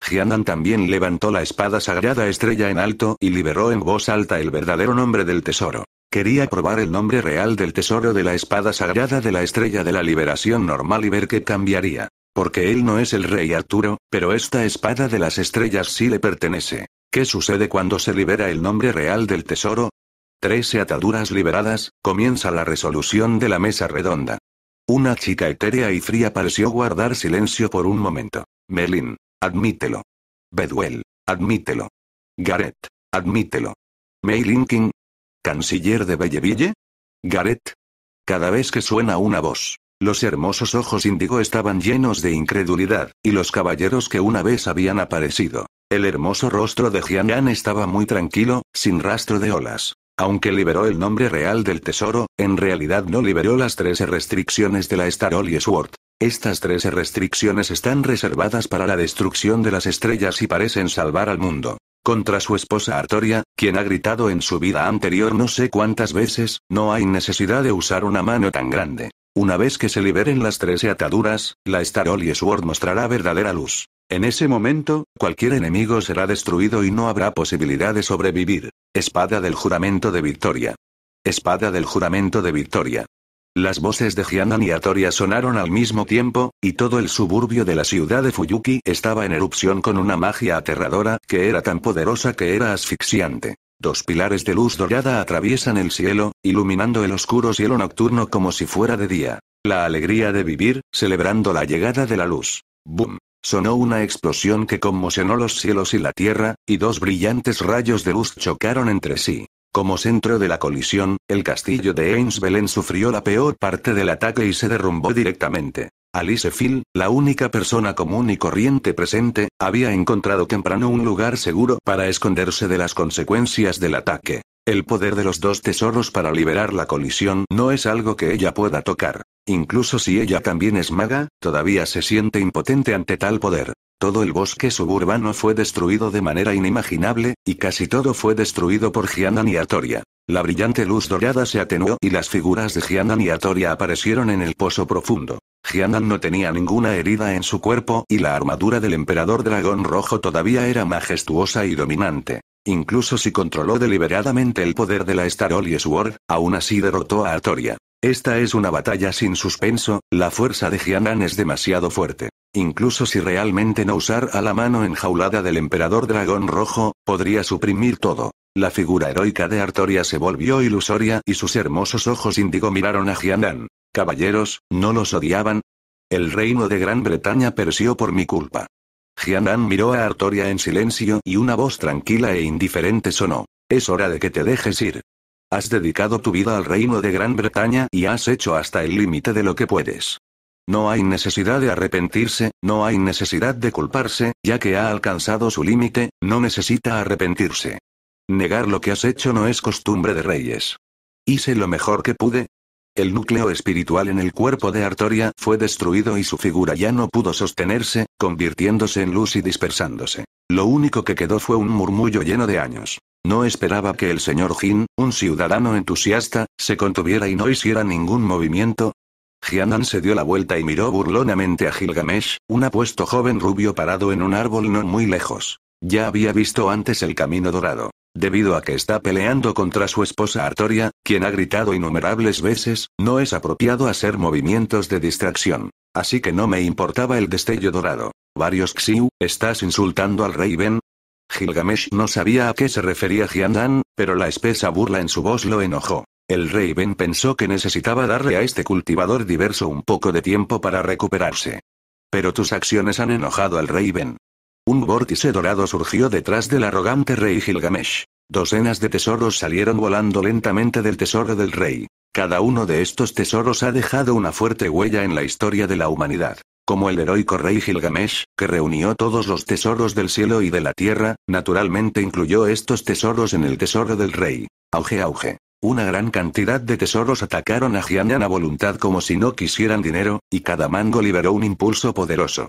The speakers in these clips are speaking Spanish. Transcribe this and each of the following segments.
Giannan también levantó la espada sagrada estrella en alto y liberó en voz alta el verdadero nombre del tesoro. Quería probar el nombre real del tesoro de la espada sagrada de la estrella de la liberación normal y ver qué cambiaría. Porque él no es el rey Arturo, pero esta espada de las estrellas sí le pertenece. ¿Qué sucede cuando se libera el nombre real del tesoro? Trece ataduras liberadas, comienza la resolución de la mesa redonda. Una chica etérea y fría pareció guardar silencio por un momento. Merlin, Admítelo. Bedwell, admítelo. Gareth. admítelo. May linking canciller de Belleville. ¿Gareth? Cada vez que suena una voz, los hermosos ojos índigo estaban llenos de incredulidad, y los caballeros que una vez habían aparecido. El hermoso rostro de Jianan estaba muy tranquilo, sin rastro de olas. Aunque liberó el nombre real del tesoro, en realidad no liberó las tres restricciones de la Star Sword. Estas tres restricciones están reservadas para la destrucción de las estrellas y parecen salvar al mundo. Contra su esposa Artoria, quien ha gritado en su vida anterior no sé cuántas veces, no hay necesidad de usar una mano tan grande. Una vez que se liberen las 13 ataduras, la y Sword mostrará verdadera luz. En ese momento, cualquier enemigo será destruido y no habrá posibilidad de sobrevivir. Espada del juramento de victoria. Espada del juramento de victoria. Las voces de Jianan y Atoria sonaron al mismo tiempo, y todo el suburbio de la ciudad de Fuyuki estaba en erupción con una magia aterradora, que era tan poderosa que era asfixiante. Dos pilares de luz dorada atraviesan el cielo, iluminando el oscuro cielo nocturno como si fuera de día. La alegría de vivir, celebrando la llegada de la luz. ¡Bum! Sonó una explosión que conmocionó los cielos y la tierra, y dos brillantes rayos de luz chocaron entre sí. Como centro de la colisión, el castillo de Belén sufrió la peor parte del ataque y se derrumbó directamente. Alice Phil, la única persona común y corriente presente, había encontrado temprano un lugar seguro para esconderse de las consecuencias del ataque. El poder de los dos tesoros para liberar la colisión no es algo que ella pueda tocar. Incluso si ella también es maga, todavía se siente impotente ante tal poder. Todo el bosque suburbano fue destruido de manera inimaginable, y casi todo fue destruido por Jiandan y Atoria. La brillante luz dorada se atenuó y las figuras de Jiandan y Atoria aparecieron en el pozo profundo. Giannan no tenía ninguna herida en su cuerpo y la armadura del emperador dragón rojo todavía era majestuosa y dominante. Incluso si controló deliberadamente el poder de la Starol y Sword, aún así derrotó a Atoria. Esta es una batalla sin suspenso, la fuerza de Jianan es demasiado fuerte. Incluso si realmente no usar a la mano enjaulada del emperador dragón rojo, podría suprimir todo. La figura heroica de Artoria se volvió ilusoria y sus hermosos ojos índigo miraron a Jianan. Caballeros, ¿no los odiaban? El reino de Gran Bretaña pereció por mi culpa. Jianan miró a Artoria en silencio y una voz tranquila e indiferente sonó. Es hora de que te dejes ir. Has dedicado tu vida al reino de Gran Bretaña y has hecho hasta el límite de lo que puedes. No hay necesidad de arrepentirse, no hay necesidad de culparse, ya que ha alcanzado su límite, no necesita arrepentirse. Negar lo que has hecho no es costumbre de reyes. Hice lo mejor que pude. El núcleo espiritual en el cuerpo de Artoria fue destruido y su figura ya no pudo sostenerse, convirtiéndose en luz y dispersándose. Lo único que quedó fue un murmullo lleno de años. No esperaba que el señor Jin, un ciudadano entusiasta, se contuviera y no hiciera ningún movimiento. Jianan se dio la vuelta y miró burlonamente a Gilgamesh, un apuesto joven rubio parado en un árbol no muy lejos. Ya había visto antes el camino dorado. Debido a que está peleando contra su esposa Artoria, quien ha gritado innumerables veces, no es apropiado hacer movimientos de distracción. Así que no me importaba el destello dorado. Varios Xiu, estás insultando al rey Ben, Gilgamesh no sabía a qué se refería Giandan, pero la espesa burla en su voz lo enojó. El rey Ben pensó que necesitaba darle a este cultivador diverso un poco de tiempo para recuperarse. Pero tus acciones han enojado al rey Ben. Un vórtice dorado surgió detrás del arrogante rey Gilgamesh. Docenas de tesoros salieron volando lentamente del tesoro del rey. Cada uno de estos tesoros ha dejado una fuerte huella en la historia de la humanidad como el heroico rey Gilgamesh, que reunió todos los tesoros del cielo y de la tierra, naturalmente incluyó estos tesoros en el tesoro del rey. Auge auge. Una gran cantidad de tesoros atacaron a Jianan a voluntad como si no quisieran dinero, y cada mango liberó un impulso poderoso.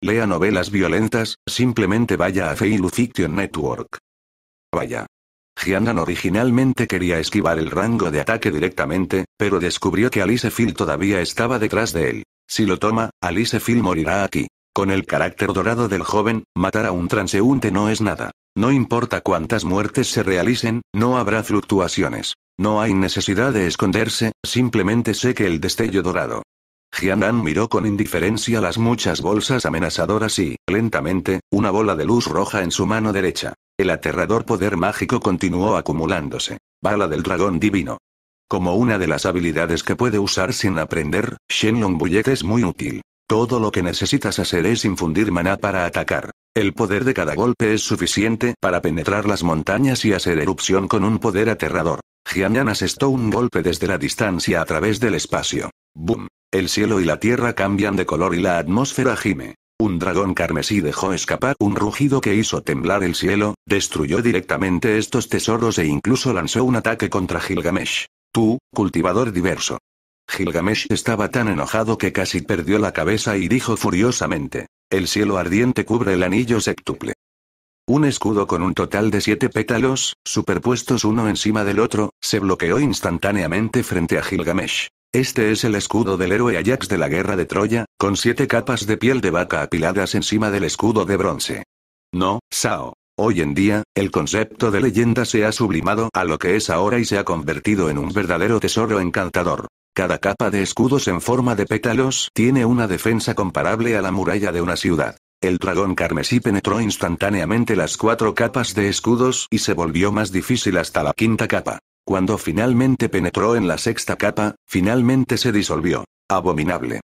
Lea novelas violentas, simplemente vaya a Feilu Fiction Network. Vaya. Jianan originalmente quería esquivar el rango de ataque directamente, pero descubrió que Alice Phil todavía estaba detrás de él. Si lo toma, Alice Phil morirá aquí. Con el carácter dorado del joven, matar a un transeúnte no es nada. No importa cuántas muertes se realicen, no habrá fluctuaciones. No hay necesidad de esconderse, simplemente sé que el destello dorado. Jianan miró con indiferencia las muchas bolsas amenazadoras y, lentamente, una bola de luz roja en su mano derecha. El aterrador poder mágico continuó acumulándose. Bala del dragón divino. Como una de las habilidades que puede usar sin aprender, Shenlong Bullet es muy útil. Todo lo que necesitas hacer es infundir maná para atacar. El poder de cada golpe es suficiente para penetrar las montañas y hacer erupción con un poder aterrador. Jianyan asestó un golpe desde la distancia a través del espacio. ¡Boom! El cielo y la tierra cambian de color y la atmósfera gime. Un dragón carmesí dejó escapar un rugido que hizo temblar el cielo, destruyó directamente estos tesoros e incluso lanzó un ataque contra Gilgamesh. Tú, cultivador diverso. Gilgamesh estaba tan enojado que casi perdió la cabeza y dijo furiosamente. El cielo ardiente cubre el anillo septuple. Un escudo con un total de siete pétalos, superpuestos uno encima del otro, se bloqueó instantáneamente frente a Gilgamesh. Este es el escudo del héroe Ajax de la guerra de Troya, con siete capas de piel de vaca apiladas encima del escudo de bronce. No, Sao, Hoy en día, el concepto de leyenda se ha sublimado a lo que es ahora y se ha convertido en un verdadero tesoro encantador. Cada capa de escudos en forma de pétalos tiene una defensa comparable a la muralla de una ciudad. El dragón carmesí penetró instantáneamente las cuatro capas de escudos y se volvió más difícil hasta la quinta capa. Cuando finalmente penetró en la sexta capa, finalmente se disolvió. Abominable.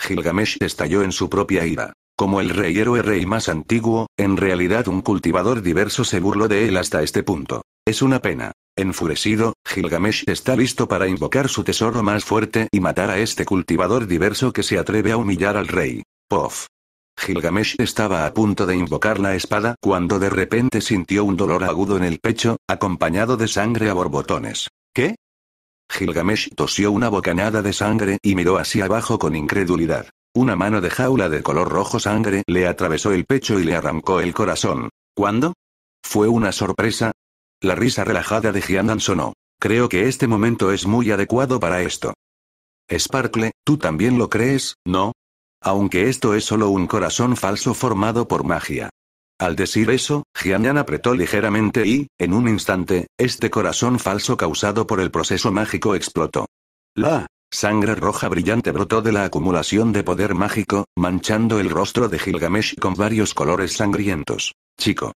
Gilgamesh estalló en su propia ira. Como el rey héroe rey más antiguo, en realidad un cultivador diverso se burló de él hasta este punto. Es una pena. Enfurecido, Gilgamesh está listo para invocar su tesoro más fuerte y matar a este cultivador diverso que se atreve a humillar al rey. Pof. Gilgamesh estaba a punto de invocar la espada cuando de repente sintió un dolor agudo en el pecho, acompañado de sangre a borbotones. ¿Qué? Gilgamesh tosió una bocanada de sangre y miró hacia abajo con incredulidad. Una mano de jaula de color rojo sangre le atravesó el pecho y le arrancó el corazón. ¿Cuándo? ¿Fue una sorpresa? La risa relajada de Giannan sonó. Creo que este momento es muy adecuado para esto. Sparkle, tú también lo crees, ¿no? Aunque esto es solo un corazón falso formado por magia. Al decir eso, Yan apretó ligeramente y, en un instante, este corazón falso causado por el proceso mágico explotó. La Sangre roja brillante brotó de la acumulación de poder mágico, manchando el rostro de Gilgamesh con varios colores sangrientos. Chico.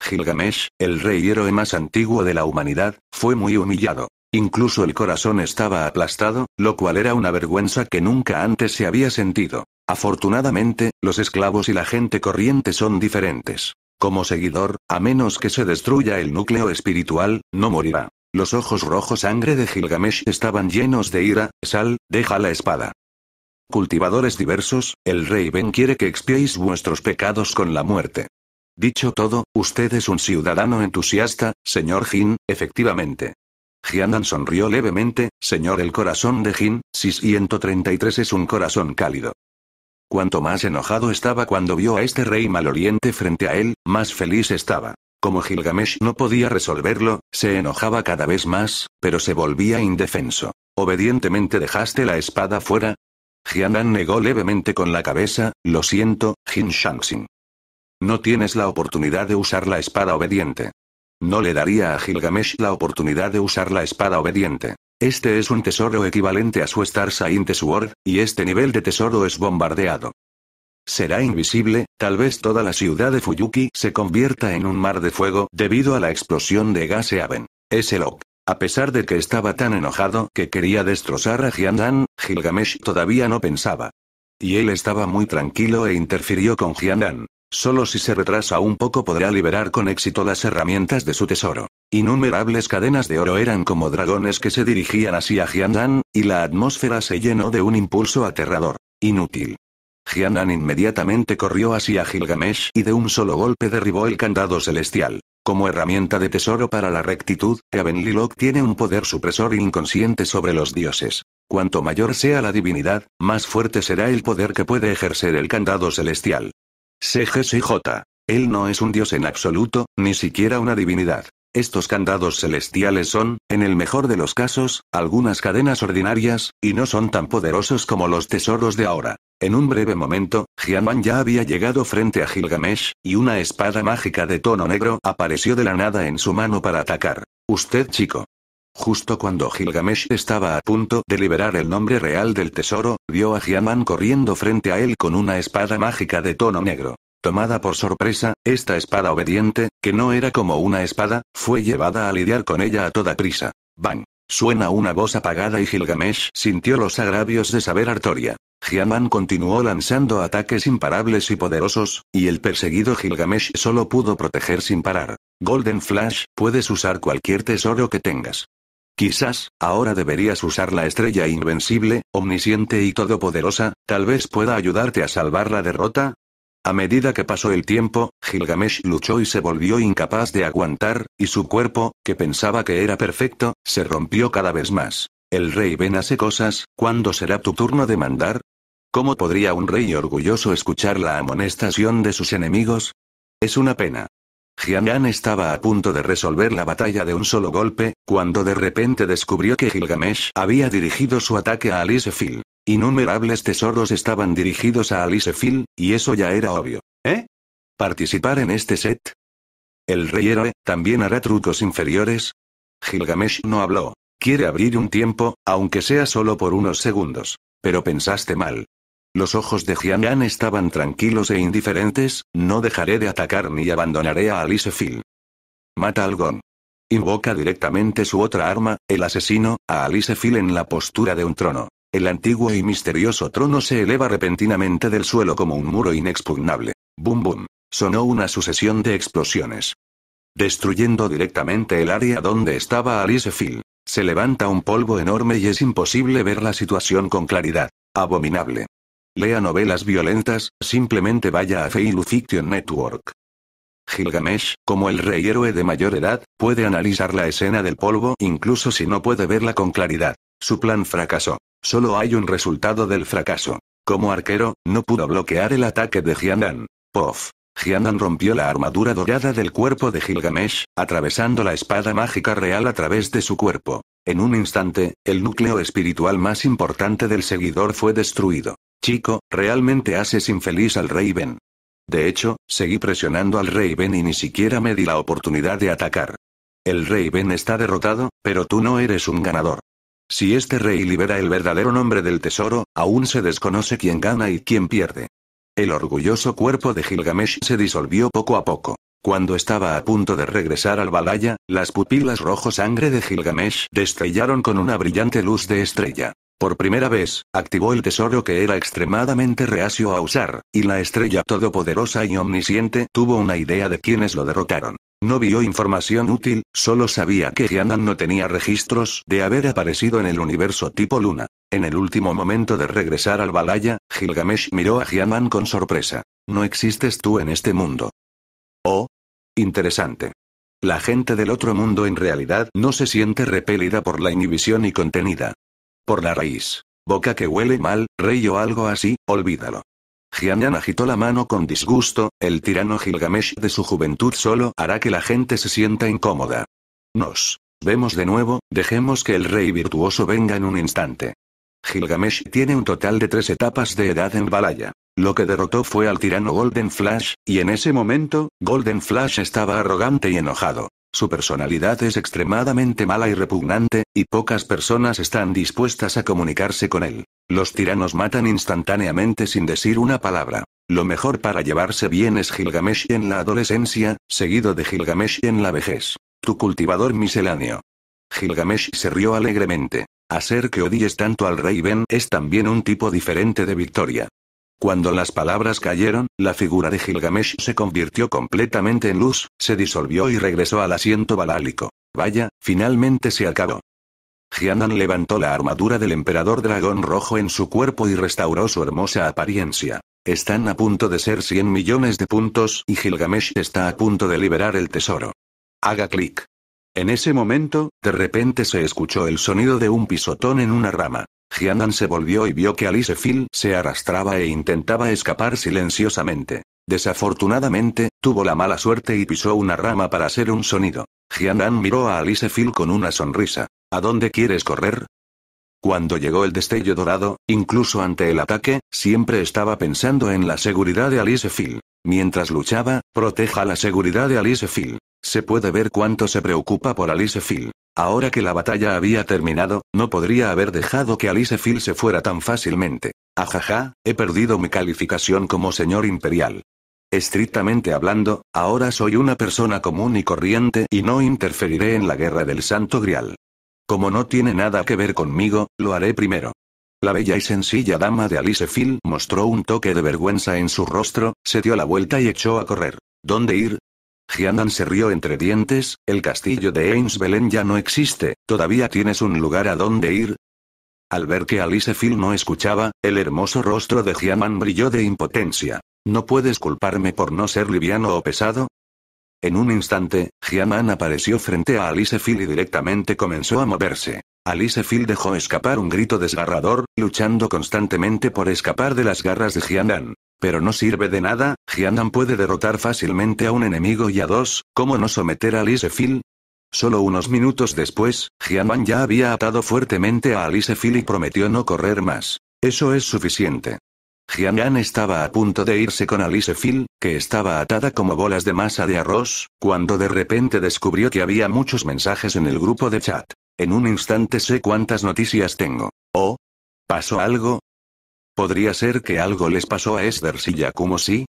Gilgamesh, el rey héroe más antiguo de la humanidad, fue muy humillado. Incluso el corazón estaba aplastado, lo cual era una vergüenza que nunca antes se había sentido. Afortunadamente, los esclavos y la gente corriente son diferentes. Como seguidor, a menos que se destruya el núcleo espiritual, no morirá. Los ojos rojo sangre de Gilgamesh estaban llenos de ira, Sal, deja la espada. Cultivadores diversos, el rey Ben quiere que expiéis vuestros pecados con la muerte. Dicho todo, usted es un ciudadano entusiasta, señor Jin, efectivamente. Jianan sonrió levemente, señor el corazón de Jin, si 133 es un corazón cálido. Cuanto más enojado estaba cuando vio a este rey maloliente frente a él, más feliz estaba. Como Gilgamesh no podía resolverlo, se enojaba cada vez más, pero se volvía indefenso. ¿Obedientemente dejaste la espada fuera? Jianan negó levemente con la cabeza, lo siento, Jin Shangxin. No tienes la oportunidad de usar la espada obediente. No le daría a Gilgamesh la oportunidad de usar la espada obediente. Este es un tesoro equivalente a su Star Saint Sword, y este nivel de tesoro es bombardeado. Será invisible, tal vez toda la ciudad de Fuyuki se convierta en un mar de fuego debido a la explosión de gas Es el A pesar de que estaba tan enojado que quería destrozar a Jiandan, Gilgamesh todavía no pensaba. Y él estaba muy tranquilo e interfirió con Jiandan. Solo si se retrasa un poco podrá liberar con éxito las herramientas de su tesoro. Innumerables cadenas de oro eran como dragones que se dirigían hacia Jiandan, y la atmósfera se llenó de un impulso aterrador. Inútil. Gianan inmediatamente corrió hacia Gilgamesh y de un solo golpe derribó el candado celestial. Como herramienta de tesoro para la rectitud, Abenlilok tiene un poder supresor inconsciente sobre los dioses. Cuanto mayor sea la divinidad, más fuerte será el poder que puede ejercer el candado celestial. CGSJ. Él no es un dios en absoluto, ni siquiera una divinidad. Estos candados celestiales son, en el mejor de los casos, algunas cadenas ordinarias, y no son tan poderosos como los tesoros de ahora. En un breve momento, Jianman ya había llegado frente a Gilgamesh, y una espada mágica de tono negro apareció de la nada en su mano para atacar. Usted chico. Justo cuando Gilgamesh estaba a punto de liberar el nombre real del tesoro, vio a Jianman corriendo frente a él con una espada mágica de tono negro. Tomada por sorpresa, esta espada obediente, que no era como una espada, fue llevada a lidiar con ella a toda prisa. Bang. Suena una voz apagada y Gilgamesh sintió los agravios de saber Artoria. Giaman continuó lanzando ataques imparables y poderosos, y el perseguido Gilgamesh solo pudo proteger sin parar. Golden Flash, puedes usar cualquier tesoro que tengas. Quizás, ahora deberías usar la estrella invencible, omnisciente y todopoderosa, tal vez pueda ayudarte a salvar la derrota, a medida que pasó el tiempo, Gilgamesh luchó y se volvió incapaz de aguantar, y su cuerpo, que pensaba que era perfecto, se rompió cada vez más. El rey ven hace cosas, ¿cuándo será tu turno de mandar? ¿Cómo podría un rey orgulloso escuchar la amonestación de sus enemigos? Es una pena. Jianyan estaba a punto de resolver la batalla de un solo golpe, cuando de repente descubrió que Gilgamesh había dirigido su ataque a Phil. Innumerables tesoros estaban dirigidos a Alice Phil, y eso ya era obvio. ¿Eh? ¿Participar en este set? ¿El rey héroe también hará trucos inferiores? Gilgamesh no habló. Quiere abrir un tiempo, aunque sea solo por unos segundos. Pero pensaste mal. Los ojos de Gian-Gan estaban tranquilos e indiferentes, no dejaré de atacar ni abandonaré a Alice Phil. Mata al Gon. Invoca directamente su otra arma, el asesino, a Alice Phil en la postura de un trono. El antiguo y misterioso trono se eleva repentinamente del suelo como un muro inexpugnable. Bum bum. Sonó una sucesión de explosiones. Destruyendo directamente el área donde estaba Alice Phil. Se levanta un polvo enorme y es imposible ver la situación con claridad. Abominable. Lea novelas violentas, simplemente vaya a Failu Fiction Network. Gilgamesh, como el rey héroe de mayor edad, puede analizar la escena del polvo incluso si no puede verla con claridad. Su plan fracasó. Solo hay un resultado del fracaso. Como arquero, no pudo bloquear el ataque de Jiandan. Pof. Jiandan rompió la armadura dorada del cuerpo de Gilgamesh, atravesando la espada mágica real a través de su cuerpo. En un instante, el núcleo espiritual más importante del seguidor fue destruido. Chico, realmente haces infeliz al rey Ben. De hecho, seguí presionando al rey Ben y ni siquiera me di la oportunidad de atacar. El rey Ben está derrotado, pero tú no eres un ganador. Si este rey libera el verdadero nombre del tesoro, aún se desconoce quién gana y quién pierde. El orgulloso cuerpo de Gilgamesh se disolvió poco a poco. Cuando estaba a punto de regresar al Balaya, las pupilas rojo sangre de Gilgamesh destellaron con una brillante luz de estrella. Por primera vez, activó el tesoro que era extremadamente reacio a usar, y la estrella todopoderosa y omnisciente tuvo una idea de quienes lo derrotaron. No vio información útil, solo sabía que Gianan no tenía registros de haber aparecido en el universo tipo Luna. En el último momento de regresar al Balaya, Gilgamesh miró a Gianan con sorpresa. No existes tú en este mundo. Oh. Interesante. La gente del otro mundo en realidad no se siente repelida por la inhibición y contenida. Por la raíz. Boca que huele mal, rey o algo así, olvídalo. Jianyan agitó la mano con disgusto, el tirano Gilgamesh de su juventud solo hará que la gente se sienta incómoda. Nos. Vemos de nuevo, dejemos que el rey virtuoso venga en un instante. Gilgamesh tiene un total de tres etapas de edad en Balaya. Lo que derrotó fue al tirano Golden Flash, y en ese momento, Golden Flash estaba arrogante y enojado. Su personalidad es extremadamente mala y repugnante, y pocas personas están dispuestas a comunicarse con él. Los tiranos matan instantáneamente sin decir una palabra. Lo mejor para llevarse bien es Gilgamesh en la adolescencia, seguido de Gilgamesh en la vejez. Tu cultivador misceláneo. Gilgamesh se rió alegremente. Hacer que odies tanto al rey Ben es también un tipo diferente de victoria. Cuando las palabras cayeron, la figura de Gilgamesh se convirtió completamente en luz, se disolvió y regresó al asiento balálico. Vaya, finalmente se acabó. Jianan levantó la armadura del emperador dragón rojo en su cuerpo y restauró su hermosa apariencia. Están a punto de ser 100 millones de puntos y Gilgamesh está a punto de liberar el tesoro. Haga clic. En ese momento, de repente se escuchó el sonido de un pisotón en una rama. Giannan se volvió y vio que Alice Phil se arrastraba e intentaba escapar silenciosamente. Desafortunadamente, tuvo la mala suerte y pisó una rama para hacer un sonido. Giannan miró a Alice Phil con una sonrisa. ¿A dónde quieres correr? Cuando llegó el destello dorado, incluso ante el ataque, siempre estaba pensando en la seguridad de Alice Phil. Mientras luchaba, proteja la seguridad de Alice Phil. Se puede ver cuánto se preocupa por Alice Phil. Ahora que la batalla había terminado, no podría haber dejado que Alice Phil se fuera tan fácilmente. Ajaja, he perdido mi calificación como señor imperial. Estrictamente hablando, ahora soy una persona común y corriente y no interferiré en la guerra del Santo Grial. Como no tiene nada que ver conmigo, lo haré primero. La bella y sencilla dama de Alice Phil mostró un toque de vergüenza en su rostro, se dio la vuelta y echó a correr. ¿Dónde ir? Giandan se rió entre dientes, el castillo de Ames Belén ya no existe, ¿todavía tienes un lugar a donde ir? Al ver que Alice Phil no escuchaba, el hermoso rostro de Giandan brilló de impotencia. ¿No puedes culparme por no ser liviano o pesado? En un instante, Giandan apareció frente a Alice Phil y directamente comenzó a moverse. Alice Phil dejó escapar un grito desgarrador, luchando constantemente por escapar de las garras de Jiandan. Pero no sirve de nada, Jiandan puede derrotar fácilmente a un enemigo y a dos, ¿cómo no someter a Alice Phil? Solo unos minutos después, Jiandan ya había atado fuertemente a Alice Phil y prometió no correr más. Eso es suficiente. Jiandan estaba a punto de irse con Alice Phil, que estaba atada como bolas de masa de arroz, cuando de repente descubrió que había muchos mensajes en el grupo de chat. En un instante sé cuántas noticias tengo. ¿Oh? ¿Pasó algo? Podría ser que algo les pasó a Esther y como sí.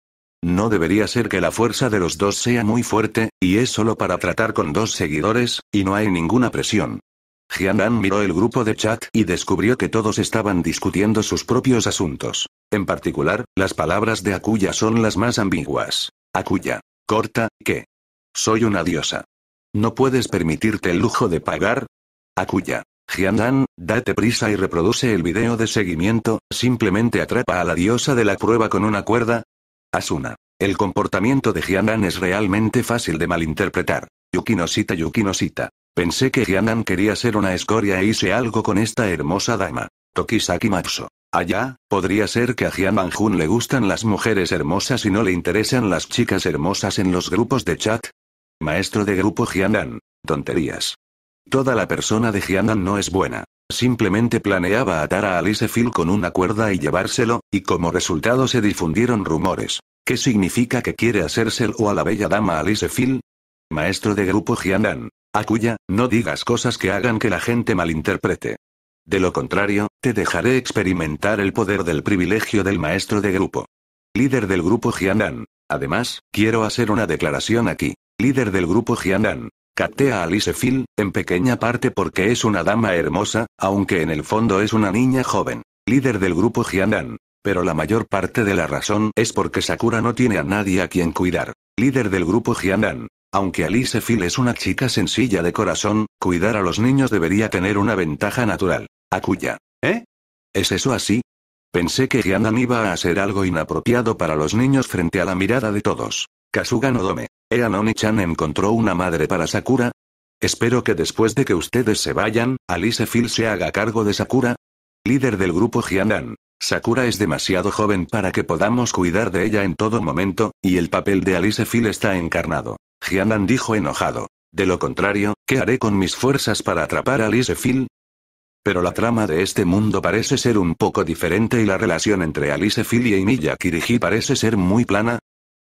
No debería ser que la fuerza de los dos sea muy fuerte, y es solo para tratar con dos seguidores, y no hay ninguna presión. Jianan miró el grupo de chat y descubrió que todos estaban discutiendo sus propios asuntos. En particular, las palabras de Akuya son las más ambiguas. Akuya. Corta, ¿qué? Soy una diosa. No puedes permitirte el lujo de pagar, Akuya. Jiandan, date prisa y reproduce el video de seguimiento, simplemente atrapa a la diosa de la prueba con una cuerda. Asuna. El comportamiento de Jiandan es realmente fácil de malinterpretar. Yukinosita Yukinosita. Pensé que Jianan quería ser una escoria e hice algo con esta hermosa dama. Tokisaki Matsu. Allá, podría ser que a Jian Jun le gustan las mujeres hermosas y no le interesan las chicas hermosas en los grupos de chat. Maestro de grupo Jianan. Tonterías. Toda la persona de Jiandan no es buena. Simplemente planeaba atar a Alice Phil con una cuerda y llevárselo, y como resultado se difundieron rumores. ¿Qué significa que quiere hacerse el o a la bella dama Alice Phil? Maestro de grupo a Acuya, no digas cosas que hagan que la gente malinterprete. De lo contrario, te dejaré experimentar el poder del privilegio del maestro de grupo. Líder del grupo Jiandan. Además, quiero hacer una declaración aquí. Líder del grupo Jiandan. Catea a Alice Phil, en pequeña parte porque es una dama hermosa, aunque en el fondo es una niña joven. Líder del grupo Giandan. Pero la mayor parte de la razón es porque Sakura no tiene a nadie a quien cuidar. Líder del grupo Giandan. Aunque Alice Phil es una chica sencilla de corazón, cuidar a los niños debería tener una ventaja natural. Akuya. ¿Eh? ¿Es eso así? Pensé que Giandan iba a hacer algo inapropiado para los niños frente a la mirada de todos. Kasuga Nodome. Era chan encontró una madre para Sakura. Espero que después de que ustedes se vayan, Alice Phil se haga cargo de Sakura. Líder del grupo Jianan. Sakura es demasiado joven para que podamos cuidar de ella en todo momento, y el papel de Alice Phil está encarnado. Jianan dijo enojado. De lo contrario, ¿qué haré con mis fuerzas para atrapar a Alice Phil? Pero la trama de este mundo parece ser un poco diferente y la relación entre Alice Phil y Emiya Kiriji parece ser muy plana,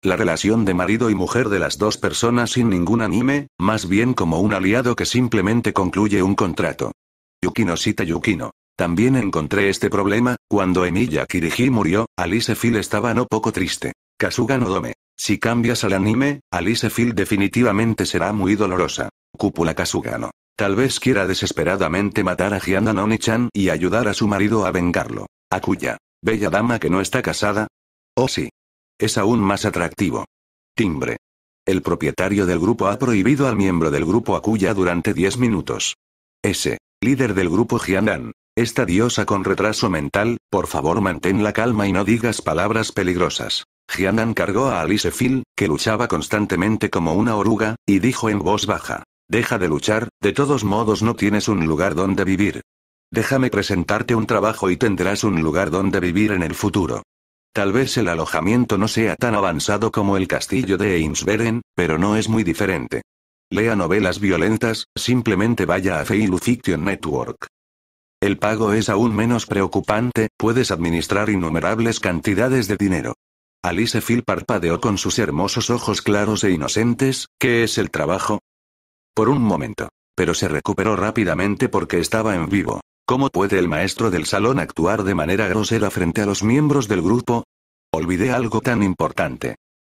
la relación de marido y mujer de las dos personas sin ningún anime, más bien como un aliado que simplemente concluye un contrato. Yukino cita Yukino. También encontré este problema, cuando Emiya Kiriji murió, Alice Phil estaba no poco triste. Kasugano dome. Si cambias al anime, Alice Phil definitivamente será muy dolorosa. Cúpula Kasugano. Tal vez quiera desesperadamente matar a Gianna Noni-chan y ayudar a su marido a vengarlo. Akuya. Bella dama que no está casada. Oh sí es aún más atractivo. Timbre. El propietario del grupo ha prohibido al miembro del grupo Akuya durante 10 minutos. S. Líder del grupo Jiandan. Esta diosa con retraso mental, por favor mantén la calma y no digas palabras peligrosas. Jianan cargó a Alice Phil, que luchaba constantemente como una oruga, y dijo en voz baja. Deja de luchar, de todos modos no tienes un lugar donde vivir. Déjame presentarte un trabajo y tendrás un lugar donde vivir en el futuro. Tal vez el alojamiento no sea tan avanzado como el castillo de Einsbergen, pero no es muy diferente. Lea novelas violentas, simplemente vaya a Feilu Fiction Network. El pago es aún menos preocupante, puedes administrar innumerables cantidades de dinero. Alice Phil parpadeó con sus hermosos ojos claros e inocentes, ¿qué es el trabajo? Por un momento. Pero se recuperó rápidamente porque estaba en vivo. ¿Cómo puede el maestro del salón actuar de manera grosera frente a los miembros del grupo? Olvidé algo tan importante.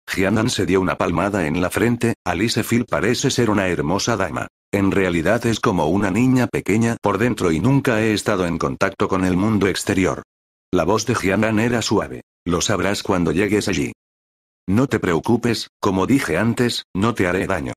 Jianan se dio una palmada en la frente, Alice Phil parece ser una hermosa dama. En realidad es como una niña pequeña por dentro y nunca he estado en contacto con el mundo exterior. La voz de Jianan era suave. Lo sabrás cuando llegues allí. No te preocupes, como dije antes, no te haré daño.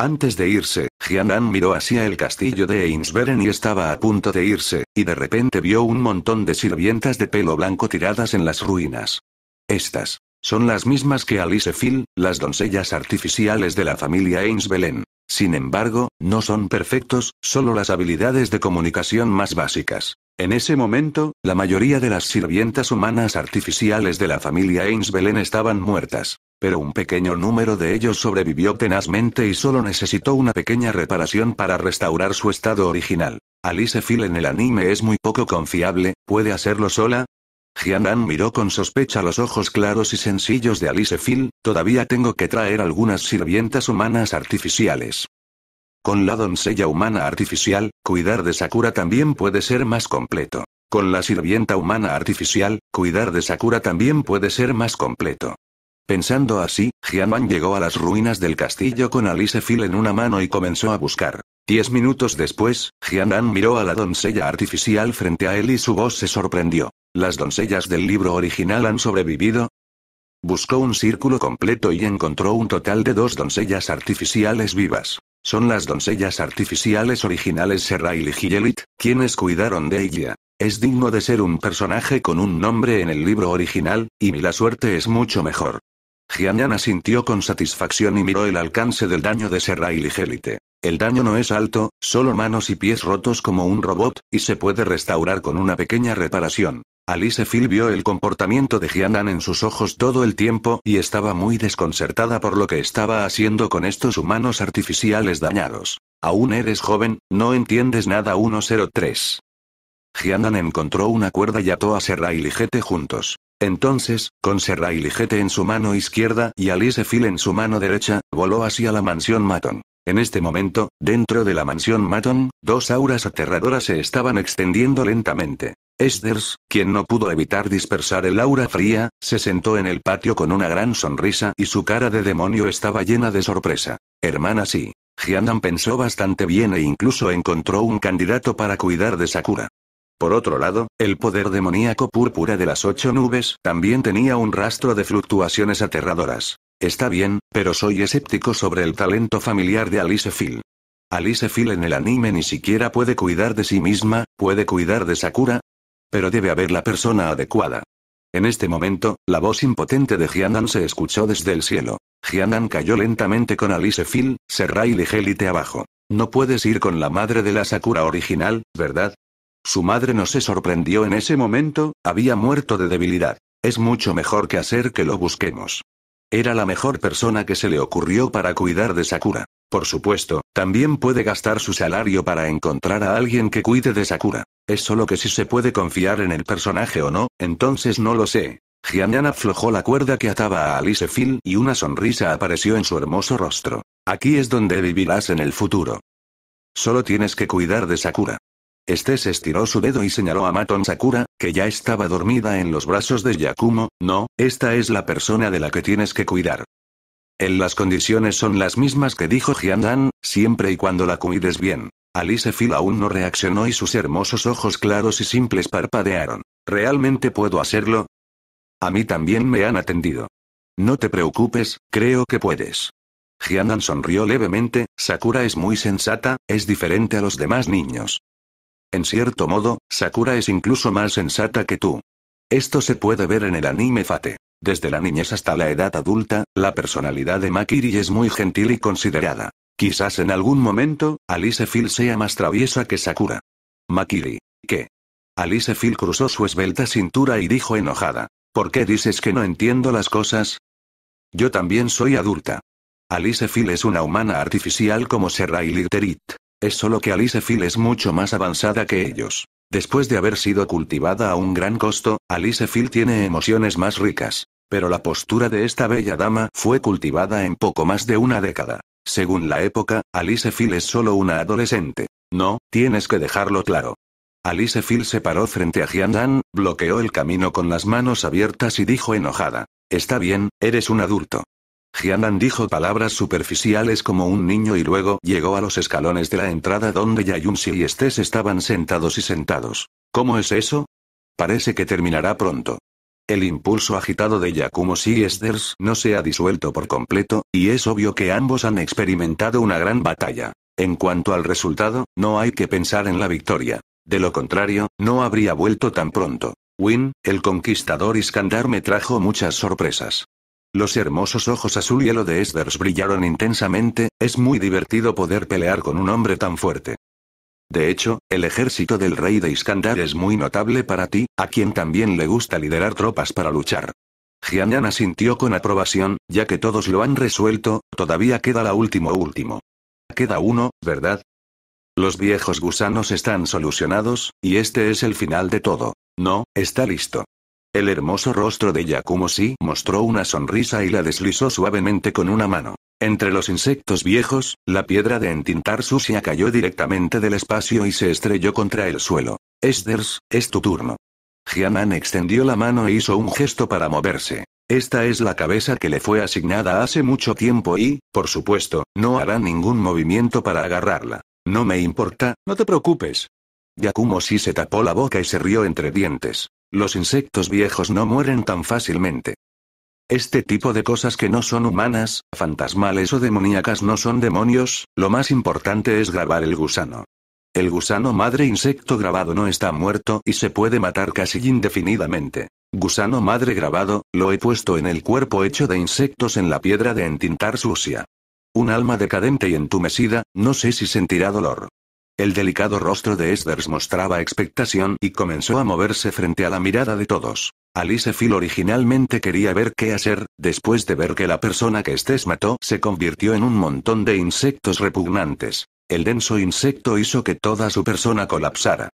Antes de irse, Jianan miró hacia el castillo de Einsberen y estaba a punto de irse, y de repente vio un montón de sirvientas de pelo blanco tiradas en las ruinas. Estas. Son las mismas que Alice Phil, las doncellas artificiales de la familia Belén. Sin embargo, no son perfectos, solo las habilidades de comunicación más básicas. En ese momento, la mayoría de las sirvientas humanas artificiales de la familia Einsbelen estaban muertas. Pero un pequeño número de ellos sobrevivió tenazmente y solo necesitó una pequeña reparación para restaurar su estado original. Alice Phil en el anime es muy poco confiable, ¿puede hacerlo sola? Jianan miró con sospecha los ojos claros y sencillos de Alice Phil, todavía tengo que traer algunas sirvientas humanas artificiales. Con la doncella humana artificial, cuidar de Sakura también puede ser más completo. Con la sirvienta humana artificial, cuidar de Sakura también puede ser más completo. Pensando así, Jiaman llegó a las ruinas del castillo con Alice Phil en una mano y comenzó a buscar. Diez minutos después, Jianan miró a la doncella artificial frente a él y su voz se sorprendió. ¿Las doncellas del libro original han sobrevivido? Buscó un círculo completo y encontró un total de dos doncellas artificiales vivas. Son las doncellas artificiales originales Serrail y Ligielit, quienes cuidaron de ella. Es digno de ser un personaje con un nombre en el libro original, y mi la suerte es mucho mejor. Jianyan asintió con satisfacción y miró el alcance del daño de Serra y Ligélite. El daño no es alto, solo manos y pies rotos como un robot, y se puede restaurar con una pequeña reparación. Alice Phil vio el comportamiento de Jianan en sus ojos todo el tiempo y estaba muy desconcertada por lo que estaba haciendo con estos humanos artificiales dañados. Aún eres joven, no entiendes nada 103. Jianan encontró una cuerda y ató a Serra y Ligete juntos. Entonces, con Serra y Ligete en su mano izquierda y Alice Phil en su mano derecha, voló hacia la mansión Maton. En este momento, dentro de la mansión Maton, dos auras aterradoras se estaban extendiendo lentamente. Esders, quien no pudo evitar dispersar el aura fría, se sentó en el patio con una gran sonrisa y su cara de demonio estaba llena de sorpresa. Hermana sí. Giannan pensó bastante bien e incluso encontró un candidato para cuidar de Sakura. Por otro lado, el poder demoníaco púrpura de las ocho nubes también tenía un rastro de fluctuaciones aterradoras. Está bien, pero soy escéptico sobre el talento familiar de Alice Phil. Alice Phil en el anime ni siquiera puede cuidar de sí misma, puede cuidar de Sakura. Pero debe haber la persona adecuada. En este momento, la voz impotente de Jianan se escuchó desde el cielo. Jianan cayó lentamente con Alice Phil, Serra y Ligelite abajo. No puedes ir con la madre de la Sakura original, ¿verdad? Su madre no se sorprendió en ese momento, había muerto de debilidad. Es mucho mejor que hacer que lo busquemos. Era la mejor persona que se le ocurrió para cuidar de Sakura. Por supuesto, también puede gastar su salario para encontrar a alguien que cuide de Sakura. Es solo que si se puede confiar en el personaje o no, entonces no lo sé. Jianyan aflojó la cuerda que ataba a Alice Phil y una sonrisa apareció en su hermoso rostro. Aquí es donde vivirás en el futuro. Solo tienes que cuidar de Sakura. Este se estiró su dedo y señaló a Maton Sakura, que ya estaba dormida en los brazos de Yakumo, no, esta es la persona de la que tienes que cuidar. En las condiciones son las mismas que dijo Jiandan, siempre y cuando la cuides bien. Alice Phil aún no reaccionó y sus hermosos ojos claros y simples parpadearon. ¿Realmente puedo hacerlo? A mí también me han atendido. No te preocupes, creo que puedes. Jiandan sonrió levemente, Sakura es muy sensata, es diferente a los demás niños. En cierto modo, Sakura es incluso más sensata que tú. Esto se puede ver en el anime Fate. Desde la niñez hasta la edad adulta, la personalidad de Makiri es muy gentil y considerada. Quizás en algún momento, Alice Phil sea más traviesa que Sakura. Makiri. ¿Qué? Alice Phil cruzó su esbelta cintura y dijo enojada. ¿Por qué dices que no entiendo las cosas? Yo también soy adulta. Alice Phil es una humana artificial como Serra y Literit. Es solo que Alice Phil es mucho más avanzada que ellos. Después de haber sido cultivada a un gran costo, Alice Phil tiene emociones más ricas. Pero la postura de esta bella dama fue cultivada en poco más de una década. Según la época, Alice Phil es solo una adolescente. No, tienes que dejarlo claro. Alice Phil se paró frente a Jian Dan, bloqueó el camino con las manos abiertas y dijo enojada. Está bien, eres un adulto. Jianan dijo palabras superficiales como un niño y luego llegó a los escalones de la entrada donde Yayunsi y Estes estaban sentados y sentados. ¿Cómo es eso? Parece que terminará pronto. El impulso agitado de Yakumo y Estes no se ha disuelto por completo, y es obvio que ambos han experimentado una gran batalla. En cuanto al resultado, no hay que pensar en la victoria. De lo contrario, no habría vuelto tan pronto. Win, el conquistador Iskandar me trajo muchas sorpresas. Los hermosos ojos azul hielo de Esders brillaron intensamente, es muy divertido poder pelear con un hombre tan fuerte. De hecho, el ejército del rey de Iskandar es muy notable para ti, a quien también le gusta liderar tropas para luchar. Jianyan asintió con aprobación, ya que todos lo han resuelto, todavía queda la último último. Queda uno, ¿verdad? Los viejos gusanos están solucionados, y este es el final de todo. No, está listo. El hermoso rostro de Yakumo si mostró una sonrisa y la deslizó suavemente con una mano. Entre los insectos viejos, la piedra de entintar sucia cayó directamente del espacio y se estrelló contra el suelo. Esders, es tu turno. Jianan extendió la mano e hizo un gesto para moverse. Esta es la cabeza que le fue asignada hace mucho tiempo y, por supuesto, no hará ningún movimiento para agarrarla. No me importa, no te preocupes. Yakumo si se tapó la boca y se rió entre dientes. Los insectos viejos no mueren tan fácilmente. Este tipo de cosas que no son humanas, fantasmales o demoníacas no son demonios, lo más importante es grabar el gusano. El gusano madre insecto grabado no está muerto y se puede matar casi indefinidamente. Gusano madre grabado, lo he puesto en el cuerpo hecho de insectos en la piedra de entintar sucia. Un alma decadente y entumecida, no sé si sentirá dolor. El delicado rostro de Esders mostraba expectación y comenzó a moverse frente a la mirada de todos. Alice Phil originalmente quería ver qué hacer, después de ver que la persona que Estes mató se convirtió en un montón de insectos repugnantes. El denso insecto hizo que toda su persona colapsara.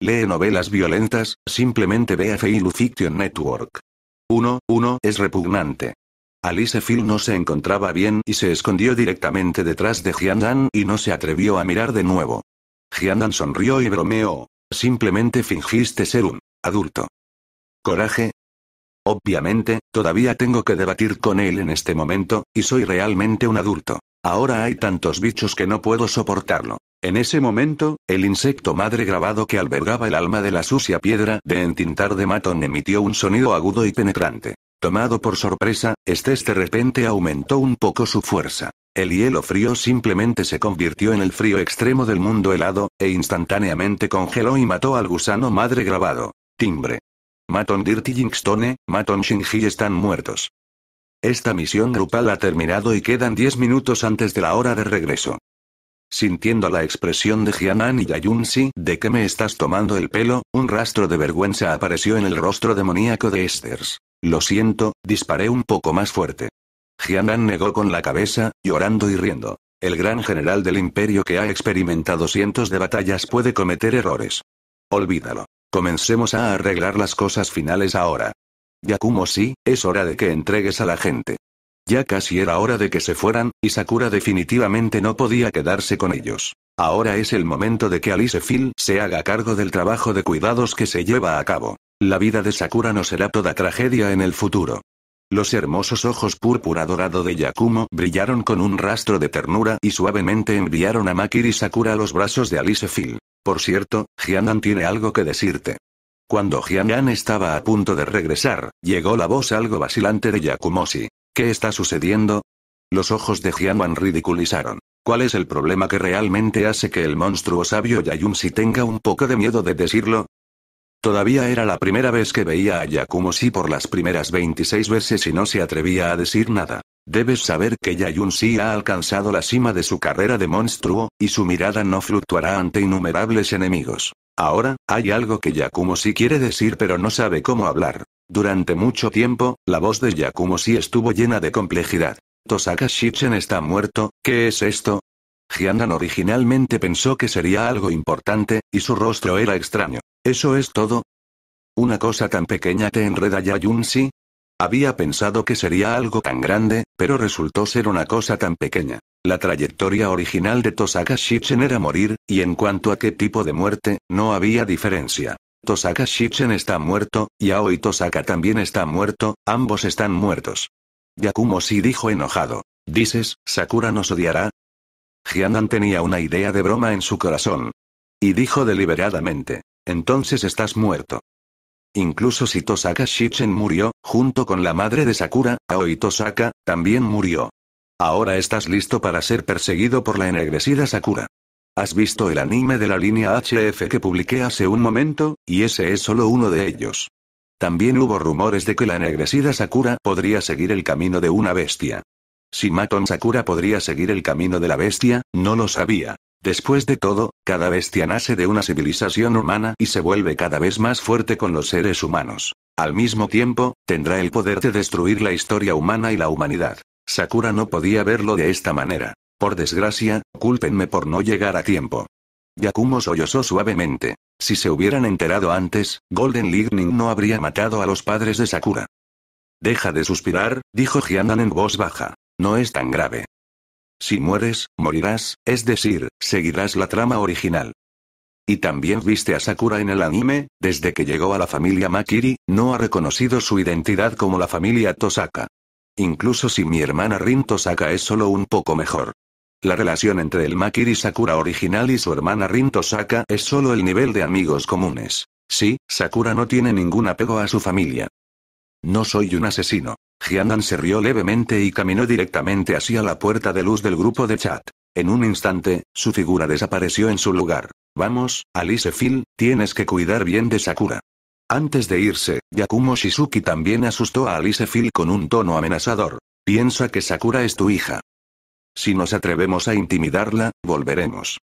Lee novelas violentas, simplemente ve a Feilu Fiction Network. 1. 1. Es repugnante. Alice Phil no se encontraba bien y se escondió directamente detrás de Jian Dan y no se atrevió a mirar de nuevo. Giandan sonrió y bromeó. Simplemente fingiste ser un adulto. ¿Coraje? Obviamente, todavía tengo que debatir con él en este momento, y soy realmente un adulto. Ahora hay tantos bichos que no puedo soportarlo. En ese momento, el insecto madre grabado que albergaba el alma de la sucia piedra de entintar de matón emitió un sonido agudo y penetrante. Tomado por sorpresa, este de repente aumentó un poco su fuerza. El hielo frío simplemente se convirtió en el frío extremo del mundo helado, e instantáneamente congeló y mató al gusano madre grabado. Timbre. Maton Dirty Jingstone, Maton Shinji están muertos. Esta misión grupal ha terminado y quedan 10 minutos antes de la hora de regreso. Sintiendo la expresión de Jianan y Yayunsi, ¿de que me estás tomando el pelo? Un rastro de vergüenza apareció en el rostro demoníaco de Esters. Lo siento, disparé un poco más fuerte. Jianan negó con la cabeza, llorando y riendo. El gran general del imperio que ha experimentado cientos de batallas puede cometer errores. Olvídalo. Comencemos a arreglar las cosas finales ahora. Yakumo sí, es hora de que entregues a la gente. Ya casi era hora de que se fueran, y Sakura definitivamente no podía quedarse con ellos. Ahora es el momento de que Alice Phil se haga cargo del trabajo de cuidados que se lleva a cabo. La vida de Sakura no será toda tragedia en el futuro. Los hermosos ojos púrpura dorado de Yakumo brillaron con un rastro de ternura y suavemente enviaron a Makiri Sakura a los brazos de Alice Phil. Por cierto, Jianan tiene algo que decirte. Cuando Jianan estaba a punto de regresar, llegó la voz algo vacilante de Yakumosi. ¿Qué está sucediendo? Los ojos de Jianan ridiculizaron. ¿Cuál es el problema que realmente hace que el monstruo sabio si tenga un poco de miedo de decirlo? Todavía era la primera vez que veía a Yakumo Si por las primeras 26 veces y no se atrevía a decir nada. Debes saber que Yayun Si ha alcanzado la cima de su carrera de monstruo, y su mirada no fluctuará ante innumerables enemigos. Ahora, hay algo que Yakumo Si quiere decir pero no sabe cómo hablar. Durante mucho tiempo, la voz de Yakumo Si estuvo llena de complejidad. Tosaka Shichen está muerto, ¿qué es esto? jian'an originalmente pensó que sería algo importante, y su rostro era extraño. ¿Eso es todo? ¿Una cosa tan pequeña te enreda ya Jun-si? Había pensado que sería algo tan grande, pero resultó ser una cosa tan pequeña. La trayectoria original de Tosaka Shichen era morir, y en cuanto a qué tipo de muerte, no había diferencia. Tosaka Shichen está muerto, y y Tosaka también está muerto, ambos están muertos. Yakumo si dijo enojado. ¿Dices, Sakura nos odiará? Jianan tenía una idea de broma en su corazón. Y dijo deliberadamente. Entonces estás muerto. Incluso si Tosaka Shichen murió, junto con la madre de Sakura, Aoi Tosaka, también murió. Ahora estás listo para ser perseguido por la ennegrecida Sakura. Has visto el anime de la línea HF que publiqué hace un momento, y ese es solo uno de ellos. También hubo rumores de que la enegrecida Sakura podría seguir el camino de una bestia. Si Maton Sakura podría seguir el camino de la bestia, no lo sabía. Después de todo, cada bestia nace de una civilización humana y se vuelve cada vez más fuerte con los seres humanos. Al mismo tiempo, tendrá el poder de destruir la historia humana y la humanidad. Sakura no podía verlo de esta manera. Por desgracia, cúlpenme por no llegar a tiempo. Yakumo sollozó suavemente. Si se hubieran enterado antes, Golden Lightning no habría matado a los padres de Sakura. Deja de suspirar, dijo Jianan en voz baja. No es tan grave. Si mueres, morirás, es decir, seguirás la trama original. Y también viste a Sakura en el anime, desde que llegó a la familia Makiri, no ha reconocido su identidad como la familia Tosaka. Incluso si mi hermana Rin Tosaka es solo un poco mejor. La relación entre el Makiri Sakura original y su hermana Rin Tosaka es solo el nivel de amigos comunes. Sí, Sakura no tiene ningún apego a su familia. No soy un asesino. Jianan se rió levemente y caminó directamente hacia la puerta de luz del grupo de chat. En un instante, su figura desapareció en su lugar. Vamos, Alice Phil, tienes que cuidar bien de Sakura. Antes de irse, Yakumo Shizuki también asustó a Alice Phil con un tono amenazador. Piensa que Sakura es tu hija. Si nos atrevemos a intimidarla, volveremos.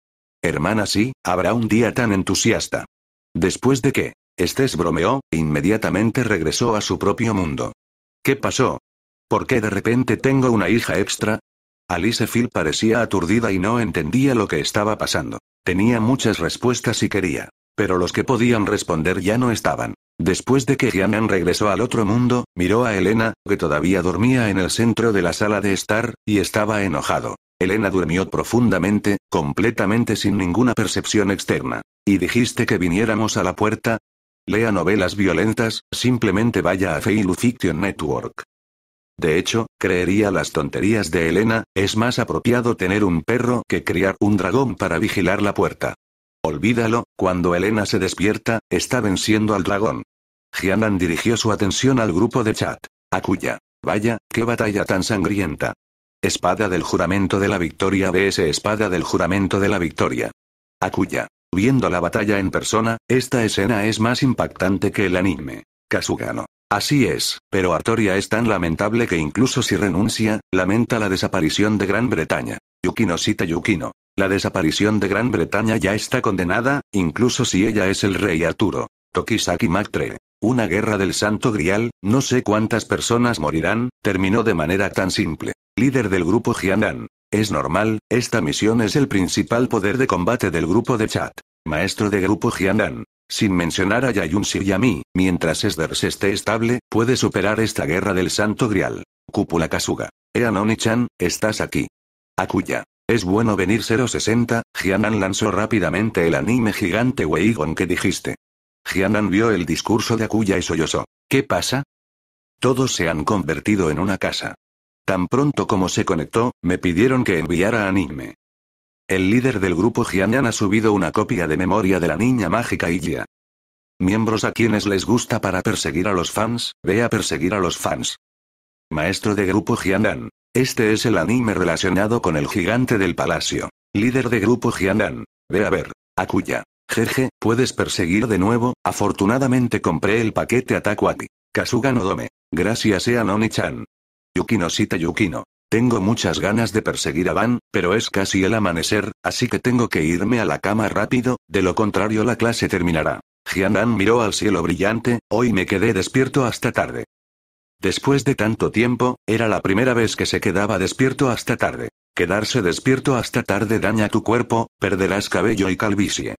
Hermana, sí, habrá un día tan entusiasta. Después de que, Estés bromeó, e inmediatamente regresó a su propio mundo. ¿Qué pasó? ¿Por qué de repente tengo una hija extra? Alice Phil parecía aturdida y no entendía lo que estaba pasando. Tenía muchas respuestas y quería. Pero los que podían responder ya no estaban. Después de que Giannan regresó al otro mundo, miró a Elena, que todavía dormía en el centro de la sala de estar, y estaba enojado. Elena durmió profundamente, completamente sin ninguna percepción externa. ¿Y dijiste que viniéramos a la puerta? lea novelas violentas, simplemente vaya a Fey Fiction Network. De hecho, creería las tonterías de Elena, es más apropiado tener un perro que criar un dragón para vigilar la puerta. Olvídalo, cuando Elena se despierta, está venciendo al dragón. Jianan dirigió su atención al grupo de chat. Acuya. Vaya, qué batalla tan sangrienta. Espada del juramento de la victoria Bs Espada del juramento de la victoria. Acuya. Viendo la batalla en persona, esta escena es más impactante que el anime. Kasugano. Así es, pero Artoria es tan lamentable que incluso si renuncia, lamenta la desaparición de Gran Bretaña. Yukino cita Yukino. La desaparición de Gran Bretaña ya está condenada, incluso si ella es el rey Arturo. Tokisaki Mactre. Una guerra del santo grial, no sé cuántas personas morirán, terminó de manera tan simple. Líder del grupo Jianan. Es normal, esta misión es el principal poder de combate del grupo de chat. Maestro de grupo Jianan. Sin mencionar a Yayun y a mí, mientras Esders esté estable, puede superar esta guerra del santo grial. Cúpula Kasuga. Eanoni-chan, estás aquí. Akuya. Es bueno venir 060, Jianan lanzó rápidamente el anime gigante Weigon que dijiste. Jianan vio el discurso de Akuya y sollozó. ¿Qué pasa? Todos se han convertido en una casa. Tan pronto como se conectó, me pidieron que enviara anime. El líder del grupo Jianyan ha subido una copia de memoria de la niña mágica Ilya. Miembros a quienes les gusta para perseguir a los fans, ve a perseguir a los fans. Maestro de grupo Jianyan. Este es el anime relacionado con el gigante del palacio. Líder de grupo Jianyan. Ve a ver. Akuya. Jeje, puedes perseguir de nuevo, afortunadamente compré el paquete Atakuati. Kasuga Nodome. Gracias noni chan Yukino Sita Yukino. Tengo muchas ganas de perseguir a Van, pero es casi el amanecer, así que tengo que irme a la cama rápido, de lo contrario la clase terminará. Dan miró al cielo brillante, hoy me quedé despierto hasta tarde. Después de tanto tiempo, era la primera vez que se quedaba despierto hasta tarde. Quedarse despierto hasta tarde daña tu cuerpo, perderás cabello y calvicie.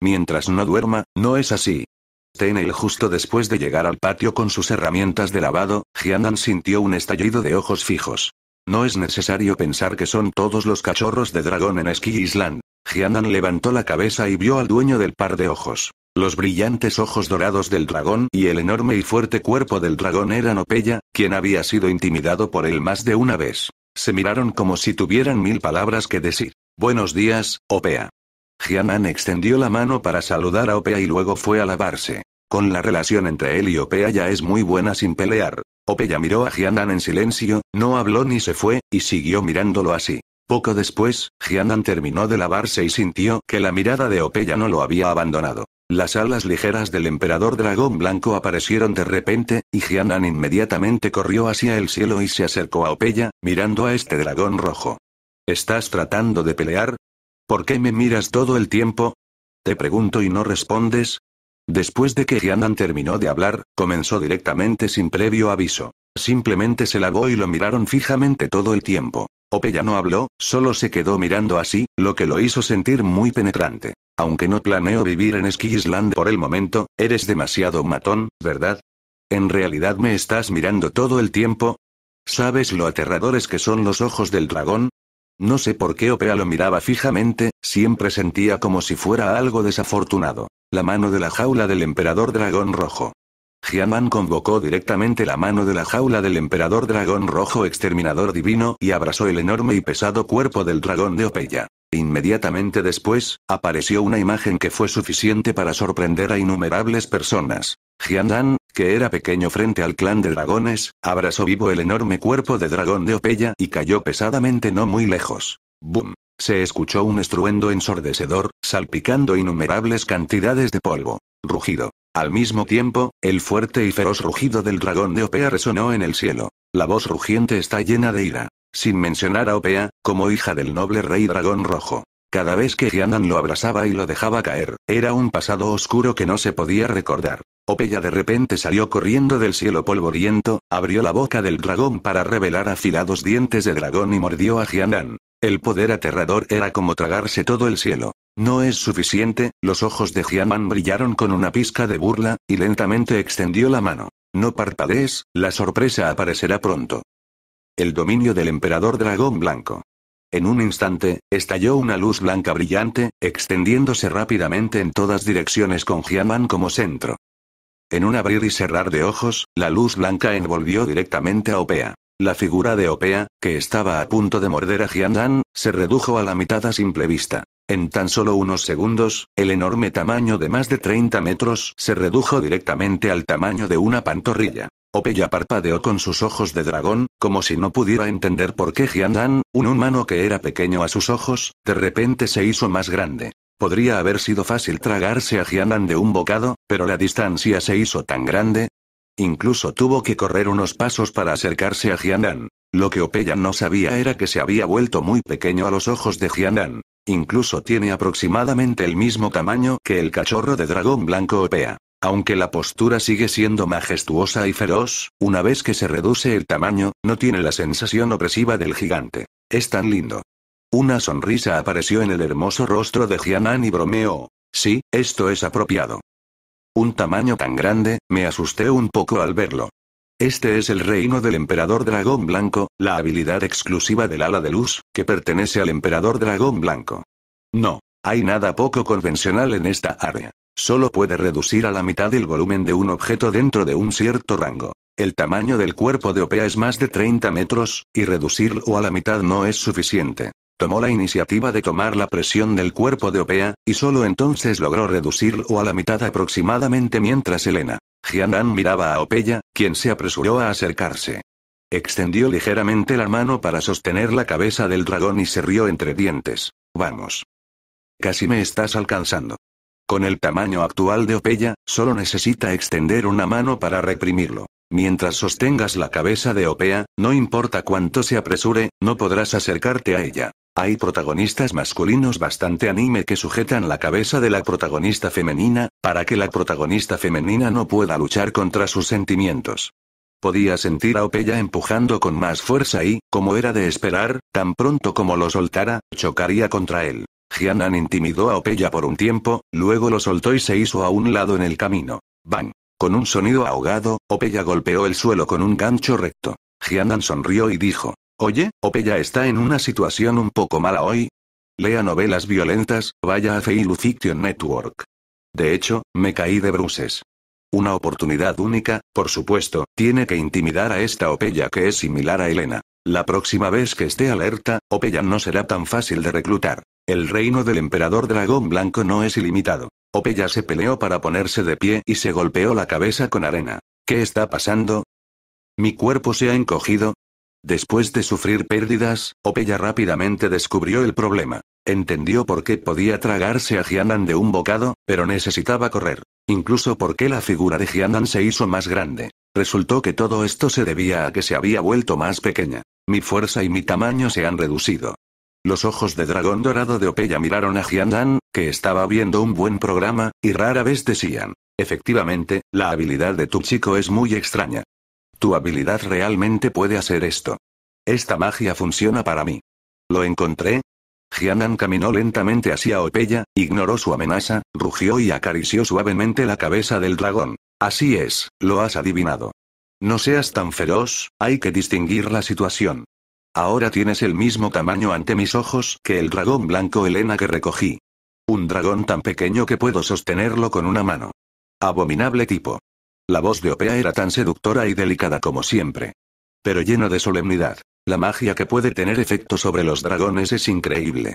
Mientras no duerma, no es así, el justo después de llegar al patio con sus herramientas de lavado, Jiandan sintió un estallido de ojos fijos. No es necesario pensar que son todos los cachorros de dragón en Ski Island. Jianan levantó la cabeza y vio al dueño del par de ojos. Los brillantes ojos dorados del dragón y el enorme y fuerte cuerpo del dragón eran Opeya, quien había sido intimidado por él más de una vez. Se miraron como si tuvieran mil palabras que decir. Buenos días, Opea. Jianan extendió la mano para saludar a Opea y luego fue a lavarse. Con la relación entre él y Opea ya es muy buena sin pelear. Opea miró a Jianan en silencio, no habló ni se fue, y siguió mirándolo así. Poco después, Jianan terminó de lavarse y sintió que la mirada de Opea no lo había abandonado. Las alas ligeras del emperador dragón blanco aparecieron de repente, y Jianan inmediatamente corrió hacia el cielo y se acercó a opea mirando a este dragón rojo. ¿Estás tratando de pelear? ¿Por qué me miras todo el tiempo? Te pregunto y no respondes. Después de que Yandan terminó de hablar, comenzó directamente sin previo aviso. Simplemente se lavó y lo miraron fijamente todo el tiempo. Opeya no habló, solo se quedó mirando así, lo que lo hizo sentir muy penetrante. Aunque no planeo vivir en Ski por el momento, eres demasiado matón, ¿verdad? ¿En realidad me estás mirando todo el tiempo? ¿Sabes lo aterradores que son los ojos del dragón? No sé por qué Opea lo miraba fijamente, siempre sentía como si fuera algo desafortunado. La mano de la jaula del emperador dragón rojo. Giaman convocó directamente la mano de la jaula del emperador dragón rojo exterminador divino y abrazó el enorme y pesado cuerpo del dragón de Opeya. Inmediatamente después, apareció una imagen que fue suficiente para sorprender a innumerables personas. Dan que era pequeño frente al clan de dragones, abrazó vivo el enorme cuerpo de dragón de Opeya y cayó pesadamente no muy lejos. ¡Bum! Se escuchó un estruendo ensordecedor, salpicando innumerables cantidades de polvo. Rugido. Al mismo tiempo, el fuerte y feroz rugido del dragón de Opea resonó en el cielo. La voz rugiente está llena de ira. Sin mencionar a Opea, como hija del noble rey dragón rojo. Cada vez que Jianan lo abrazaba y lo dejaba caer, era un pasado oscuro que no se podía recordar. Opeya de repente salió corriendo del cielo polvoriento, abrió la boca del dragón para revelar afilados dientes de dragón y mordió a Jianan. El poder aterrador era como tragarse todo el cielo. No es suficiente, los ojos de Jianan brillaron con una pizca de burla, y lentamente extendió la mano. No parpadees, la sorpresa aparecerá pronto. El dominio del emperador dragón blanco. En un instante, estalló una luz blanca brillante, extendiéndose rápidamente en todas direcciones con Jiaman como centro. En un abrir y cerrar de ojos, la luz blanca envolvió directamente a Opea. La figura de Opea, que estaba a punto de morder a Jiandan, se redujo a la mitad a simple vista. En tan solo unos segundos, el enorme tamaño de más de 30 metros se redujo directamente al tamaño de una pantorrilla. Opeya parpadeó con sus ojos de dragón, como si no pudiera entender por qué Jiandan, un humano que era pequeño a sus ojos, de repente se hizo más grande. Podría haber sido fácil tragarse a Jiandan de un bocado, pero la distancia se hizo tan grande. Incluso tuvo que correr unos pasos para acercarse a Jiandan. Lo que Opeya no sabía era que se había vuelto muy pequeño a los ojos de Jiandan. Incluso tiene aproximadamente el mismo tamaño que el cachorro de dragón blanco opea. Aunque la postura sigue siendo majestuosa y feroz, una vez que se reduce el tamaño, no tiene la sensación opresiva del gigante. Es tan lindo. Una sonrisa apareció en el hermoso rostro de Jianan y bromeó. Sí, esto es apropiado. Un tamaño tan grande, me asusté un poco al verlo. Este es el reino del emperador dragón blanco, la habilidad exclusiva del ala de luz, que pertenece al emperador dragón blanco. No, hay nada poco convencional en esta área. Solo puede reducir a la mitad el volumen de un objeto dentro de un cierto rango. El tamaño del cuerpo de Opea es más de 30 metros, y reducirlo a la mitad no es suficiente. Tomó la iniciativa de tomar la presión del cuerpo de Opea, y solo entonces logró reducirlo a la mitad aproximadamente mientras Elena. Jianan miraba a Opeya, quien se apresuró a acercarse. Extendió ligeramente la mano para sostener la cabeza del dragón y se rió entre dientes. Vamos. Casi me estás alcanzando. Con el tamaño actual de Opeya, solo necesita extender una mano para reprimirlo. Mientras sostengas la cabeza de Opea, no importa cuánto se apresure, no podrás acercarte a ella. Hay protagonistas masculinos bastante anime que sujetan la cabeza de la protagonista femenina, para que la protagonista femenina no pueda luchar contra sus sentimientos. Podía sentir a Opella empujando con más fuerza y, como era de esperar, tan pronto como lo soltara, chocaría contra él. Jianan intimidó a Opella por un tiempo, luego lo soltó y se hizo a un lado en el camino. Bang. Con un sonido ahogado, Opella golpeó el suelo con un gancho recto. Jianan sonrió y dijo, Oye, Opella está en una situación un poco mala hoy. Lea novelas violentas, vaya a Fiction Network. De hecho, me caí de bruces. Una oportunidad única, por supuesto, tiene que intimidar a esta Opeya que es similar a Elena. La próxima vez que esté alerta, Opeya no será tan fácil de reclutar. El reino del emperador dragón blanco no es ilimitado. Opeya se peleó para ponerse de pie y se golpeó la cabeza con arena. ¿Qué está pasando? ¿Mi cuerpo se ha encogido? Después de sufrir pérdidas, Opeya rápidamente descubrió el problema. Entendió por qué podía tragarse a Jianan de un bocado, pero necesitaba correr. Incluso porque la figura de Jianan se hizo más grande. Resultó que todo esto se debía a que se había vuelto más pequeña. Mi fuerza y mi tamaño se han reducido. Los ojos de dragón dorado de Opeya miraron a Jianan, que estaba viendo un buen programa, y rara vez decían, efectivamente, la habilidad de tu chico es muy extraña. Tu habilidad realmente puede hacer esto. Esta magia funciona para mí. Lo encontré, Jianan caminó lentamente hacia Opeya, ignoró su amenaza, rugió y acarició suavemente la cabeza del dragón. Así es, lo has adivinado. No seas tan feroz, hay que distinguir la situación. Ahora tienes el mismo tamaño ante mis ojos que el dragón blanco Elena que recogí. Un dragón tan pequeño que puedo sostenerlo con una mano. Abominable tipo. La voz de Opea era tan seductora y delicada como siempre. Pero lleno de solemnidad. La magia que puede tener efecto sobre los dragones es increíble.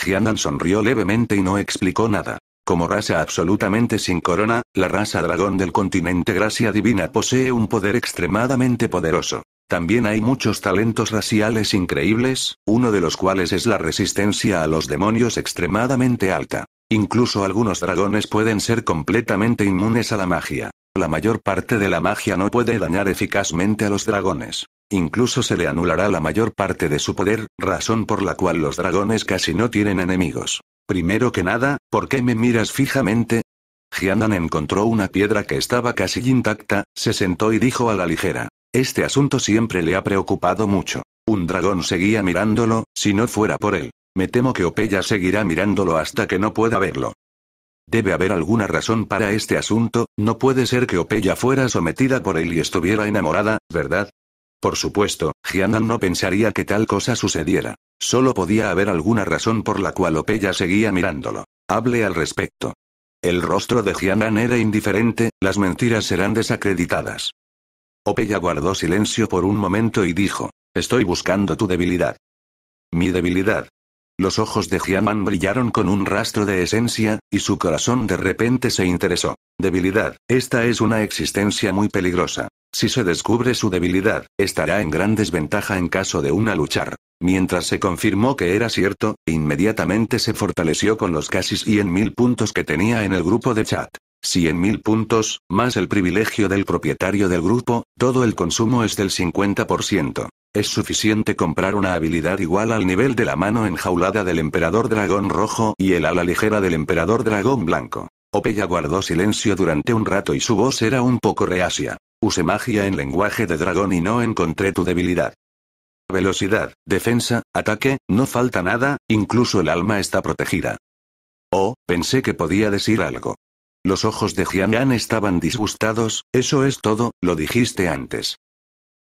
Jiandan sonrió levemente y no explicó nada. Como raza absolutamente sin corona, la raza dragón del continente Gracia Divina posee un poder extremadamente poderoso. También hay muchos talentos raciales increíbles, uno de los cuales es la resistencia a los demonios extremadamente alta. Incluso algunos dragones pueden ser completamente inmunes a la magia. La mayor parte de la magia no puede dañar eficazmente a los dragones. Incluso se le anulará la mayor parte de su poder, razón por la cual los dragones casi no tienen enemigos. Primero que nada, ¿por qué me miras fijamente? Jianan encontró una piedra que estaba casi intacta, se sentó y dijo a la ligera. Este asunto siempre le ha preocupado mucho. Un dragón seguía mirándolo, si no fuera por él. Me temo que Opeya seguirá mirándolo hasta que no pueda verlo. Debe haber alguna razón para este asunto, no puede ser que Opeya fuera sometida por él y estuviera enamorada, ¿verdad? Por supuesto, Jianan no pensaría que tal cosa sucediera. Solo podía haber alguna razón por la cual Opeya seguía mirándolo. Hable al respecto. El rostro de Jianan era indiferente, las mentiras serán desacreditadas. Opeya guardó silencio por un momento y dijo, Estoy buscando tu debilidad. Mi debilidad, los ojos de giaman brillaron con un rastro de esencia, y su corazón de repente se interesó. Debilidad, esta es una existencia muy peligrosa. Si se descubre su debilidad, estará en gran desventaja en caso de una luchar. Mientras se confirmó que era cierto, inmediatamente se fortaleció con los casi 100.000 puntos que tenía en el grupo de chat. 100.000 puntos, más el privilegio del propietario del grupo, todo el consumo es del 50%. Es suficiente comprar una habilidad igual al nivel de la mano enjaulada del emperador dragón rojo y el ala ligera del emperador dragón blanco. Opeya guardó silencio durante un rato y su voz era un poco reacia. Use magia en lenguaje de dragón y no encontré tu debilidad. Velocidad, defensa, ataque, no falta nada, incluso el alma está protegida. Oh, pensé que podía decir algo. Los ojos de Jian estaban disgustados, eso es todo, lo dijiste antes.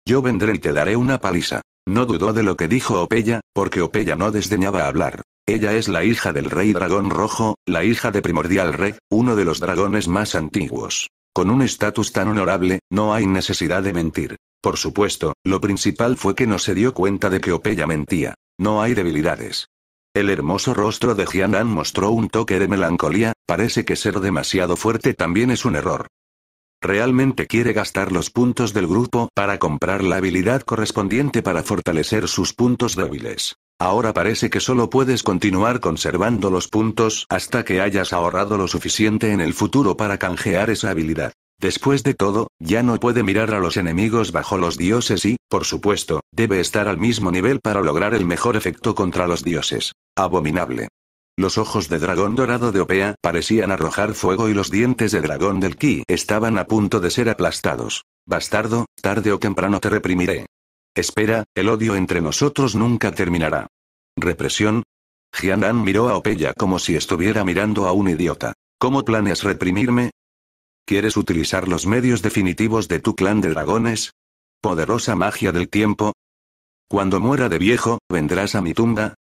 Yo vendré y te daré una paliza. No dudó de lo que dijo Opeya, porque Opeya no desdeñaba hablar. Ella es la hija del rey dragón rojo, la hija de Primordial Rey, uno de los dragones más antiguos. Con un estatus tan honorable, no hay necesidad de mentir. Por supuesto, lo principal fue que no se dio cuenta de que Opeya mentía. No hay debilidades. El hermoso rostro de Jianan mostró un toque de melancolía, parece que ser demasiado fuerte también es un error. Realmente quiere gastar los puntos del grupo para comprar la habilidad correspondiente para fortalecer sus puntos débiles. Ahora parece que solo puedes continuar conservando los puntos hasta que hayas ahorrado lo suficiente en el futuro para canjear esa habilidad. Después de todo, ya no puede mirar a los enemigos bajo los dioses y, por supuesto, debe estar al mismo nivel para lograr el mejor efecto contra los dioses. Abominable. Los ojos de dragón dorado de Opea parecían arrojar fuego y los dientes de dragón del Ki estaban a punto de ser aplastados. Bastardo, tarde o temprano te reprimiré. Espera, el odio entre nosotros nunca terminará. ¿Represión? Jianan miró a Opeya como si estuviera mirando a un idiota. ¿Cómo planes reprimirme? ¿Quieres utilizar los medios definitivos de tu clan de dragones? ¿Poderosa magia del tiempo? Cuando muera de viejo, vendrás a mi tumba,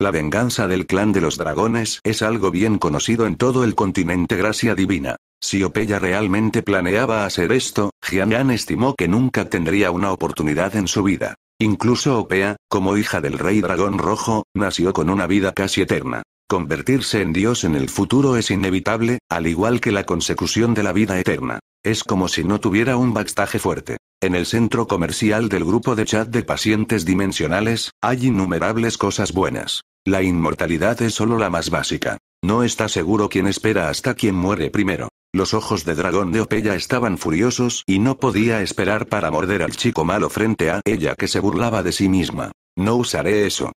la venganza del clan de los dragones es algo bien conocido en todo el continente gracia divina. Si Opeya realmente planeaba hacer esto, Jianyan estimó que nunca tendría una oportunidad en su vida. Incluso Opea, como hija del rey dragón rojo, nació con una vida casi eterna. Convertirse en Dios en el futuro es inevitable, al igual que la consecución de la vida eterna. Es como si no tuviera un backstage fuerte. En el centro comercial del grupo de chat de pacientes dimensionales, hay innumerables cosas buenas. La inmortalidad es solo la más básica. No está seguro quién espera hasta quién muere primero. Los ojos de dragón de Opeya estaban furiosos y no podía esperar para morder al chico malo frente a ella que se burlaba de sí misma. No usaré eso.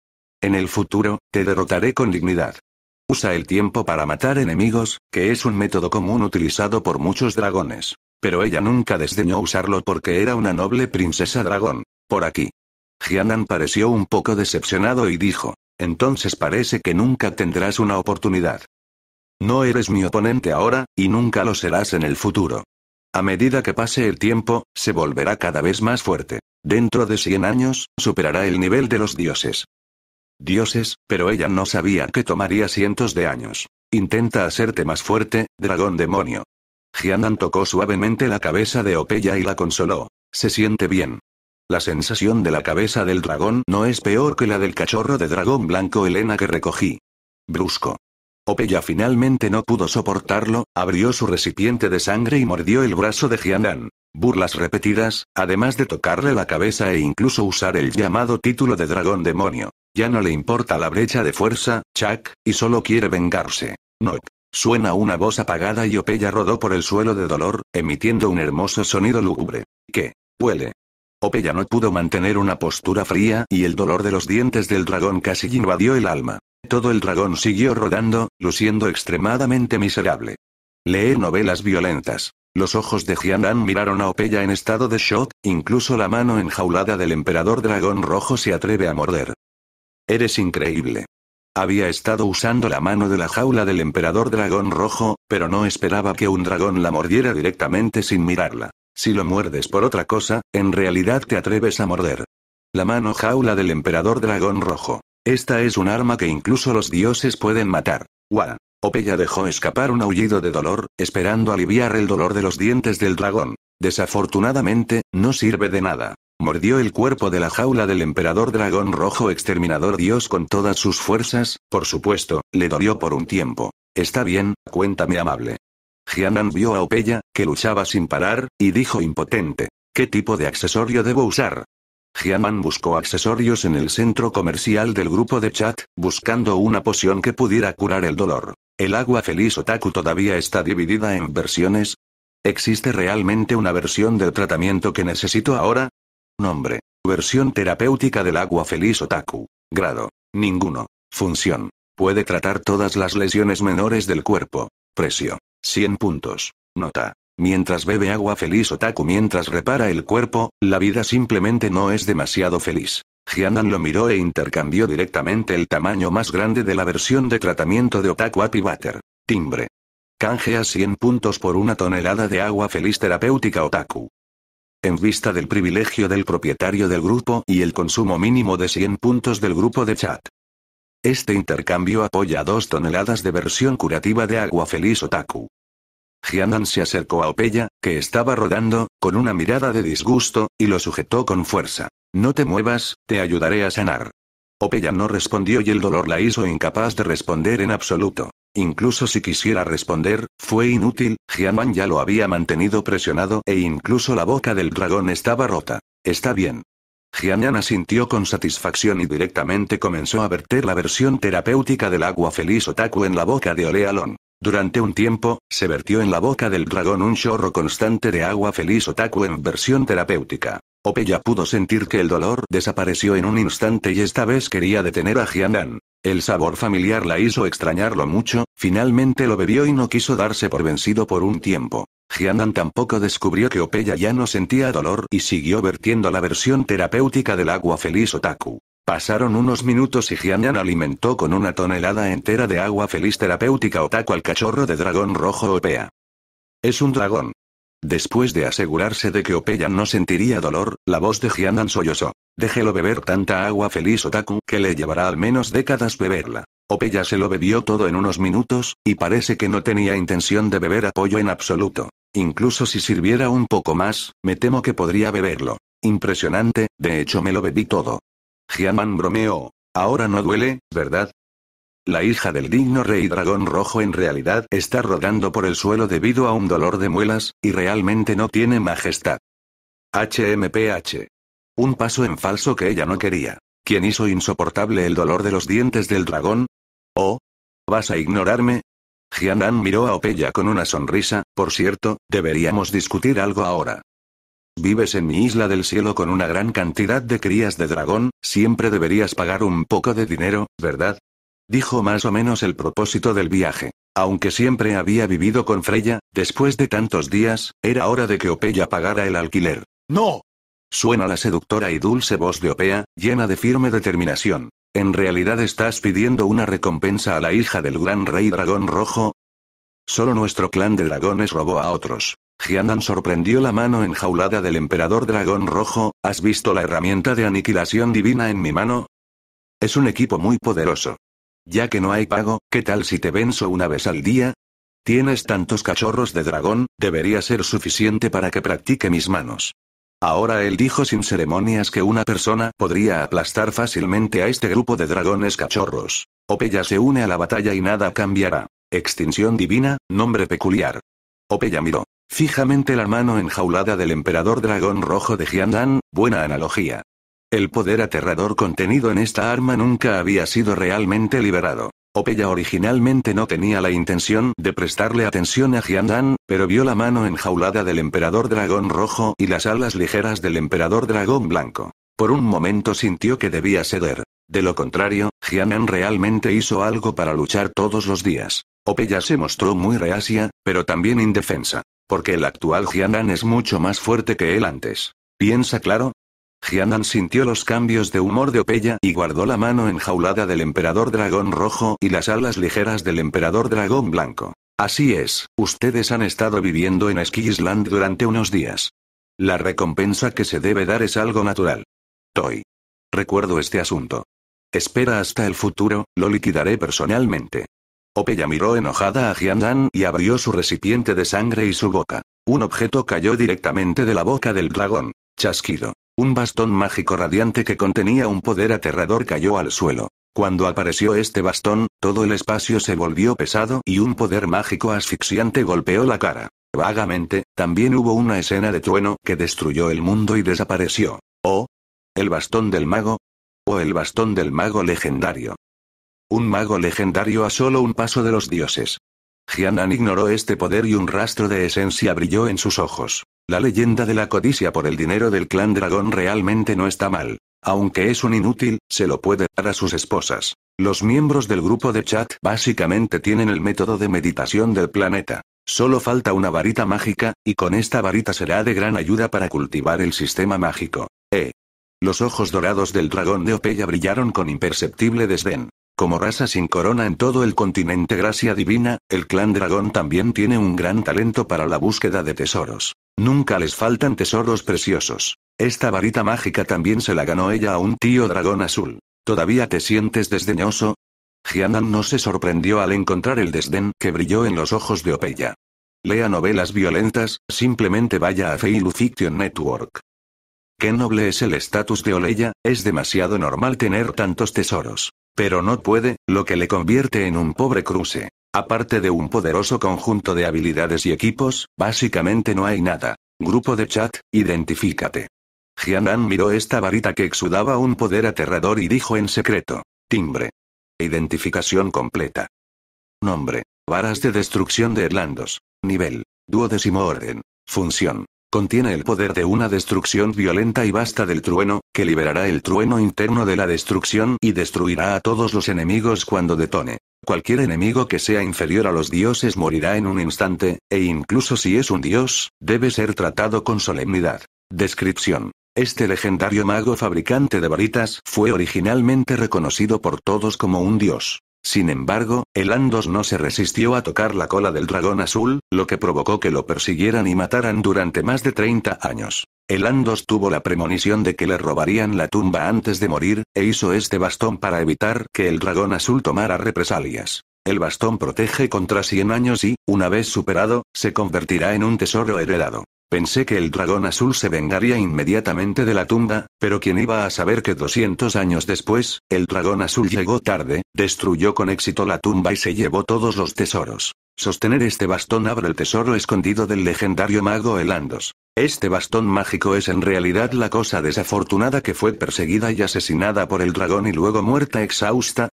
En el futuro, te derrotaré con dignidad. Usa el tiempo para matar enemigos, que es un método común utilizado por muchos dragones. Pero ella nunca desdeñó usarlo porque era una noble princesa dragón. Por aquí. Jianan pareció un poco decepcionado y dijo, entonces parece que nunca tendrás una oportunidad. No eres mi oponente ahora, y nunca lo serás en el futuro. A medida que pase el tiempo, se volverá cada vez más fuerte. Dentro de 100 años, superará el nivel de los dioses. Dioses, pero ella no sabía que tomaría cientos de años. Intenta hacerte más fuerte, dragón demonio. Jiannan tocó suavemente la cabeza de Opeya y la consoló. Se siente bien. La sensación de la cabeza del dragón no es peor que la del cachorro de dragón blanco Elena que recogí. Brusco. Opeya finalmente no pudo soportarlo, abrió su recipiente de sangre y mordió el brazo de Jiannan. Burlas repetidas, además de tocarle la cabeza e incluso usar el llamado título de dragón demonio. Ya no le importa la brecha de fuerza, Chuck, y solo quiere vengarse. No. Suena una voz apagada y Opeya rodó por el suelo de dolor, emitiendo un hermoso sonido lúgubre. ¿Qué? Huele. Opeya no pudo mantener una postura fría y el dolor de los dientes del dragón casi invadió el alma. Todo el dragón siguió rodando, luciendo extremadamente miserable. Lee novelas violentas. Los ojos de Jianan miraron a Opeya en estado de shock, incluso la mano enjaulada del emperador dragón rojo se atreve a morder. Eres increíble. Había estado usando la mano de la jaula del emperador dragón rojo, pero no esperaba que un dragón la mordiera directamente sin mirarla. Si lo muerdes por otra cosa, en realidad te atreves a morder. La mano jaula del emperador dragón rojo. Esta es un arma que incluso los dioses pueden matar. ¡Guau! Opeya dejó escapar un aullido de dolor, esperando aliviar el dolor de los dientes del dragón. Desafortunadamente, no sirve de nada mordió el cuerpo de la jaula del emperador dragón rojo exterminador dios con todas sus fuerzas, por supuesto, le dolió por un tiempo. Está bien, cuéntame amable. Jianan vio a Opeya, que luchaba sin parar, y dijo impotente. ¿Qué tipo de accesorio debo usar? Jianan buscó accesorios en el centro comercial del grupo de chat, buscando una poción que pudiera curar el dolor. ¿El agua feliz otaku todavía está dividida en versiones? ¿Existe realmente una versión del tratamiento que necesito ahora? Nombre. Versión terapéutica del agua feliz otaku. Grado. Ninguno. Función. Puede tratar todas las lesiones menores del cuerpo. Precio. 100 puntos. Nota. Mientras bebe agua feliz otaku mientras repara el cuerpo, la vida simplemente no es demasiado feliz. Giandan lo miró e intercambió directamente el tamaño más grande de la versión de tratamiento de Otaku Happy Water. Timbre. Canjea 100 puntos por una tonelada de agua feliz terapéutica Otaku en vista del privilegio del propietario del grupo y el consumo mínimo de 100 puntos del grupo de chat. Este intercambio apoya dos toneladas de versión curativa de Agua Feliz Otaku. Giannan se acercó a Opeya, que estaba rodando, con una mirada de disgusto, y lo sujetó con fuerza. No te muevas, te ayudaré a sanar. Opeya no respondió y el dolor la hizo incapaz de responder en absoluto. Incluso si quisiera responder, fue inútil, Jianman ya lo había mantenido presionado e incluso la boca del dragón estaba rota. Está bien. Jianan asintió con satisfacción y directamente comenzó a verter la versión terapéutica del agua feliz otaku en la boca de Olealon. Durante un tiempo, se vertió en la boca del dragón un chorro constante de agua feliz otaku en versión terapéutica. Opeya pudo sentir que el dolor desapareció en un instante y esta vez quería detener a Jianan. El sabor familiar la hizo extrañarlo mucho, finalmente lo bebió y no quiso darse por vencido por un tiempo. Jianan tampoco descubrió que Opeya ya no sentía dolor y siguió vertiendo la versión terapéutica del agua feliz otaku. Pasaron unos minutos y Jianan alimentó con una tonelada entera de agua feliz terapéutica otaku al cachorro de dragón rojo Opea. Es un dragón, Después de asegurarse de que Opeyan no sentiría dolor, la voz de Jianan sollozó. Déjelo beber tanta agua feliz Otaku que le llevará al menos décadas beberla. Opeya se lo bebió todo en unos minutos, y parece que no tenía intención de beber apoyo en absoluto. Incluso si sirviera un poco más, me temo que podría beberlo. Impresionante, de hecho me lo bebí todo. Jianan bromeó. Ahora no duele, ¿verdad? La hija del digno rey dragón rojo en realidad está rodando por el suelo debido a un dolor de muelas, y realmente no tiene majestad. HMPH. Un paso en falso que ella no quería. ¿Quién hizo insoportable el dolor de los dientes del dragón? ¿Oh? ¿Vas a ignorarme? Jianan miró a Opeya con una sonrisa, por cierto, deberíamos discutir algo ahora. Vives en mi isla del cielo con una gran cantidad de crías de dragón, siempre deberías pagar un poco de dinero, ¿verdad? Dijo más o menos el propósito del viaje. Aunque siempre había vivido con Freya, después de tantos días, era hora de que Opeya pagara el alquiler. ¡No! Suena la seductora y dulce voz de Opea, llena de firme determinación. ¿En realidad estás pidiendo una recompensa a la hija del gran rey dragón rojo? Solo nuestro clan de dragones robó a otros. Jiandan sorprendió la mano enjaulada del emperador dragón rojo, ¿has visto la herramienta de aniquilación divina en mi mano? Es un equipo muy poderoso. Ya que no hay pago, ¿qué tal si te venzo una vez al día? Tienes tantos cachorros de dragón, debería ser suficiente para que practique mis manos. Ahora él dijo sin ceremonias que una persona podría aplastar fácilmente a este grupo de dragones cachorros. Opeya se une a la batalla y nada cambiará. Extinción divina, nombre peculiar. Opeya miró fijamente la mano enjaulada del emperador dragón rojo de Jiandan, buena analogía. El poder aterrador contenido en esta arma nunca había sido realmente liberado. Opeya originalmente no tenía la intención de prestarle atención a Dan, pero vio la mano enjaulada del emperador dragón rojo y las alas ligeras del emperador dragón blanco. Por un momento sintió que debía ceder. De lo contrario, Dan realmente hizo algo para luchar todos los días. Opeya se mostró muy reacia, pero también indefensa. Porque el actual Dan es mucho más fuerte que él antes. Piensa claro, Jianan sintió los cambios de humor de Opeya y guardó la mano enjaulada del emperador dragón rojo y las alas ligeras del emperador dragón blanco. Así es, ustedes han estado viviendo en Skisland durante unos días. La recompensa que se debe dar es algo natural. Toy. Recuerdo este asunto. Espera hasta el futuro, lo liquidaré personalmente. Opeya miró enojada a Jiandan y abrió su recipiente de sangre y su boca. Un objeto cayó directamente de la boca del dragón. Chasquido. Un bastón mágico radiante que contenía un poder aterrador cayó al suelo. Cuando apareció este bastón, todo el espacio se volvió pesado y un poder mágico asfixiante golpeó la cara. Vagamente, también hubo una escena de trueno que destruyó el mundo y desapareció. ¿O? Oh, ¿El bastón del mago? ¿O el bastón del mago legendario? Un mago legendario a solo un paso de los dioses. Jianan ignoró este poder y un rastro de esencia brilló en sus ojos. La leyenda de la codicia por el dinero del clan dragón realmente no está mal. Aunque es un inútil, se lo puede dar a sus esposas. Los miembros del grupo de chat básicamente tienen el método de meditación del planeta. Solo falta una varita mágica, y con esta varita será de gran ayuda para cultivar el sistema mágico. Eh. Los ojos dorados del dragón de Opeya brillaron con imperceptible desdén. Como raza sin corona en todo el continente gracia divina, el clan dragón también tiene un gran talento para la búsqueda de tesoros. Nunca les faltan tesoros preciosos. Esta varita mágica también se la ganó ella a un tío dragón azul. ¿Todavía te sientes desdeñoso? Jianan no se sorprendió al encontrar el desdén que brilló en los ojos de Opeya. Lea novelas violentas, simplemente vaya a Feilu Fiction Network. Qué noble es el estatus de Oleya, es demasiado normal tener tantos tesoros. Pero no puede, lo que le convierte en un pobre cruce. Aparte de un poderoso conjunto de habilidades y equipos, básicamente no hay nada. Grupo de chat, identifícate. Jianan miró esta varita que exudaba un poder aterrador y dijo en secreto. Timbre. Identificación completa. Nombre. Varas de destrucción de Erlandos. Nivel. Duodécimo orden. Función. Contiene el poder de una destrucción violenta y basta del trueno, que liberará el trueno interno de la destrucción y destruirá a todos los enemigos cuando detone. Cualquier enemigo que sea inferior a los dioses morirá en un instante, e incluso si es un dios, debe ser tratado con solemnidad. Descripción. Este legendario mago fabricante de varitas fue originalmente reconocido por todos como un dios. Sin embargo, el Andos no se resistió a tocar la cola del dragón azul, lo que provocó que lo persiguieran y mataran durante más de 30 años. El Andos tuvo la premonición de que le robarían la tumba antes de morir, e hizo este bastón para evitar que el dragón azul tomara represalias. El bastón protege contra 100 años y, una vez superado, se convertirá en un tesoro heredado. Pensé que el dragón azul se vengaría inmediatamente de la tumba, pero quién iba a saber que 200 años después, el dragón azul llegó tarde, destruyó con éxito la tumba y se llevó todos los tesoros. Sostener este bastón abre el tesoro escondido del legendario mago Elandos. Este bastón mágico es en realidad la cosa desafortunada que fue perseguida y asesinada por el dragón y luego muerta exhausta.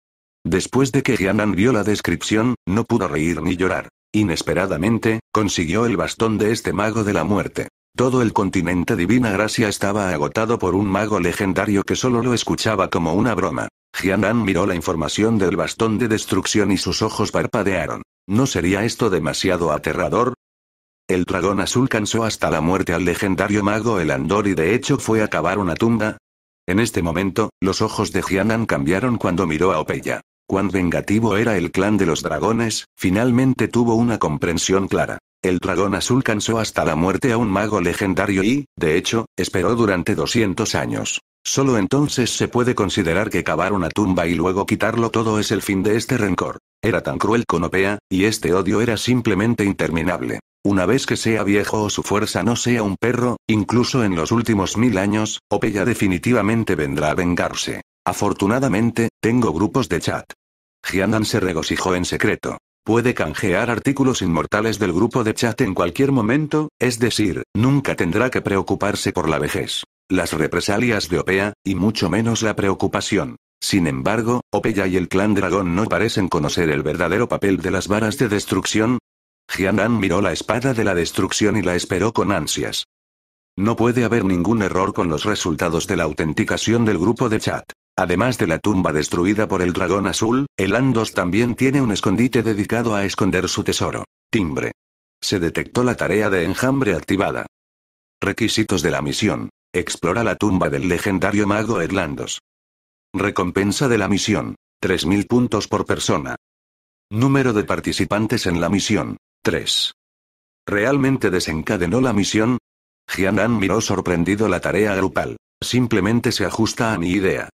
Después de que Gianan vio la descripción, no pudo reír ni llorar. Inesperadamente, consiguió el bastón de este mago de la muerte. Todo el continente Divina Gracia estaba agotado por un mago legendario que solo lo escuchaba como una broma. Jianan miró la información del bastón de destrucción y sus ojos parpadearon. ¿No sería esto demasiado aterrador? El dragón azul cansó hasta la muerte al legendario mago El Andor y de hecho fue a cavar una tumba. En este momento, los ojos de Jianan cambiaron cuando miró a Opeya cuán vengativo era el clan de los dragones, finalmente tuvo una comprensión clara. El dragón azul cansó hasta la muerte a un mago legendario y, de hecho, esperó durante 200 años. Solo entonces se puede considerar que cavar una tumba y luego quitarlo todo es el fin de este rencor. Era tan cruel con Opea, y este odio era simplemente interminable. Una vez que sea viejo o su fuerza no sea un perro, incluso en los últimos mil años, Opeya definitivamente vendrá a vengarse. Afortunadamente, tengo grupos de chat. Jianan se regocijó en secreto. Puede canjear artículos inmortales del grupo de chat en cualquier momento, es decir, nunca tendrá que preocuparse por la vejez, las represalias de Opea, y mucho menos la preocupación. Sin embargo, Opeya y el clan dragón no parecen conocer el verdadero papel de las varas de destrucción. Jianan miró la espada de la destrucción y la esperó con ansias. No puede haber ningún error con los resultados de la autenticación del grupo de chat. Además de la tumba destruida por el dragón azul, el Andos también tiene un escondite dedicado a esconder su tesoro. Timbre. Se detectó la tarea de enjambre activada. Requisitos de la misión. Explora la tumba del legendario mago Erlandos. Recompensa de la misión. 3.000 puntos por persona. Número de participantes en la misión. 3. ¿Realmente desencadenó la misión? Jianan miró sorprendido la tarea grupal. Simplemente se ajusta a mi idea.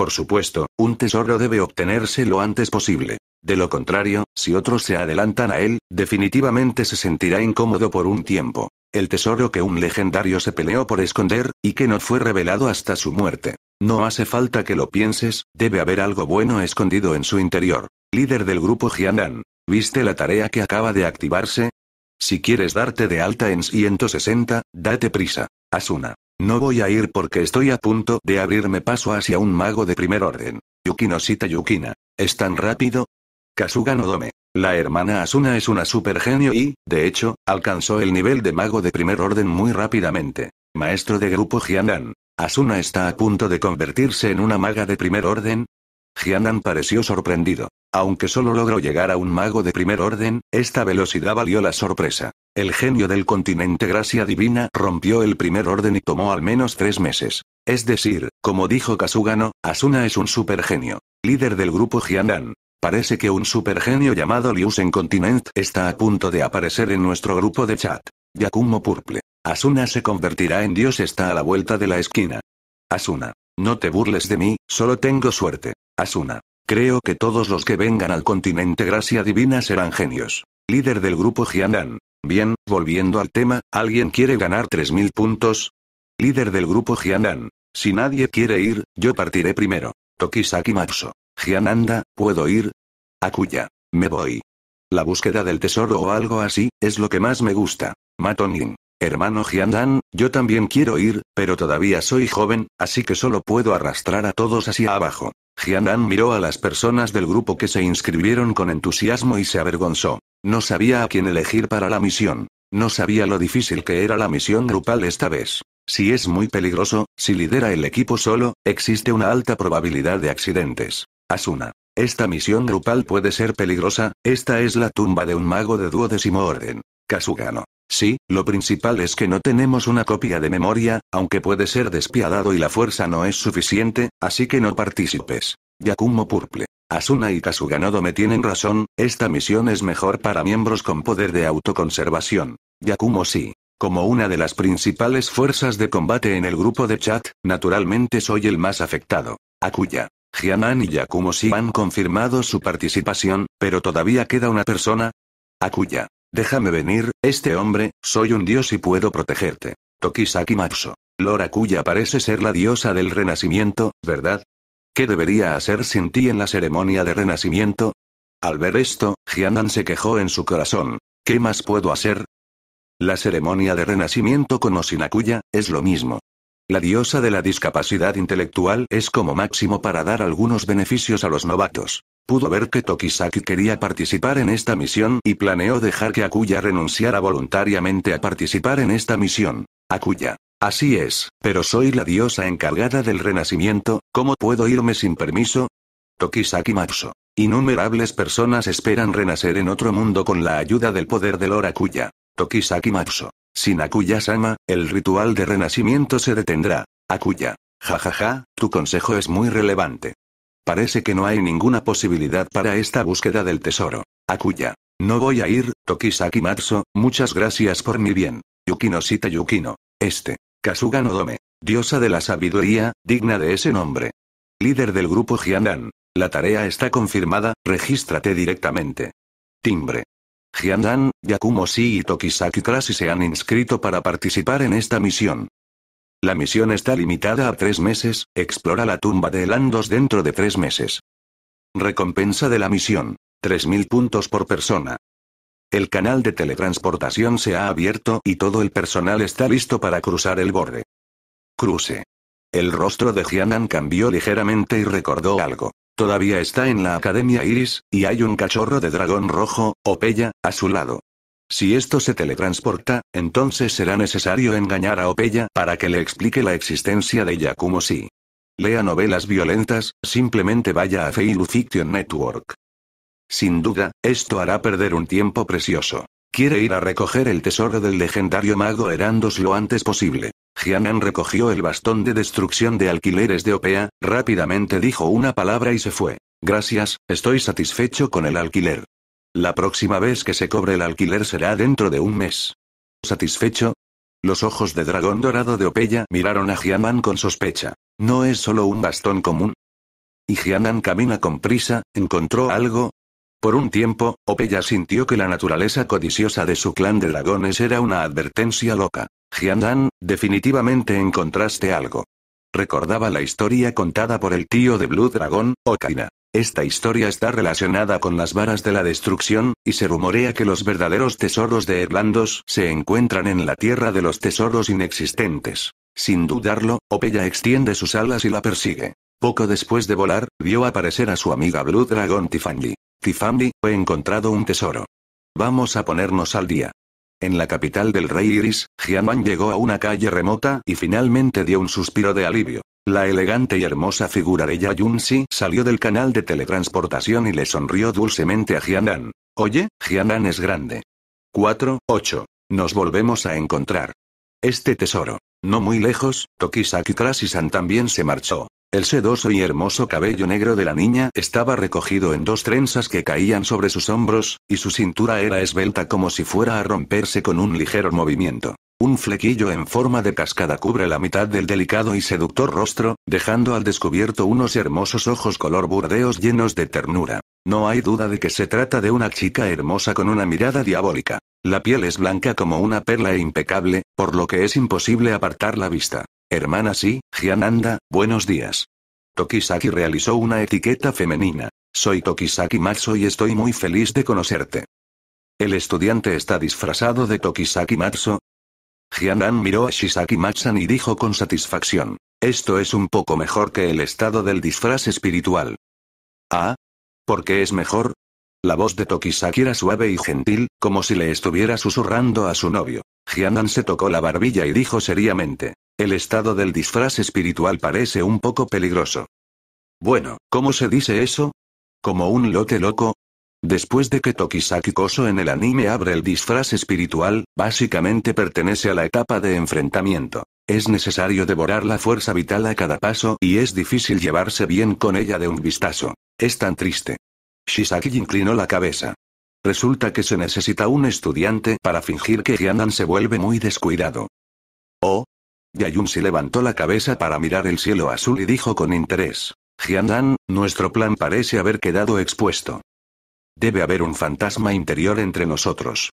Por supuesto, un tesoro debe obtenerse lo antes posible. De lo contrario, si otros se adelantan a él, definitivamente se sentirá incómodo por un tiempo. El tesoro que un legendario se peleó por esconder, y que no fue revelado hasta su muerte. No hace falta que lo pienses, debe haber algo bueno escondido en su interior. Líder del grupo Jianan, ¿viste la tarea que acaba de activarse? Si quieres darte de alta en 160, date prisa. Asuna. No voy a ir porque estoy a punto de abrirme paso hacia un mago de primer orden. Yukinosita Yukina. ¿Es tan rápido? Kasuga no dome. La hermana Asuna es una super genio y, de hecho, alcanzó el nivel de mago de primer orden muy rápidamente. Maestro de grupo Jianan. Asuna está a punto de convertirse en una maga de primer orden, Jianan pareció sorprendido. Aunque solo logró llegar a un mago de primer orden, esta velocidad valió la sorpresa. El genio del continente Gracia Divina rompió el primer orden y tomó al menos tres meses. Es decir, como dijo Kasugano, Asuna es un supergenio. Líder del grupo Jianan. Parece que un supergenio llamado Liusen Continent está a punto de aparecer en nuestro grupo de chat. Yakumo Purple. Asuna se convertirá en Dios está a la vuelta de la esquina. Asuna. No te burles de mí, solo tengo suerte. Asuna. Creo que todos los que vengan al continente gracia divina serán genios. Líder del grupo Jiandan. Bien, volviendo al tema, ¿alguien quiere ganar 3.000 puntos? Líder del grupo Jiandan. Si nadie quiere ir, yo partiré primero. Tokisaki Matsu. Jiananda, ¿puedo ir? Akuya. Me voy. La búsqueda del tesoro o algo así, es lo que más me gusta. Matonin. Hermano Jiandan, yo también quiero ir, pero todavía soy joven, así que solo puedo arrastrar a todos hacia abajo. Jianan miró a las personas del grupo que se inscribieron con entusiasmo y se avergonzó. No sabía a quién elegir para la misión. No sabía lo difícil que era la misión grupal esta vez. Si es muy peligroso, si lidera el equipo solo, existe una alta probabilidad de accidentes. Asuna. Esta misión grupal puede ser peligrosa, esta es la tumba de un mago de duodécimo orden. Kasugano. Sí, lo principal es que no tenemos una copia de memoria, aunque puede ser despiadado y la fuerza no es suficiente, así que no participes. Yakumo Purple. Asuna y Kasuganado me tienen razón, esta misión es mejor para miembros con poder de autoconservación. Yakumo sí. Como una de las principales fuerzas de combate en el grupo de chat, naturalmente soy el más afectado. Akuya. Jianan y Yakumo sí han confirmado su participación, pero todavía queda una persona. Akuya. Déjame venir, este hombre, soy un dios y puedo protegerte. Tokisaki Matsu. Lora parece ser la diosa del renacimiento, ¿verdad? ¿Qué debería hacer sin ti en la ceremonia de renacimiento? Al ver esto, Jianan se quejó en su corazón. ¿Qué más puedo hacer? La ceremonia de renacimiento con Osinakuya, es lo mismo. La diosa de la discapacidad intelectual es como máximo para dar algunos beneficios a los novatos. Pudo ver que Tokisaki quería participar en esta misión y planeó dejar que Akuya renunciara voluntariamente a participar en esta misión. Akuya. Así es, pero soy la diosa encargada del renacimiento, ¿cómo puedo irme sin permiso? Tokisaki Matsu. Innumerables personas esperan renacer en otro mundo con la ayuda del poder del Akuya. Tokisaki Matsu. Sin Akuya-sama, el ritual de renacimiento se detendrá. Akuya. Jajaja, ja, ja, tu consejo es muy relevante. Parece que no hay ninguna posibilidad para esta búsqueda del tesoro. Akuya. No voy a ir, Tokisaki Matsu, muchas gracias por mi bien. Yukino Sita Yukino. Este. Kasuga Nodome. Diosa de la sabiduría, digna de ese nombre. Líder del grupo Giandan. La tarea está confirmada, regístrate directamente. Timbre. Yakumo Si y Tokisaki Krasi se han inscrito para participar en esta misión. La misión está limitada a tres meses, explora la tumba de Elandos dentro de tres meses. Recompensa de la misión. 3.000 puntos por persona. El canal de teletransportación se ha abierto y todo el personal está listo para cruzar el borde. Cruce. El rostro de Jianan cambió ligeramente y recordó algo. Todavía está en la Academia Iris, y hay un cachorro de dragón rojo, Opeya, a su lado. Si esto se teletransporta, entonces será necesario engañar a Opeya para que le explique la existencia de yakumo Si lea novelas violentas, simplemente vaya a Feilu Fiction Network. Sin duda, esto hará perder un tiempo precioso. Quiere ir a recoger el tesoro del legendario mago Erandos lo antes posible. Jianan recogió el bastón de destrucción de alquileres de Opea, rápidamente dijo una palabra y se fue. Gracias, estoy satisfecho con el alquiler. La próxima vez que se cobre el alquiler será dentro de un mes. ¿Satisfecho? Los ojos de dragón dorado de Opeya miraron a Jianan con sospecha. No es solo un bastón común. Y Jianan camina con prisa, encontró algo, por un tiempo, Opeya sintió que la naturaleza codiciosa de su clan de dragones era una advertencia loca. Jiandan, definitivamente encontraste algo. Recordaba la historia contada por el tío de Blue Dragon, Okaina. Esta historia está relacionada con las varas de la destrucción, y se rumorea que los verdaderos tesoros de Erlandos se encuentran en la tierra de los tesoros inexistentes. Sin dudarlo, Opeya extiende sus alas y la persigue. Poco después de volar, vio aparecer a su amiga Blue Dragon Tifanli. Tifanli, he encontrado un tesoro. Vamos a ponernos al día. En la capital del rey Iris, Giaman llegó a una calle remota y finalmente dio un suspiro de alivio. La elegante y hermosa figura de Si, salió del canal de teletransportación y le sonrió dulcemente a Jianan. Oye, Jianan es grande. 4. 8. Nos volvemos a encontrar. Este tesoro. No muy lejos, Tokisaki Krasisan también se marchó. El sedoso y hermoso cabello negro de la niña estaba recogido en dos trenzas que caían sobre sus hombros, y su cintura era esbelta como si fuera a romperse con un ligero movimiento. Un flequillo en forma de cascada cubre la mitad del delicado y seductor rostro, dejando al descubierto unos hermosos ojos color burdeos llenos de ternura. No hay duda de que se trata de una chica hermosa con una mirada diabólica. La piel es blanca como una perla e impecable, por lo que es imposible apartar la vista. Hermana sí, Giananda, buenos días. Tokisaki realizó una etiqueta femenina. Soy Tokisaki Matsu y estoy muy feliz de conocerte. ¿El estudiante está disfrazado de Tokisaki Matsu? Jianan miró a Shisaki Matsan y dijo con satisfacción. Esto es un poco mejor que el estado del disfraz espiritual. ¿Ah? ¿Por qué es mejor? La voz de Tokisaki era suave y gentil, como si le estuviera susurrando a su novio. Jianan se tocó la barbilla y dijo seriamente. El estado del disfraz espiritual parece un poco peligroso. Bueno, ¿cómo se dice eso? ¿Como un lote loco? Después de que Tokisaki Koso en el anime abre el disfraz espiritual, básicamente pertenece a la etapa de enfrentamiento. Es necesario devorar la fuerza vital a cada paso y es difícil llevarse bien con ella de un vistazo. Es tan triste. Shisaki inclinó la cabeza. Resulta que se necesita un estudiante para fingir que Gianan se vuelve muy descuidado. Oh, Yayun se levantó la cabeza para mirar el cielo azul y dijo con interés. Jiandan, nuestro plan parece haber quedado expuesto. Debe haber un fantasma interior entre nosotros.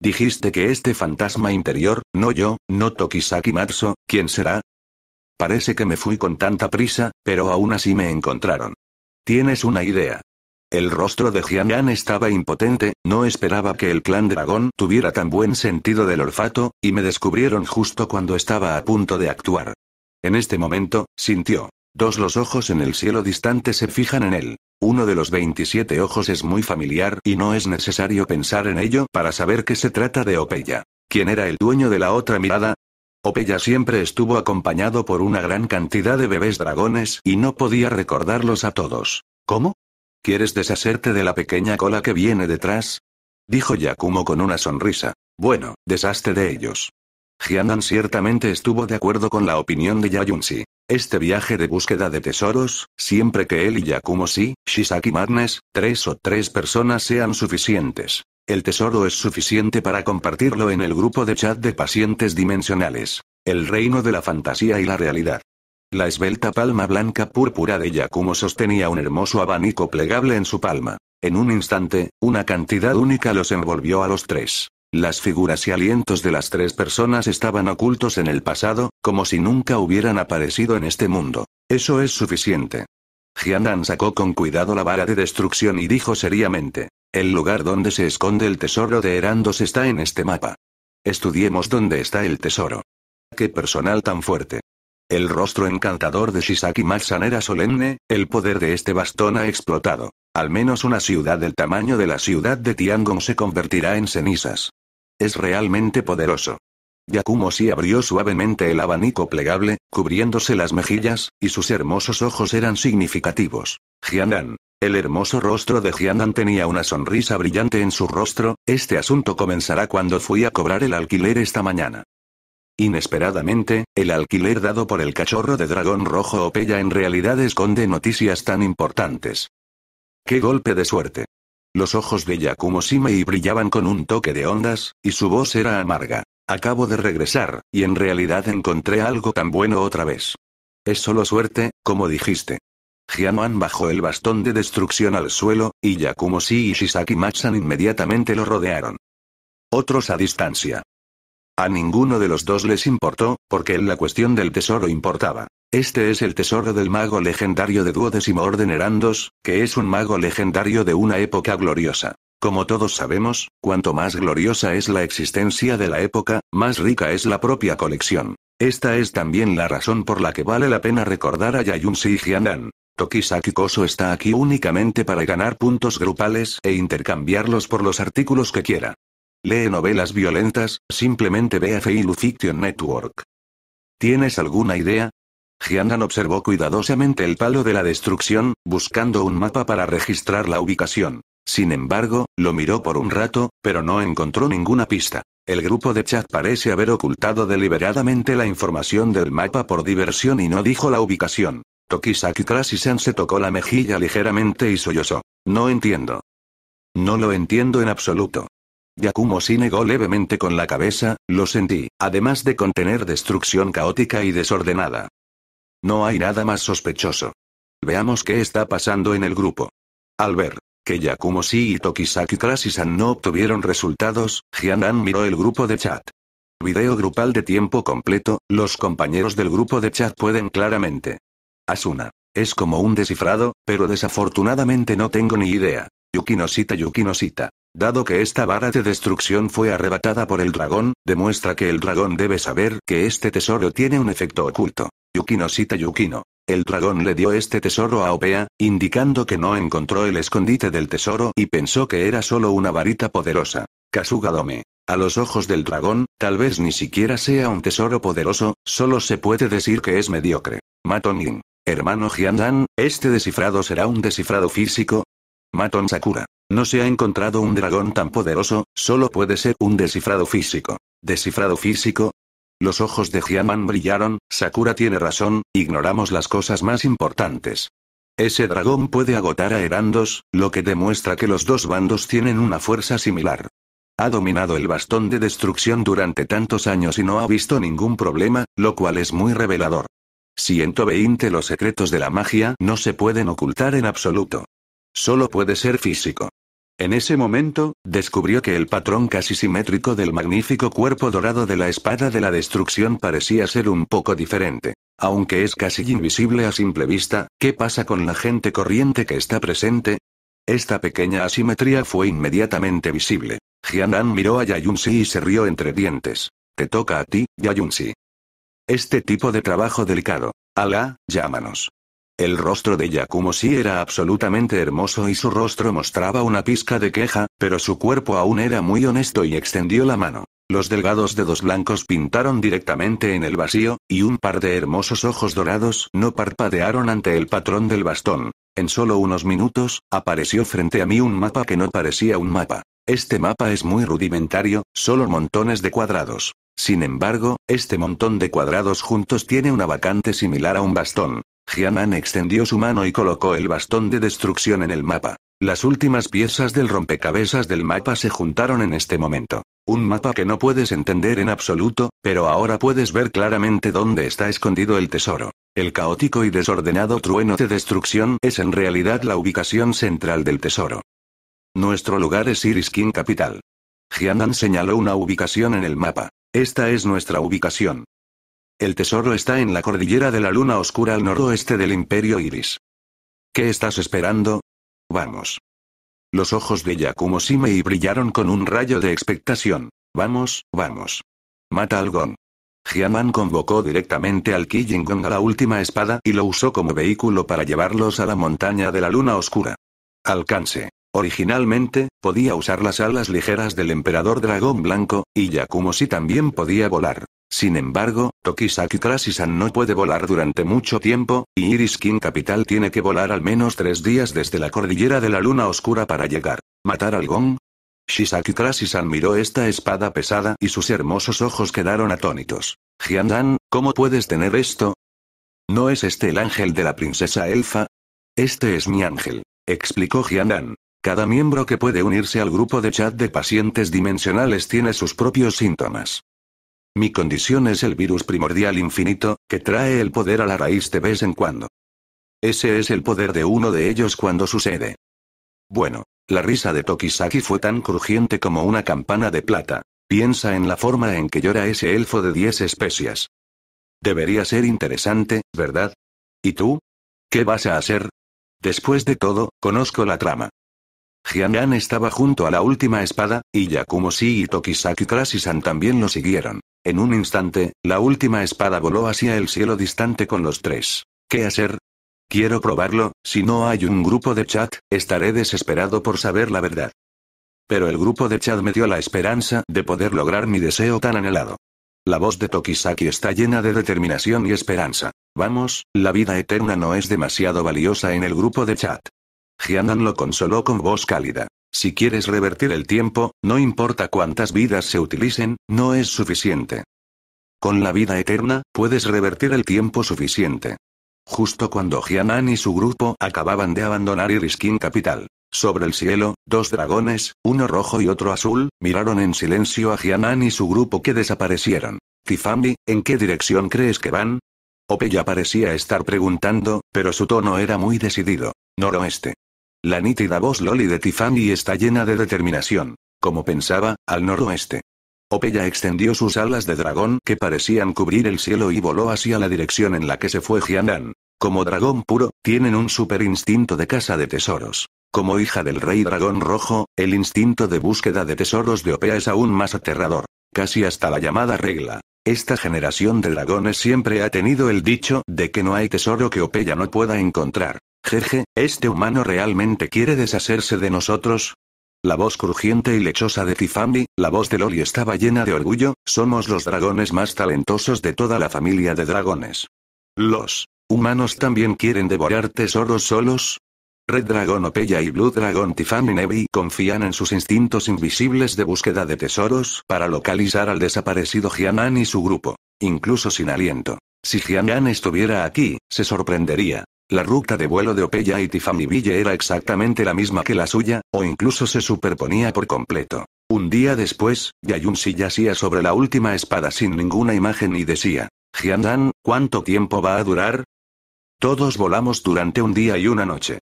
Dijiste que este fantasma interior, no yo, no Tokisaki Matsu, ¿quién será? Parece que me fui con tanta prisa, pero aún así me encontraron. ¿Tienes una idea? El rostro de Yan estaba impotente, no esperaba que el clan dragón tuviera tan buen sentido del olfato, y me descubrieron justo cuando estaba a punto de actuar. En este momento, sintió. Dos los ojos en el cielo distante se fijan en él. Uno de los 27 ojos es muy familiar y no es necesario pensar en ello para saber que se trata de Opeya. ¿Quién era el dueño de la otra mirada? Opeya siempre estuvo acompañado por una gran cantidad de bebés dragones y no podía recordarlos a todos. ¿Cómo? ¿Quieres deshacerte de la pequeña cola que viene detrás? Dijo Yakumo con una sonrisa. Bueno, deshazte de ellos. Jianan ciertamente estuvo de acuerdo con la opinión de Yayunsi. Este viaje de búsqueda de tesoros, siempre que él y Yakumo sí, Shisaki Madness, tres o tres personas sean suficientes. El tesoro es suficiente para compartirlo en el grupo de chat de pacientes dimensionales. El reino de la fantasía y la realidad. La esbelta palma blanca púrpura de Yakumo sostenía un hermoso abanico plegable en su palma. En un instante, una cantidad única los envolvió a los tres. Las figuras y alientos de las tres personas estaban ocultos en el pasado, como si nunca hubieran aparecido en este mundo. Eso es suficiente. Jiandan sacó con cuidado la vara de destrucción y dijo seriamente, el lugar donde se esconde el tesoro de Herandos está en este mapa. Estudiemos dónde está el tesoro. ¡Qué personal tan fuerte! El rostro encantador de Shisaki Matsan era solemne, el poder de este bastón ha explotado. Al menos una ciudad del tamaño de la ciudad de Tiangong se convertirá en cenizas. Es realmente poderoso. Yakumo Si abrió suavemente el abanico plegable, cubriéndose las mejillas, y sus hermosos ojos eran significativos. Jianan. El hermoso rostro de Jianan tenía una sonrisa brillante en su rostro, este asunto comenzará cuando fui a cobrar el alquiler esta mañana. Inesperadamente, el alquiler dado por el cachorro de dragón rojo Opeya en realidad esconde noticias tan importantes. ¡Qué golpe de suerte! Los ojos de Yakumo me brillaban con un toque de ondas, y su voz era amarga. Acabo de regresar, y en realidad encontré algo tan bueno otra vez. Es solo suerte, como dijiste. Jianuan bajó el bastón de destrucción al suelo, y Yakumo y Shisaki Matsan inmediatamente lo rodearon. Otros a distancia. A ninguno de los dos les importó, porque en la cuestión del tesoro importaba. Este es el tesoro del mago legendario de duodécimo orden Herandos, que es un mago legendario de una época gloriosa. Como todos sabemos, cuanto más gloriosa es la existencia de la época, más rica es la propia colección. Esta es también la razón por la que vale la pena recordar a Yayunsi Jianan. Tokisaki Koso está aquí únicamente para ganar puntos grupales e intercambiarlos por los artículos que quiera. Lee novelas violentas, simplemente ve a Fiction Network. ¿Tienes alguna idea? Giannan observó cuidadosamente el palo de la destrucción, buscando un mapa para registrar la ubicación. Sin embargo, lo miró por un rato, pero no encontró ninguna pista. El grupo de chat parece haber ocultado deliberadamente la información del mapa por diversión y no dijo la ubicación. Tokisaki saki se tocó la mejilla ligeramente y sollozó. No entiendo. No lo entiendo en absoluto. Yakumo si negó levemente con la cabeza, lo sentí, además de contener destrucción caótica y desordenada. No hay nada más sospechoso. Veamos qué está pasando en el grupo. Al ver que Yakumo si y Tokisaki Krasisan no obtuvieron resultados, Jianan miró el grupo de chat. Video grupal de tiempo completo, los compañeros del grupo de chat pueden claramente. Asuna. Es como un descifrado, pero desafortunadamente no tengo ni idea. Yukinosita Yukinosita. Dado que esta vara de destrucción fue arrebatada por el dragón, demuestra que el dragón debe saber que este tesoro tiene un efecto oculto. Yukino cita Yukino. El dragón le dio este tesoro a Opea, indicando que no encontró el escondite del tesoro y pensó que era solo una varita poderosa. Kasugadome. A los ojos del dragón, tal vez ni siquiera sea un tesoro poderoso, solo se puede decir que es mediocre. Matonin. Hermano Dan, este descifrado será un descifrado físico, Maton Sakura. No se ha encontrado un dragón tan poderoso, solo puede ser un descifrado físico. ¿Descifrado físico? Los ojos de Hiaman brillaron, Sakura tiene razón, ignoramos las cosas más importantes. Ese dragón puede agotar a Erandos, lo que demuestra que los dos bandos tienen una fuerza similar. Ha dominado el bastón de destrucción durante tantos años y no ha visto ningún problema, lo cual es muy revelador. 120 Los secretos de la magia no se pueden ocultar en absoluto. Solo puede ser físico. En ese momento, descubrió que el patrón casi simétrico del magnífico cuerpo dorado de la espada de la destrucción parecía ser un poco diferente. Aunque es casi invisible a simple vista, ¿qué pasa con la gente corriente que está presente? Esta pequeña asimetría fue inmediatamente visible. Jianan miró a Yayunsi y se rió entre dientes. Te toca a ti, Yayunsi. Este tipo de trabajo delicado. Alá, llámanos. El rostro de Yakumo sí era absolutamente hermoso y su rostro mostraba una pizca de queja, pero su cuerpo aún era muy honesto y extendió la mano. Los delgados dedos blancos pintaron directamente en el vacío, y un par de hermosos ojos dorados no parpadearon ante el patrón del bastón. En solo unos minutos, apareció frente a mí un mapa que no parecía un mapa. Este mapa es muy rudimentario, solo montones de cuadrados. Sin embargo, este montón de cuadrados juntos tiene una vacante similar a un bastón. Jianan extendió su mano y colocó el bastón de destrucción en el mapa. Las últimas piezas del rompecabezas del mapa se juntaron en este momento. Un mapa que no puedes entender en absoluto, pero ahora puedes ver claramente dónde está escondido el tesoro. El caótico y desordenado trueno de destrucción es en realidad la ubicación central del tesoro. Nuestro lugar es Iriskin Capital. Jianan señaló una ubicación en el mapa. Esta es nuestra ubicación. El tesoro está en la cordillera de la luna oscura al noroeste del imperio Iris. ¿Qué estás esperando? Vamos. Los ojos de Yakumo me brillaron con un rayo de expectación. Vamos, vamos. Mata al Gon. Hyaman convocó directamente al Gon a la última espada y lo usó como vehículo para llevarlos a la montaña de la luna oscura. Alcance. Originalmente, podía usar las alas ligeras del emperador dragón blanco, y Yakumo si también podía volar. Sin embargo, Tokisaki Krasisan no puede volar durante mucho tiempo, y Iris King Capital tiene que volar al menos tres días desde la cordillera de la luna oscura para llegar. ¿Matar al Gong? Shisaki Krasisan miró esta espada pesada y sus hermosos ojos quedaron atónitos. Jiandan, ¿cómo puedes tener esto? ¿No es este el ángel de la princesa elfa? Este es mi ángel, explicó Jiandan. Cada miembro que puede unirse al grupo de chat de pacientes dimensionales tiene sus propios síntomas. Mi condición es el virus primordial infinito, que trae el poder a la raíz de vez en cuando. Ese es el poder de uno de ellos cuando sucede. Bueno, la risa de Tokisaki fue tan crujiente como una campana de plata. Piensa en la forma en que llora ese elfo de diez especias. Debería ser interesante, ¿verdad? ¿Y tú? ¿Qué vas a hacer? Después de todo, conozco la trama. Jianan estaba junto a la última espada, y Yakumoshi y Tokisaki Krasisan también lo siguieron. En un instante, la última espada voló hacia el cielo distante con los tres. ¿Qué hacer? Quiero probarlo, si no hay un grupo de chat, estaré desesperado por saber la verdad. Pero el grupo de chat me dio la esperanza de poder lograr mi deseo tan anhelado. La voz de Tokisaki está llena de determinación y esperanza. Vamos, la vida eterna no es demasiado valiosa en el grupo de chat. Jianan lo consoló con voz cálida. Si quieres revertir el tiempo, no importa cuántas vidas se utilicen, no es suficiente. Con la vida eterna, puedes revertir el tiempo suficiente. Justo cuando Jianan y su grupo acababan de abandonar Iriskin Capital. Sobre el cielo, dos dragones, uno rojo y otro azul, miraron en silencio a Jianan y su grupo que desaparecieron. Tifami, ¿en qué dirección crees que van? Opeya parecía estar preguntando, pero su tono era muy decidido. Noroeste. La nítida voz Loli de Tiffany está llena de determinación. Como pensaba, al noroeste. Opeya extendió sus alas de dragón que parecían cubrir el cielo y voló hacia la dirección en la que se fue Jianan. Como dragón puro, tienen un super instinto de caza de tesoros. Como hija del rey dragón rojo, el instinto de búsqueda de tesoros de Opea es aún más aterrador, casi hasta la llamada regla. Esta generación de dragones siempre ha tenido el dicho de que no hay tesoro que Opeya no pueda encontrar. Jeje, ¿este humano realmente quiere deshacerse de nosotros? La voz crujiente y lechosa de Tifami, la voz de Lori estaba llena de orgullo, somos los dragones más talentosos de toda la familia de dragones. Los humanos también quieren devorar tesoros solos, Red Dragon Opeya y Blue Dragon Tiffany Nevi confían en sus instintos invisibles de búsqueda de tesoros para localizar al desaparecido Jianan y su grupo. Incluso sin aliento. Si Jianan estuviera aquí, se sorprendería. La ruta de vuelo de Opeya y Tiffany Ville era exactamente la misma que la suya, o incluso se superponía por completo. Un día después, si yacía sobre la última espada sin ninguna imagen y decía, Jianan, ¿cuánto tiempo va a durar? Todos volamos durante un día y una noche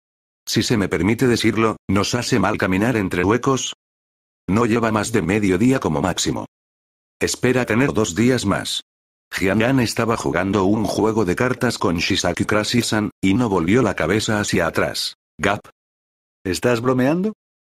si se me permite decirlo, nos hace mal caminar entre huecos. No lleva más de medio día como máximo. Espera tener dos días más. Jianyan estaba jugando un juego de cartas con Shisaki Krasisan, y no volvió la cabeza hacia atrás. Gap. ¿Estás bromeando?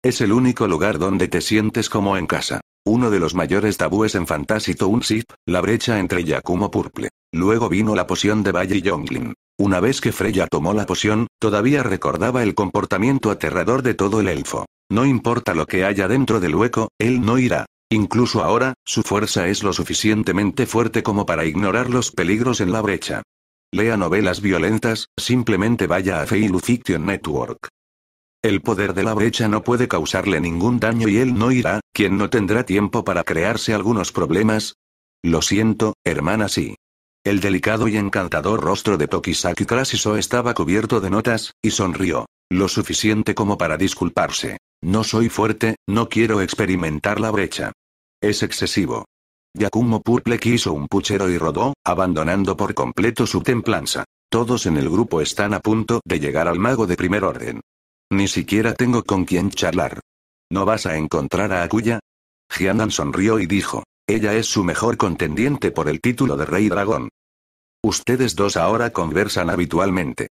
Es el único lugar donde te sientes como en casa. Uno de los mayores tabúes en Fantasy Township, la brecha entre Yakumo Purple. Luego vino la poción de Valle Jonglin. Una vez que Freya tomó la poción, todavía recordaba el comportamiento aterrador de todo el elfo. No importa lo que haya dentro del hueco, él no irá. Incluso ahora, su fuerza es lo suficientemente fuerte como para ignorar los peligros en la brecha. Lea novelas violentas, simplemente vaya a Feilu Fiction Network. El poder de la brecha no puede causarle ningún daño y él no irá, quien no tendrá tiempo para crearse algunos problemas. Lo siento, hermana, sí. El delicado y encantador rostro de Tokisaki Krasiso estaba cubierto de notas, y sonrió. Lo suficiente como para disculparse. No soy fuerte, no quiero experimentar la brecha. Es excesivo. Yakumo Purple quiso un puchero y rodó, abandonando por completo su templanza. Todos en el grupo están a punto de llegar al mago de primer orden. Ni siquiera tengo con quien charlar. ¿No vas a encontrar a Akuya? Jianan sonrió y dijo. Ella es su mejor contendiente por el título de Rey Dragón. Ustedes dos ahora conversan habitualmente.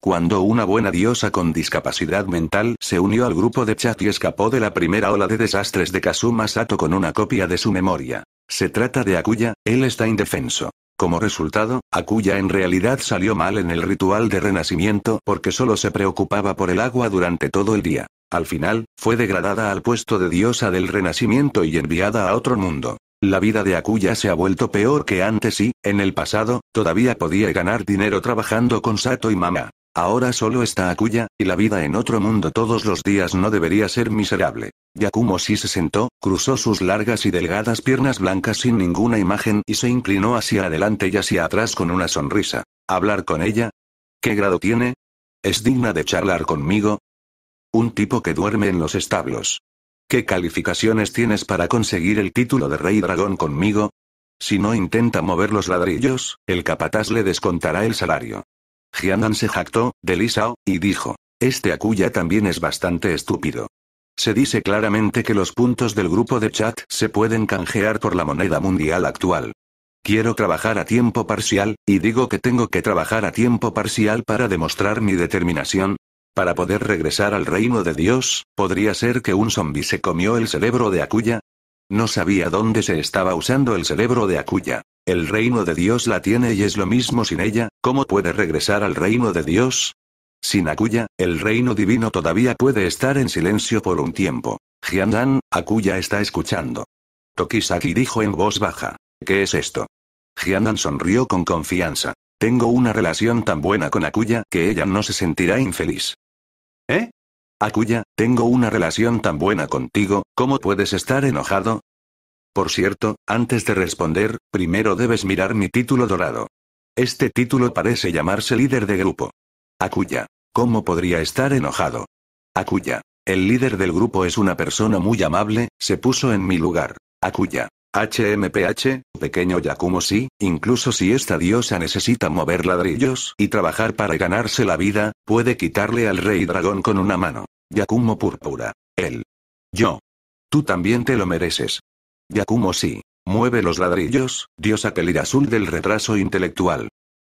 Cuando una buena diosa con discapacidad mental se unió al grupo de chat y escapó de la primera ola de desastres de Kazuma Sato con una copia de su memoria. Se trata de Akuya, él está indefenso. Como resultado, Akuya en realidad salió mal en el ritual de renacimiento porque solo se preocupaba por el agua durante todo el día. Al final, fue degradada al puesto de diosa del renacimiento y enviada a otro mundo. La vida de Akuya se ha vuelto peor que antes y, en el pasado, todavía podía ganar dinero trabajando con Sato y Mama. Ahora solo está Akuya, y la vida en otro mundo todos los días no debería ser miserable. Yakumo sí se sentó, cruzó sus largas y delgadas piernas blancas sin ninguna imagen y se inclinó hacia adelante y hacia atrás con una sonrisa. ¿Hablar con ella? ¿Qué grado tiene? ¿Es digna de charlar conmigo? Un tipo que duerme en los establos. ¿Qué calificaciones tienes para conseguir el título de Rey Dragón conmigo? Si no intenta mover los ladrillos, el capataz le descontará el salario. Jianan se jactó, de Lisao, y dijo. Este Akuya también es bastante estúpido. Se dice claramente que los puntos del grupo de chat se pueden canjear por la moneda mundial actual. Quiero trabajar a tiempo parcial, y digo que tengo que trabajar a tiempo parcial para demostrar mi determinación, para poder regresar al reino de Dios, ¿podría ser que un zombi se comió el cerebro de Akuya? No sabía dónde se estaba usando el cerebro de Akuya. El reino de Dios la tiene y es lo mismo sin ella, ¿cómo puede regresar al reino de Dios? Sin Akuya, el reino divino todavía puede estar en silencio por un tiempo. Jiandan, Akuya está escuchando. Tokisaki dijo en voz baja. ¿Qué es esto? Jiandan sonrió con confianza. Tengo una relación tan buena con Akuya que ella no se sentirá infeliz. ¿Eh? Akuya, tengo una relación tan buena contigo, ¿cómo puedes estar enojado? Por cierto, antes de responder, primero debes mirar mi título dorado. Este título parece llamarse líder de grupo. Akuya. ¿Cómo podría estar enojado? Akuya. El líder del grupo es una persona muy amable, se puso en mi lugar. Akuya. HMPH, pequeño Yakumo sí, incluso si esta diosa necesita mover ladrillos y trabajar para ganarse la vida, puede quitarle al rey dragón con una mano. Yakumo púrpura. Él. Yo. Tú también te lo mereces. Yakumo sí. Mueve los ladrillos, diosa azul del retraso intelectual.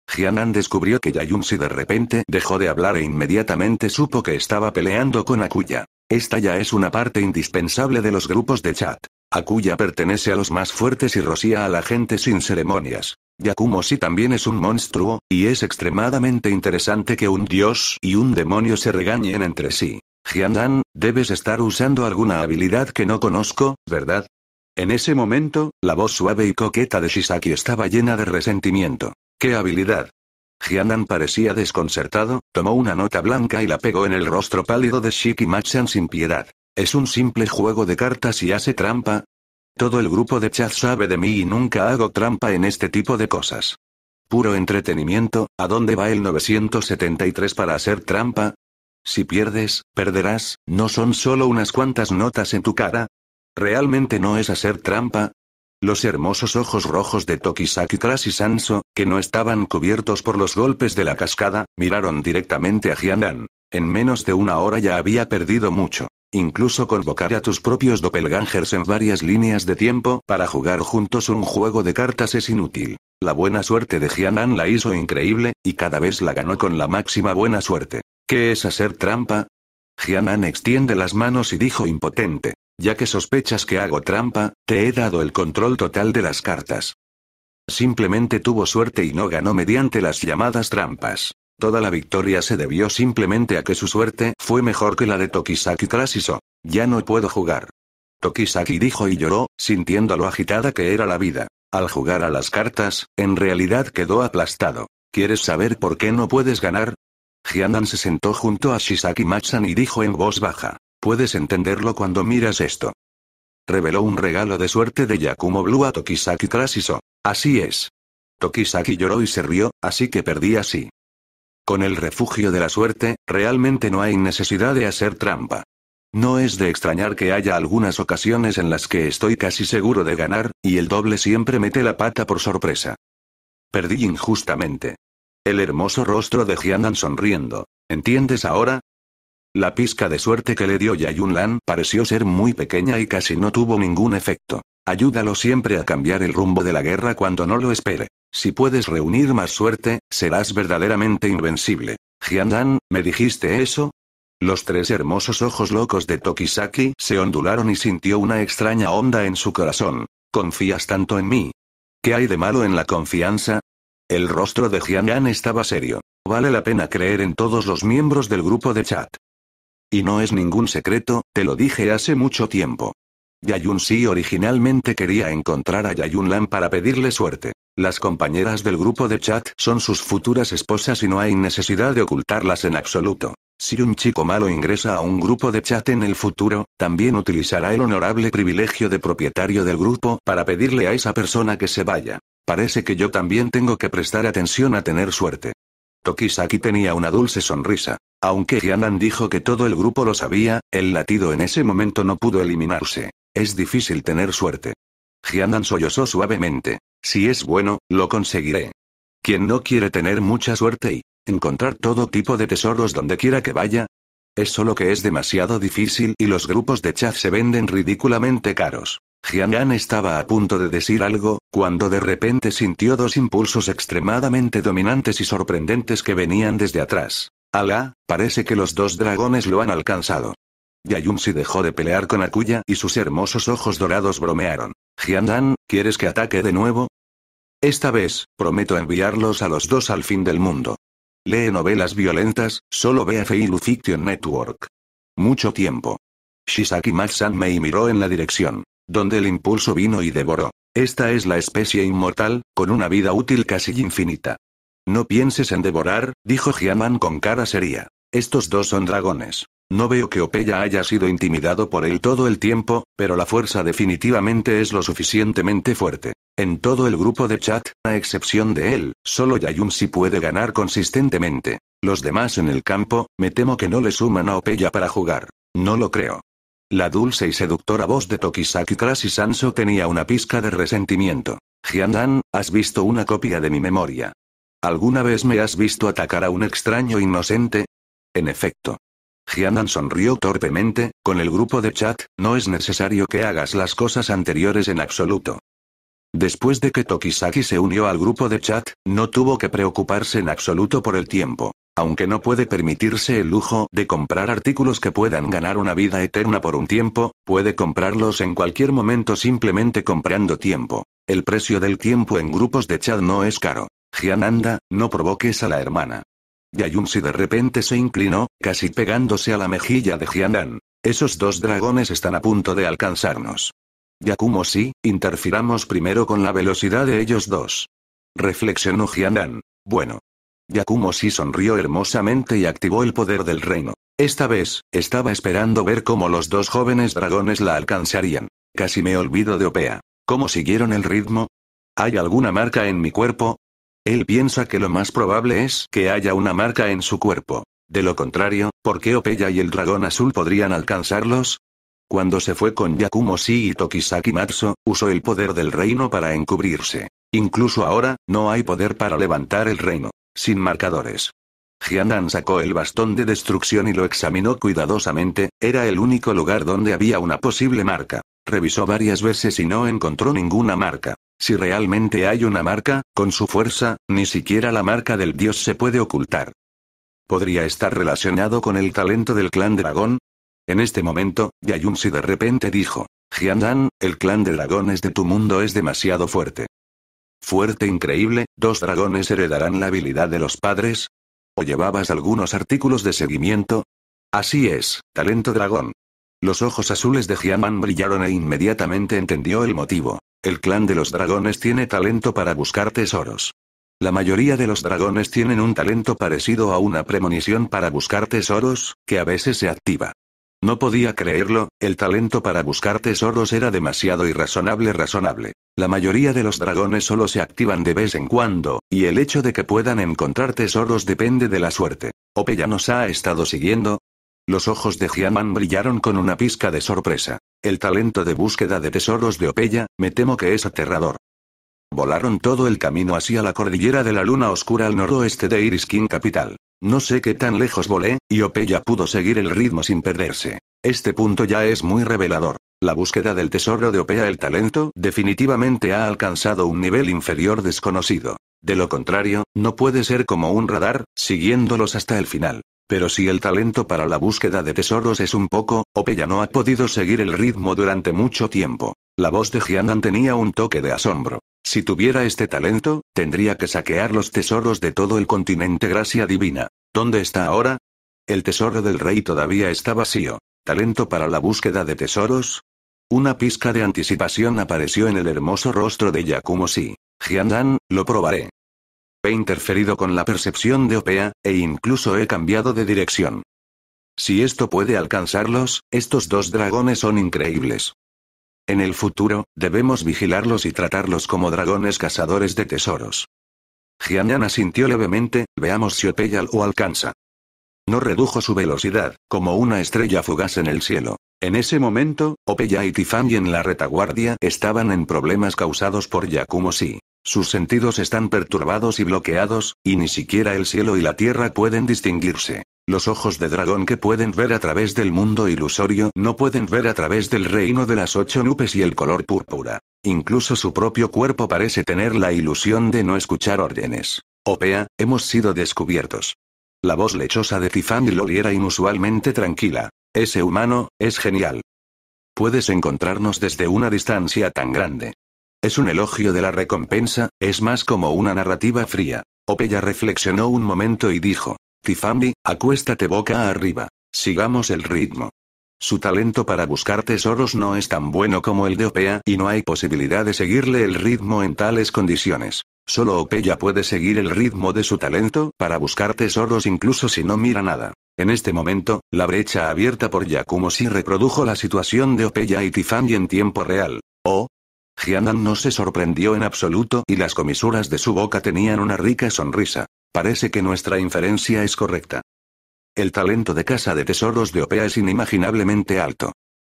Jianan descubrió que Yayunsi de repente dejó de hablar e inmediatamente supo que estaba peleando con Akuya. Esta ya es una parte indispensable de los grupos de chat. Akuya pertenece a los más fuertes y rocía a la gente sin ceremonias. Yakumo si también es un monstruo, y es extremadamente interesante que un dios y un demonio se regañen entre sí. Jiandan, debes estar usando alguna habilidad que no conozco, ¿verdad? En ese momento, la voz suave y coqueta de Shisaki estaba llena de resentimiento. ¿Qué habilidad? Jianan parecía desconcertado, tomó una nota blanca y la pegó en el rostro pálido de Shiki Machan sin piedad. Es un simple juego de cartas y hace trampa. Todo el grupo de chat sabe de mí y nunca hago trampa en este tipo de cosas. Puro entretenimiento, ¿a dónde va el 973 para hacer trampa? Si pierdes, perderás, no son solo unas cuantas notas en tu cara. Realmente no es hacer trampa, los hermosos ojos rojos de Tokisaki Kras y Sanso, que no estaban cubiertos por los golpes de la cascada, miraron directamente a Dan. En menos de una hora ya había perdido mucho. Incluso convocar a tus propios doppelgangers en varias líneas de tiempo para jugar juntos un juego de cartas es inútil. La buena suerte de Jianan la hizo increíble, y cada vez la ganó con la máxima buena suerte. ¿Qué es hacer trampa? Jianan extiende las manos y dijo impotente. Ya que sospechas que hago trampa, te he dado el control total de las cartas. Simplemente tuvo suerte y no ganó mediante las llamadas trampas. Toda la victoria se debió simplemente a que su suerte fue mejor que la de Tokisaki Krasiso. Ya no puedo jugar. Tokisaki dijo y lloró, sintiendo lo agitada que era la vida. Al jugar a las cartas, en realidad quedó aplastado. ¿Quieres saber por qué no puedes ganar? Giandan se sentó junto a Shisaki Matsan y dijo en voz baja. Puedes entenderlo cuando miras esto. Reveló un regalo de suerte de Yakumo Blue a Tokisaki Krasiso. Así es. Tokisaki lloró y se rió, así que perdí así. Con el refugio de la suerte, realmente no hay necesidad de hacer trampa. No es de extrañar que haya algunas ocasiones en las que estoy casi seguro de ganar, y el doble siempre mete la pata por sorpresa. Perdí injustamente. El hermoso rostro de Jianan sonriendo. ¿Entiendes ahora? La pizca de suerte que le dio Yayun Lan pareció ser muy pequeña y casi no tuvo ningún efecto. Ayúdalo siempre a cambiar el rumbo de la guerra cuando no lo espere. Si puedes reunir más suerte, serás verdaderamente invencible. Jiandan, ¿me dijiste eso? Los tres hermosos ojos locos de Tokisaki se ondularon y sintió una extraña onda en su corazón. ¿Confías tanto en mí? ¿Qué hay de malo en la confianza? El rostro de Yan estaba serio. Vale la pena creer en todos los miembros del grupo de chat. Y no es ningún secreto, te lo dije hace mucho tiempo. Yayun Si originalmente quería encontrar a Yayun Lan para pedirle suerte. Las compañeras del grupo de chat son sus futuras esposas y no hay necesidad de ocultarlas en absoluto. Si un chico malo ingresa a un grupo de chat en el futuro, también utilizará el honorable privilegio de propietario del grupo para pedirle a esa persona que se vaya. Parece que yo también tengo que prestar atención a tener suerte. Tokisaki tenía una dulce sonrisa. Aunque Gianan dijo que todo el grupo lo sabía, el latido en ese momento no pudo eliminarse. Es difícil tener suerte. Jianan sollozó suavemente. Si es bueno, lo conseguiré. ¿Quién no quiere tener mucha suerte y encontrar todo tipo de tesoros donde quiera que vaya? Es solo que es demasiado difícil y los grupos de chat se venden ridículamente caros. Jianan estaba a punto de decir algo, cuando de repente sintió dos impulsos extremadamente dominantes y sorprendentes que venían desde atrás. Alá, parece que los dos dragones lo han alcanzado. si dejó de pelear con Akuya y sus hermosos ojos dorados bromearon. Dan, ¿quieres que ataque de nuevo? Esta vez, prometo enviarlos a los dos al fin del mundo. Lee novelas violentas, solo ve a Feilu Fiction Network. Mucho tiempo. Shisaki Matsan me miró en la dirección. Donde el impulso vino y devoró. Esta es la especie inmortal, con una vida útil casi infinita. No pienses en devorar, dijo Dan con cara seria. Estos dos son dragones. No veo que Opeya haya sido intimidado por él todo el tiempo, pero la fuerza definitivamente es lo suficientemente fuerte. En todo el grupo de chat, a excepción de él, solo si puede ganar consistentemente. Los demás en el campo, me temo que no le suman a Opeya para jugar. No lo creo. La dulce y seductora voz de Tokisaki Krasi Sanso tenía una pizca de resentimiento. Jiandan, has visto una copia de mi memoria. ¿Alguna vez me has visto atacar a un extraño inocente? En efecto. Jianan sonrió torpemente, con el grupo de chat, no es necesario que hagas las cosas anteriores en absoluto. Después de que Tokisaki se unió al grupo de chat, no tuvo que preocuparse en absoluto por el tiempo, aunque no puede permitirse el lujo de comprar artículos que puedan ganar una vida eterna por un tiempo, puede comprarlos en cualquier momento simplemente comprando tiempo. El precio del tiempo en grupos de chat no es caro. Jiananda, no provoques a la hermana. Yayunsi de repente se inclinó, casi pegándose a la mejilla de Jiandan. Esos dos dragones están a punto de alcanzarnos. Yakumo si, interfiramos primero con la velocidad de ellos dos. Reflexionó Jiandan. Bueno. Yakumo si sonrió hermosamente y activó el poder del reino. Esta vez, estaba esperando ver cómo los dos jóvenes dragones la alcanzarían. Casi me olvido de Opea. ¿Cómo siguieron el ritmo? ¿Hay alguna marca en mi cuerpo? Él piensa que lo más probable es que haya una marca en su cuerpo. De lo contrario, ¿por qué Opeya y el dragón azul podrían alcanzarlos? Cuando se fue con Yakumo Si y Tokisaki Matsu, usó el poder del reino para encubrirse. Incluso ahora, no hay poder para levantar el reino. Sin marcadores. Dan sacó el bastón de destrucción y lo examinó cuidadosamente, era el único lugar donde había una posible marca. Revisó varias veces y no encontró ninguna marca. Si realmente hay una marca, con su fuerza, ni siquiera la marca del dios se puede ocultar. ¿Podría estar relacionado con el talento del clan dragón? En este momento, Yayunsi de repente dijo, Jiandan, el clan de dragones de tu mundo es demasiado fuerte. Fuerte increíble, dos dragones heredarán la habilidad de los padres. ¿O llevabas algunos artículos de seguimiento? Así es, talento dragón. Los ojos azules de Dan brillaron e inmediatamente entendió el motivo. El clan de los dragones tiene talento para buscar tesoros. La mayoría de los dragones tienen un talento parecido a una premonición para buscar tesoros, que a veces se activa. No podía creerlo, el talento para buscar tesoros era demasiado irrazonable razonable. La mayoría de los dragones solo se activan de vez en cuando, y el hecho de que puedan encontrar tesoros depende de la suerte. ¿Ope ya nos ha estado siguiendo? Los ojos de He-Man brillaron con una pizca de sorpresa. El talento de búsqueda de tesoros de Opeya, me temo que es aterrador. Volaron todo el camino hacia la cordillera de la luna oscura al noroeste de Iriskin capital. No sé qué tan lejos volé, y Opeya pudo seguir el ritmo sin perderse. Este punto ya es muy revelador. La búsqueda del tesoro de Opea el talento definitivamente ha alcanzado un nivel inferior desconocido. De lo contrario, no puede ser como un radar, siguiéndolos hasta el final. Pero si el talento para la búsqueda de tesoros es un poco, ya no ha podido seguir el ritmo durante mucho tiempo. La voz de Jianan tenía un toque de asombro. Si tuviera este talento, tendría que saquear los tesoros de todo el continente gracia divina. ¿Dónde está ahora? El tesoro del rey todavía está vacío. ¿Talento para la búsqueda de tesoros? Una pizca de anticipación apareció en el hermoso rostro de Yakumo Si. Jiandan, lo probaré. He interferido con la percepción de Opea, e incluso he cambiado de dirección. Si esto puede alcanzarlos, estos dos dragones son increíbles. En el futuro, debemos vigilarlos y tratarlos como dragones cazadores de tesoros. Jianyan asintió levemente, veamos si Opeya lo alcanza. No redujo su velocidad, como una estrella fugaz en el cielo. En ese momento, Opeya y Tifan y en la retaguardia estaban en problemas causados por Yakumo Si. Sus sentidos están perturbados y bloqueados, y ni siquiera el cielo y la tierra pueden distinguirse. Los ojos de dragón que pueden ver a través del mundo ilusorio no pueden ver a través del reino de las ocho nubes y el color púrpura. Incluso su propio cuerpo parece tener la ilusión de no escuchar órdenes. Opea, hemos sido descubiertos. La voz lechosa de Tifán y Lori era inusualmente tranquila. Ese humano, es genial. Puedes encontrarnos desde una distancia tan grande. Es un elogio de la recompensa, es más como una narrativa fría. Opeya reflexionó un momento y dijo, Tifambi, acuéstate boca arriba. Sigamos el ritmo. Su talento para buscar tesoros no es tan bueno como el de Opea y no hay posibilidad de seguirle el ritmo en tales condiciones. Solo Opeya puede seguir el ritmo de su talento para buscar tesoros incluso si no mira nada. En este momento, la brecha abierta por Yakumo si reprodujo la situación de Opeya y Tifambi en tiempo real. Jiannan no se sorprendió en absoluto y las comisuras de su boca tenían una rica sonrisa. Parece que nuestra inferencia es correcta. El talento de Casa de Tesoros de Opea es inimaginablemente alto.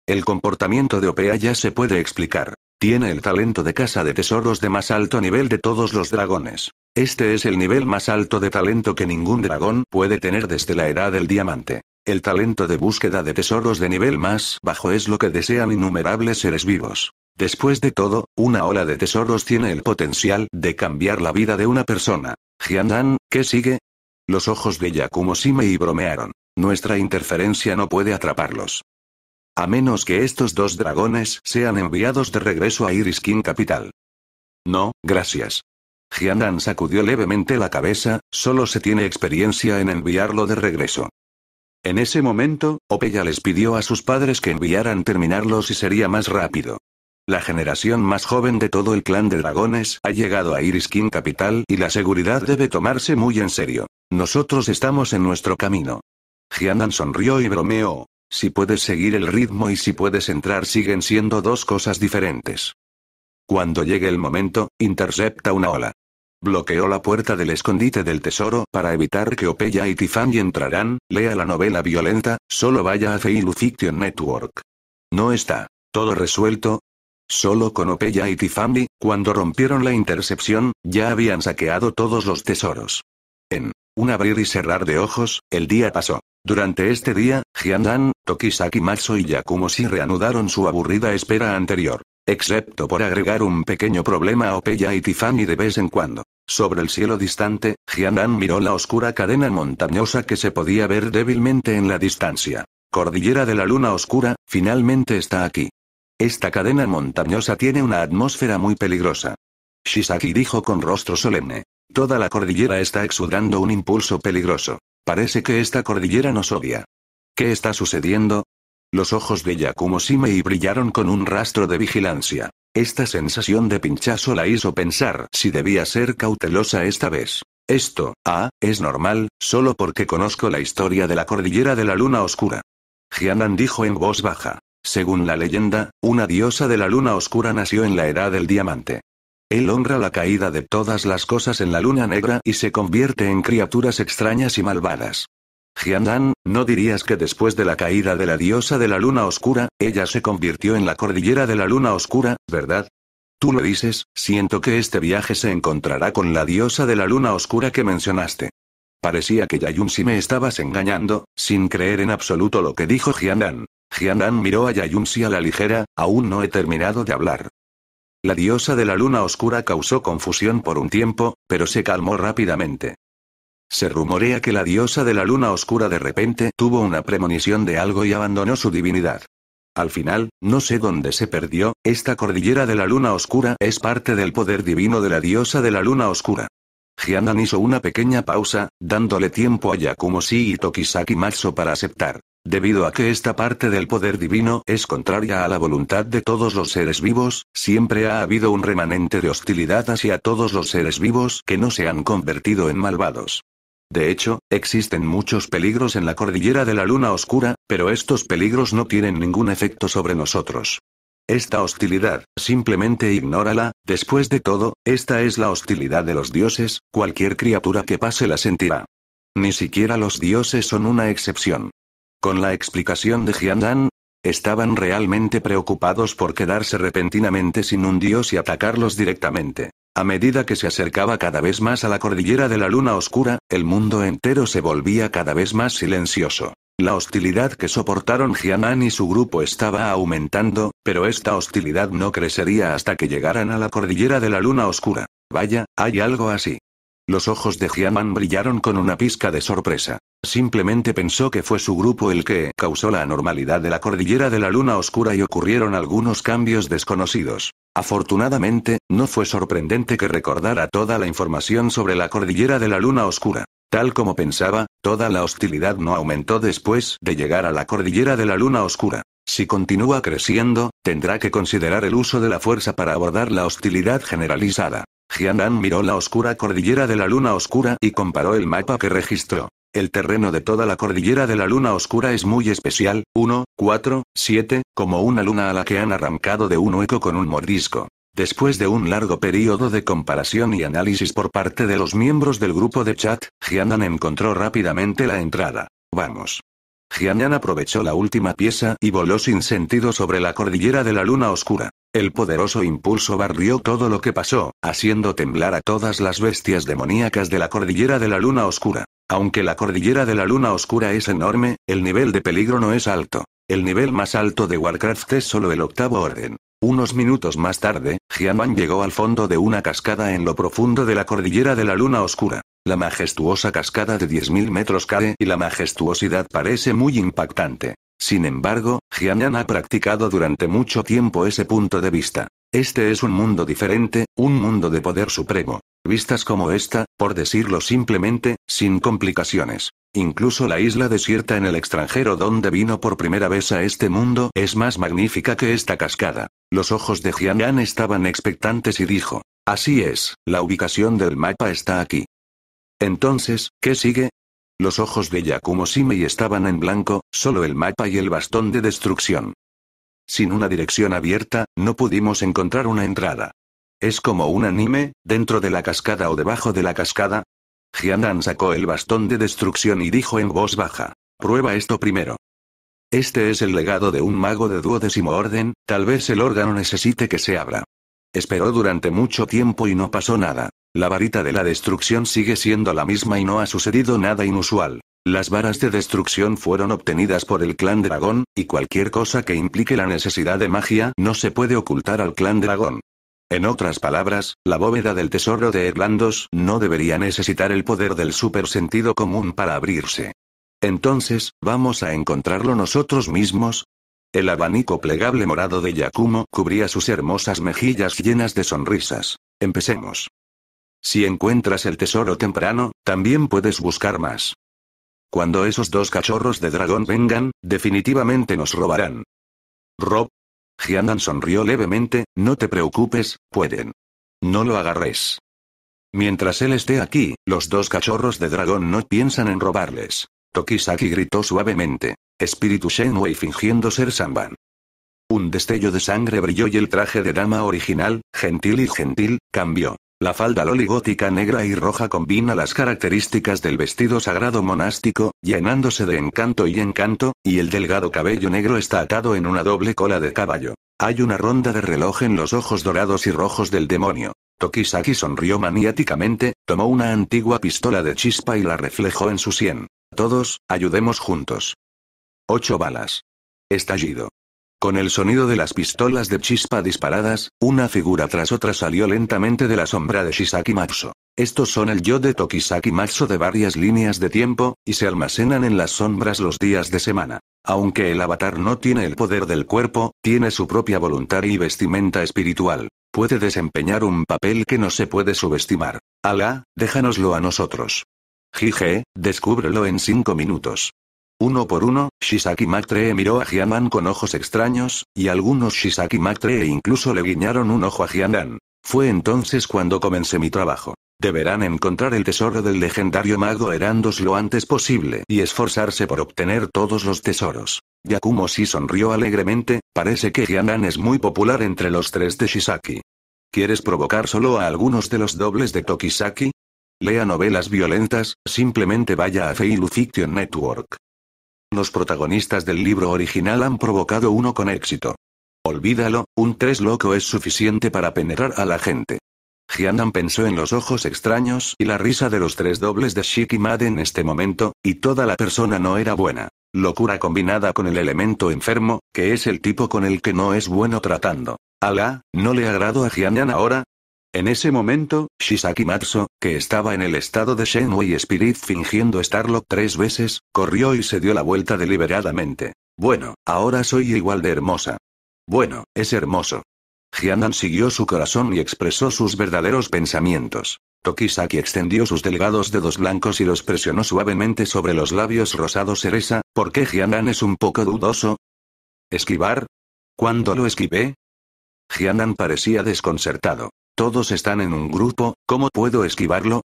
El comportamiento de Opea ya se puede explicar. Tiene el talento de Casa de Tesoros de más alto nivel de todos los dragones. Este es el nivel más alto de talento que ningún dragón puede tener desde la era del diamante. El talento de búsqueda de tesoros de nivel más bajo es lo que desean innumerables seres vivos. Después de todo, una ola de tesoros tiene el potencial de cambiar la vida de una persona. Jiandan, ¿qué sigue? Los ojos de Yakumo sime y bromearon. Nuestra interferencia no puede atraparlos. A menos que estos dos dragones sean enviados de regreso a Iris King Capital. No, gracias. Jiandan sacudió levemente la cabeza, solo se tiene experiencia en enviarlo de regreso. En ese momento, Opeya les pidió a sus padres que enviaran terminarlos y sería más rápido. La generación más joven de todo el clan de dragones ha llegado a Iriskin Capital y la seguridad debe tomarse muy en serio. Nosotros estamos en nuestro camino. Giannan sonrió y bromeó. Si puedes seguir el ritmo y si puedes entrar siguen siendo dos cosas diferentes. Cuando llegue el momento, intercepta una ola. Bloqueó la puerta del escondite del tesoro para evitar que Opeya y Tiffany entraran, lea la novela violenta, solo vaya a Feilu Fiction Network. No está. Todo resuelto, Solo con Opeya y Tifami, cuando rompieron la intercepción, ya habían saqueado todos los tesoros. En un abrir y cerrar de ojos, el día pasó. Durante este día, Jiandan, Tokisaki Matsu y si reanudaron su aburrida espera anterior. Excepto por agregar un pequeño problema a Opeya y Tifani de vez en cuando. Sobre el cielo distante, Jiandan miró la oscura cadena montañosa que se podía ver débilmente en la distancia. Cordillera de la Luna Oscura, finalmente está aquí. Esta cadena montañosa tiene una atmósfera muy peligrosa. Shisaki dijo con rostro solemne. Toda la cordillera está exudando un impulso peligroso. Parece que esta cordillera nos odia. ¿Qué está sucediendo? Los ojos de Yakumo Shimei brillaron con un rastro de vigilancia. Esta sensación de pinchazo la hizo pensar si debía ser cautelosa esta vez. Esto, ah, es normal, solo porque conozco la historia de la cordillera de la luna oscura. Jianan dijo en voz baja. Según la leyenda, una diosa de la luna oscura nació en la edad del diamante. Él honra la caída de todas las cosas en la luna negra y se convierte en criaturas extrañas y malvadas. Jiandan, ¿no dirías que después de la caída de la diosa de la luna oscura, ella se convirtió en la cordillera de la luna oscura, verdad? Tú lo dices, siento que este viaje se encontrará con la diosa de la luna oscura que mencionaste. Parecía que Yayun si me estabas engañando, sin creer en absoluto lo que dijo Jiandan. Jianan miró a Yayunsi a la ligera, aún no he terminado de hablar. La diosa de la luna oscura causó confusión por un tiempo, pero se calmó rápidamente. Se rumorea que la diosa de la luna oscura de repente tuvo una premonición de algo y abandonó su divinidad. Al final, no sé dónde se perdió, esta cordillera de la luna oscura es parte del poder divino de la diosa de la luna oscura. Jianan hizo una pequeña pausa, dándole tiempo a si y Tokisaki Matsu para aceptar. Debido a que esta parte del poder divino es contraria a la voluntad de todos los seres vivos, siempre ha habido un remanente de hostilidad hacia todos los seres vivos que no se han convertido en malvados. De hecho, existen muchos peligros en la cordillera de la luna oscura, pero estos peligros no tienen ningún efecto sobre nosotros. Esta hostilidad, simplemente ignórala, después de todo, esta es la hostilidad de los dioses, cualquier criatura que pase la sentirá. Ni siquiera los dioses son una excepción. Con la explicación de Jiandan, estaban realmente preocupados por quedarse repentinamente sin un dios y atacarlos directamente. A medida que se acercaba cada vez más a la cordillera de la luna oscura, el mundo entero se volvía cada vez más silencioso. La hostilidad que soportaron Jianan y su grupo estaba aumentando, pero esta hostilidad no crecería hasta que llegaran a la cordillera de la luna oscura. Vaya, hay algo así. Los ojos de Jiaman brillaron con una pizca de sorpresa. Simplemente pensó que fue su grupo el que causó la anormalidad de la cordillera de la luna oscura y ocurrieron algunos cambios desconocidos. Afortunadamente, no fue sorprendente que recordara toda la información sobre la cordillera de la luna oscura. Tal como pensaba, toda la hostilidad no aumentó después de llegar a la cordillera de la luna oscura. Si continúa creciendo, tendrá que considerar el uso de la fuerza para abordar la hostilidad generalizada. Jianan miró la oscura cordillera de la luna oscura y comparó el mapa que registró. El terreno de toda la cordillera de la luna oscura es muy especial, 1, 4, 7, como una luna a la que han arrancado de un hueco con un mordisco. Después de un largo periodo de comparación y análisis por parte de los miembros del grupo de chat, Jianan encontró rápidamente la entrada. Vamos. Jianan aprovechó la última pieza y voló sin sentido sobre la cordillera de la luna oscura. El poderoso impulso barrió todo lo que pasó, haciendo temblar a todas las bestias demoníacas de la cordillera de la luna oscura. Aunque la cordillera de la luna oscura es enorme, el nivel de peligro no es alto. El nivel más alto de Warcraft es solo el octavo orden. Unos minutos más tarde, jianyan llegó al fondo de una cascada en lo profundo de la cordillera de la Luna Oscura. La majestuosa cascada de 10.000 metros cae y la majestuosidad parece muy impactante. Sin embargo, jianyan ha practicado durante mucho tiempo ese punto de vista. Este es un mundo diferente, un mundo de poder supremo. Vistas como esta, por decirlo simplemente, sin complicaciones. Incluso la isla desierta en el extranjero donde vino por primera vez a este mundo es más magnífica que esta cascada. Los ojos de Jianyang estaban expectantes y dijo, Así es, la ubicación del mapa está aquí. Entonces, ¿qué sigue? Los ojos de Yakumo Simei estaban en blanco, solo el mapa y el bastón de destrucción. Sin una dirección abierta, no pudimos encontrar una entrada. ¿Es como un anime, dentro de la cascada o debajo de la cascada? dan sacó el bastón de destrucción y dijo en voz baja, prueba esto primero. Este es el legado de un mago de duodécimo orden, tal vez el órgano necesite que se abra. Esperó durante mucho tiempo y no pasó nada. La varita de la destrucción sigue siendo la misma y no ha sucedido nada inusual. Las varas de destrucción fueron obtenidas por el clan dragón, y cualquier cosa que implique la necesidad de magia no se puede ocultar al clan dragón. En otras palabras, la bóveda del tesoro de Erlandos no debería necesitar el poder del supersentido común para abrirse. Entonces, ¿vamos a encontrarlo nosotros mismos? El abanico plegable morado de Yakumo cubría sus hermosas mejillas llenas de sonrisas. Empecemos. Si encuentras el tesoro temprano, también puedes buscar más. Cuando esos dos cachorros de dragón vengan, definitivamente nos robarán. Rob. Giandan sonrió levemente, no te preocupes, pueden. No lo agarres. Mientras él esté aquí, los dos cachorros de dragón no piensan en robarles. Tokisaki gritó suavemente. Espíritu Shenwei fingiendo ser samban. Un destello de sangre brilló y el traje de dama original, gentil y gentil, cambió. La falda loligótica negra y roja combina las características del vestido sagrado monástico, llenándose de encanto y encanto, y el delgado cabello negro está atado en una doble cola de caballo. Hay una ronda de reloj en los ojos dorados y rojos del demonio. Tokisaki sonrió maniáticamente, tomó una antigua pistola de chispa y la reflejó en su sien. Todos, ayudemos juntos. 8 balas. Estallido. Con el sonido de las pistolas de chispa disparadas, una figura tras otra salió lentamente de la sombra de Shisaki Matsu. Estos son el yo de Tokisaki Matsu de varias líneas de tiempo, y se almacenan en las sombras los días de semana. Aunque el avatar no tiene el poder del cuerpo, tiene su propia voluntad y vestimenta espiritual. Puede desempeñar un papel que no se puede subestimar. Alá, déjanoslo a nosotros. Jije, descúbrelo en cinco minutos. Uno por uno, Shisaki Maktree miró a Jianan con ojos extraños, y algunos Shisaki Maktree incluso le guiñaron un ojo a Jianan. Fue entonces cuando comencé mi trabajo. Deberán encontrar el tesoro del legendario mago Erandos lo antes posible y esforzarse por obtener todos los tesoros. Yakumo sí sonrió alegremente, parece que Jianan es muy popular entre los tres de Shisaki. ¿Quieres provocar solo a algunos de los dobles de Tokisaki? lea novelas violentas, simplemente vaya a Feilu Fiction Network. Los protagonistas del libro original han provocado uno con éxito. Olvídalo, un tres loco es suficiente para penetrar a la gente. Jiannan pensó en los ojos extraños y la risa de los tres dobles de Shiki Mad en este momento, y toda la persona no era buena. Locura combinada con el elemento enfermo, que es el tipo con el que no es bueno tratando. Alá, no le agrado a Jiannan ahora, en ese momento, Shisaki Matsu, que estaba en el estado de Shenmue Spirit fingiendo estarlo tres veces, corrió y se dio la vuelta deliberadamente. Bueno, ahora soy igual de hermosa. Bueno, es hermoso. Hianan siguió su corazón y expresó sus verdaderos pensamientos. Tokisaki extendió sus delgados dedos blancos y los presionó suavemente sobre los labios rosados cereza, ¿por qué es un poco dudoso? ¿Esquivar? ¿Cuándo lo esquivé? Hianan parecía desconcertado. Todos están en un grupo, ¿cómo puedo esquivarlo?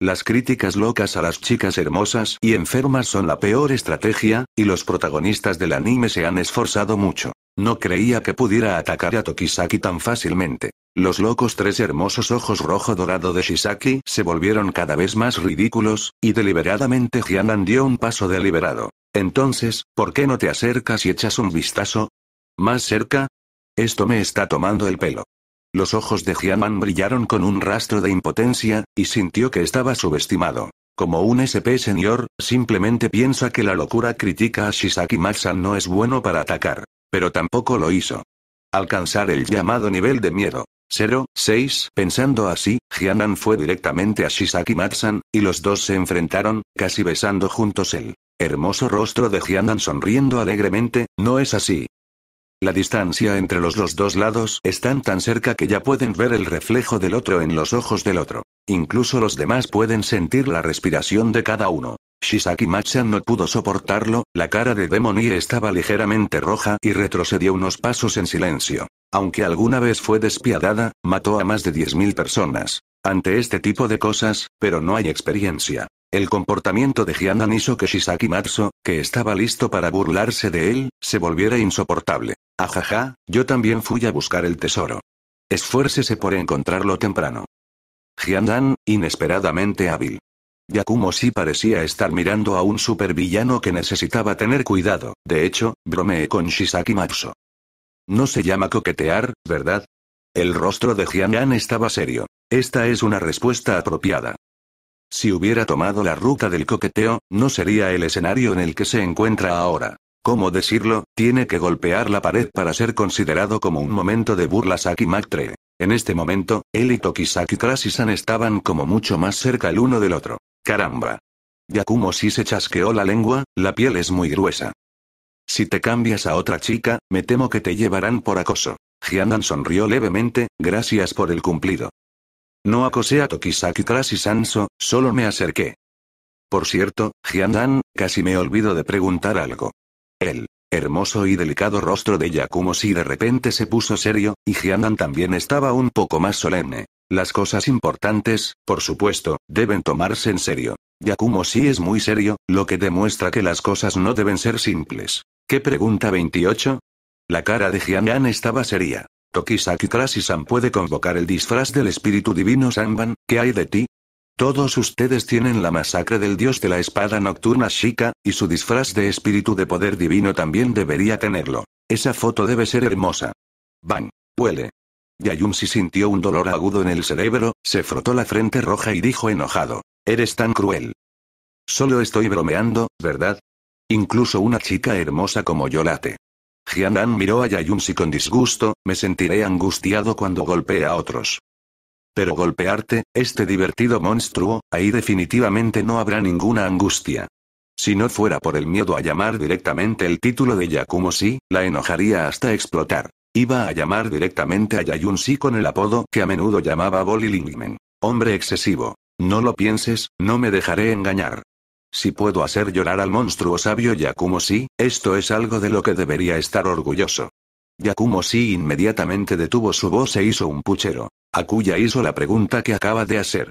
Las críticas locas a las chicas hermosas y enfermas son la peor estrategia, y los protagonistas del anime se han esforzado mucho. No creía que pudiera atacar a Tokisaki tan fácilmente. Los locos tres hermosos ojos rojo dorado de Shisaki se volvieron cada vez más ridículos, y deliberadamente Hianan dio un paso deliberado. Entonces, ¿por qué no te acercas y echas un vistazo? ¿Más cerca? Esto me está tomando el pelo. Los ojos de Hianan brillaron con un rastro de impotencia, y sintió que estaba subestimado. Como un SP señor, simplemente piensa que la locura critica a Shisaki Matsan no es bueno para atacar. Pero tampoco lo hizo. Alcanzar el llamado nivel de miedo. 0, 6. Pensando así, Hianan fue directamente a Shisaki Matsan, y los dos se enfrentaron, casi besando juntos el hermoso rostro de Hianan sonriendo alegremente, no es así, la distancia entre los, dos lados están tan cerca que ya pueden ver el reflejo del otro en los ojos del otro. Incluso los demás pueden sentir la respiración de cada uno. Shisaki Machan no pudo soportarlo, la cara de Demoni estaba ligeramente roja y retrocedió unos pasos en silencio. Aunque alguna vez fue despiadada, mató a más de 10.000 personas ante este tipo de cosas, pero no hay experiencia. El comportamiento de Giannan hizo que Shisaki Matsu, que estaba listo para burlarse de él, se volviera insoportable. Ajaja, yo también fui a buscar el tesoro. Esfuércese por encontrarlo temprano. Giandan, inesperadamente hábil. Yakumo sí parecía estar mirando a un supervillano que necesitaba tener cuidado, de hecho, bromeé con Shisaki Matsu. No se llama coquetear, ¿verdad? El rostro de Han-An estaba serio. Esta es una respuesta apropiada. Si hubiera tomado la ruta del coqueteo, no sería el escenario en el que se encuentra ahora. ¿Cómo decirlo? Tiene que golpear la pared para ser considerado como un momento de burla Saki En este momento, él y Tokisaki Krasisan estaban como mucho más cerca el uno del otro. ¡Caramba! Yakumo si se chasqueó la lengua, la piel es muy gruesa. Si te cambias a otra chica, me temo que te llevarán por acoso. Giandan sonrió levemente, gracias por el cumplido. No acosé a Tokisaki Crash Sanso, solo me acerqué. Por cierto, Dan, casi me olvido de preguntar algo. El hermoso y delicado rostro de Yakumo si de repente se puso serio, y Dan también estaba un poco más solemne. Las cosas importantes, por supuesto, deben tomarse en serio. Yakumo si es muy serio, lo que demuestra que las cosas no deben ser simples. ¿Qué pregunta 28? La cara de Dan estaba seria. Tokisaki Krasi-san puede convocar el disfraz del espíritu divino Sanban, ¿qué hay de ti? Todos ustedes tienen la masacre del dios de la espada nocturna Shika, y su disfraz de espíritu de poder divino también debería tenerlo. Esa foto debe ser hermosa. Ban. Huele. Yayumsi sintió un dolor agudo en el cerebro, se frotó la frente roja y dijo enojado. Eres tan cruel. Solo estoy bromeando, ¿verdad? Incluso una chica hermosa como yo late. Jianan miró a Yayunsi con disgusto, me sentiré angustiado cuando golpee a otros. Pero golpearte, este divertido monstruo, ahí definitivamente no habrá ninguna angustia. Si no fuera por el miedo a llamar directamente el título de Yakumo Si, la enojaría hasta explotar. Iba a llamar directamente a Yayun-si con el apodo que a menudo llamaba Bolilingmen. Hombre excesivo. No lo pienses, no me dejaré engañar. Si puedo hacer llorar al monstruo sabio Yakumo si, esto es algo de lo que debería estar orgulloso. Yakumo si inmediatamente detuvo su voz e hizo un puchero. Akuya hizo la pregunta que acaba de hacer.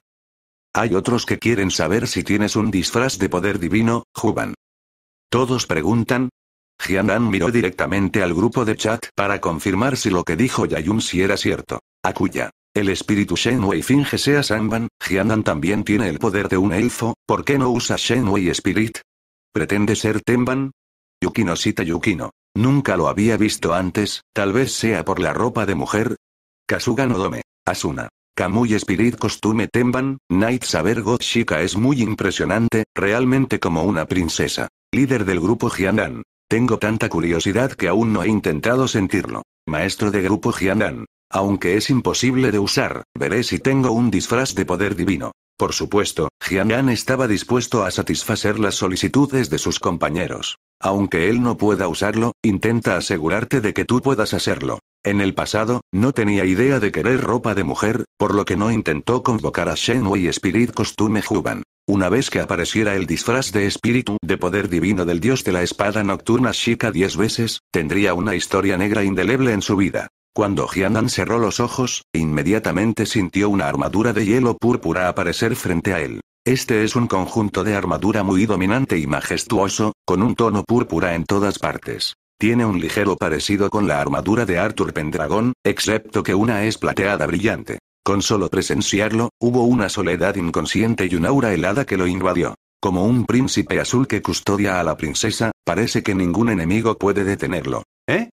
Hay otros que quieren saber si tienes un disfraz de poder divino, Juban. Todos preguntan. Jianan miró directamente al grupo de chat para confirmar si lo que dijo Yayun si era cierto. Akuya. El espíritu Shenwei finge sea Sanban, Jianan también tiene el poder de un elfo, ¿por qué no usa Shenwei Spirit? ¿Pretende ser Tenban? Yukino cita Yukino. Nunca lo había visto antes, tal vez sea por la ropa de mujer. Kasuga no dome. Asuna. Kamui Spirit Costume Tenban, Night Saber God Shika es muy impresionante, realmente como una princesa. Líder del grupo Jianan. Tengo tanta curiosidad que aún no he intentado sentirlo. Maestro de grupo Jianan. Aunque es imposible de usar, veré si tengo un disfraz de poder divino. Por supuesto, Yan estaba dispuesto a satisfacer las solicitudes de sus compañeros. Aunque él no pueda usarlo, intenta asegurarte de que tú puedas hacerlo. En el pasado, no tenía idea de querer ropa de mujer, por lo que no intentó convocar a y Spirit Costume Juban. Una vez que apareciera el disfraz de espíritu de poder divino del dios de la espada nocturna Shika diez veces, tendría una historia negra indeleble en su vida. Cuando Jianan cerró los ojos, inmediatamente sintió una armadura de hielo púrpura aparecer frente a él. Este es un conjunto de armadura muy dominante y majestuoso, con un tono púrpura en todas partes. Tiene un ligero parecido con la armadura de Arthur Pendragon, excepto que una es plateada brillante. Con solo presenciarlo, hubo una soledad inconsciente y un aura helada que lo invadió. Como un príncipe azul que custodia a la princesa, parece que ningún enemigo puede detenerlo. ¿Eh?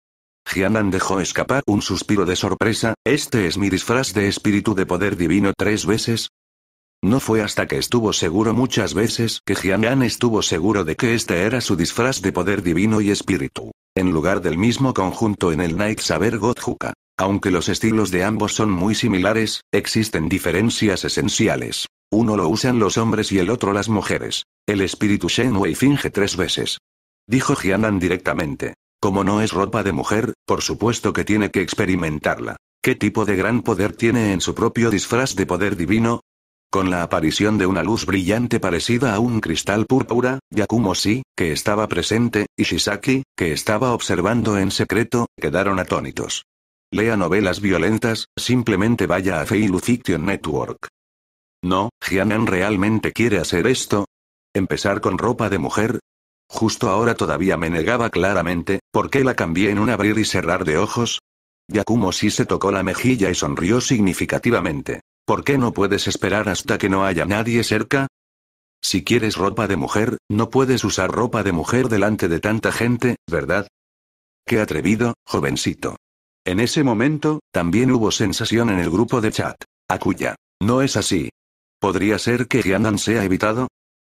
Jianan dejó escapar un suspiro de sorpresa, este es mi disfraz de espíritu de poder divino tres veces. No fue hasta que estuvo seguro muchas veces que Jianan estuvo seguro de que este era su disfraz de poder divino y espíritu, en lugar del mismo conjunto en el Night Saber Godhuka. Aunque los estilos de ambos son muy similares, existen diferencias esenciales. Uno lo usan los hombres y el otro las mujeres. El espíritu Shenwei finge tres veces. Dijo Jianan directamente. Como no es ropa de mujer, por supuesto que tiene que experimentarla. ¿Qué tipo de gran poder tiene en su propio disfraz de poder divino? Con la aparición de una luz brillante parecida a un cristal púrpura, Yakumo Si, que estaba presente, y Shisaki, que estaba observando en secreto, quedaron atónitos. Lea novelas violentas, simplemente vaya a Fiction Network. No, Jianan realmente quiere hacer esto. Empezar con ropa de mujer, Justo ahora todavía me negaba claramente, ¿por qué la cambié en un abrir y cerrar de ojos? Yakumo sí se tocó la mejilla y sonrió significativamente. ¿Por qué no puedes esperar hasta que no haya nadie cerca? Si quieres ropa de mujer, no puedes usar ropa de mujer delante de tanta gente, ¿verdad? Qué atrevido, jovencito. En ese momento, también hubo sensación en el grupo de chat. Akuya. No es así. ¿Podría ser que Gianan sea evitado?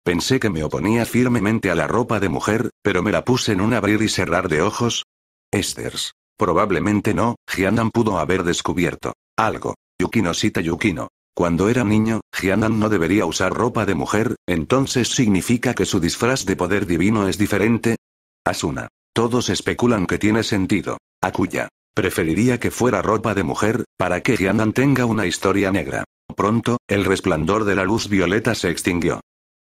Pensé que me oponía firmemente a la ropa de mujer, pero me la puse en un abrir y cerrar de ojos. Esters. Probablemente no, Giandan pudo haber descubierto algo. Yukino cita Yukino. Cuando era niño, Giandan no debería usar ropa de mujer, entonces significa que su disfraz de poder divino es diferente. Asuna. Todos especulan que tiene sentido. Akuya. Preferiría que fuera ropa de mujer, para que Giandan tenga una historia negra. Pronto, el resplandor de la luz violeta se extinguió.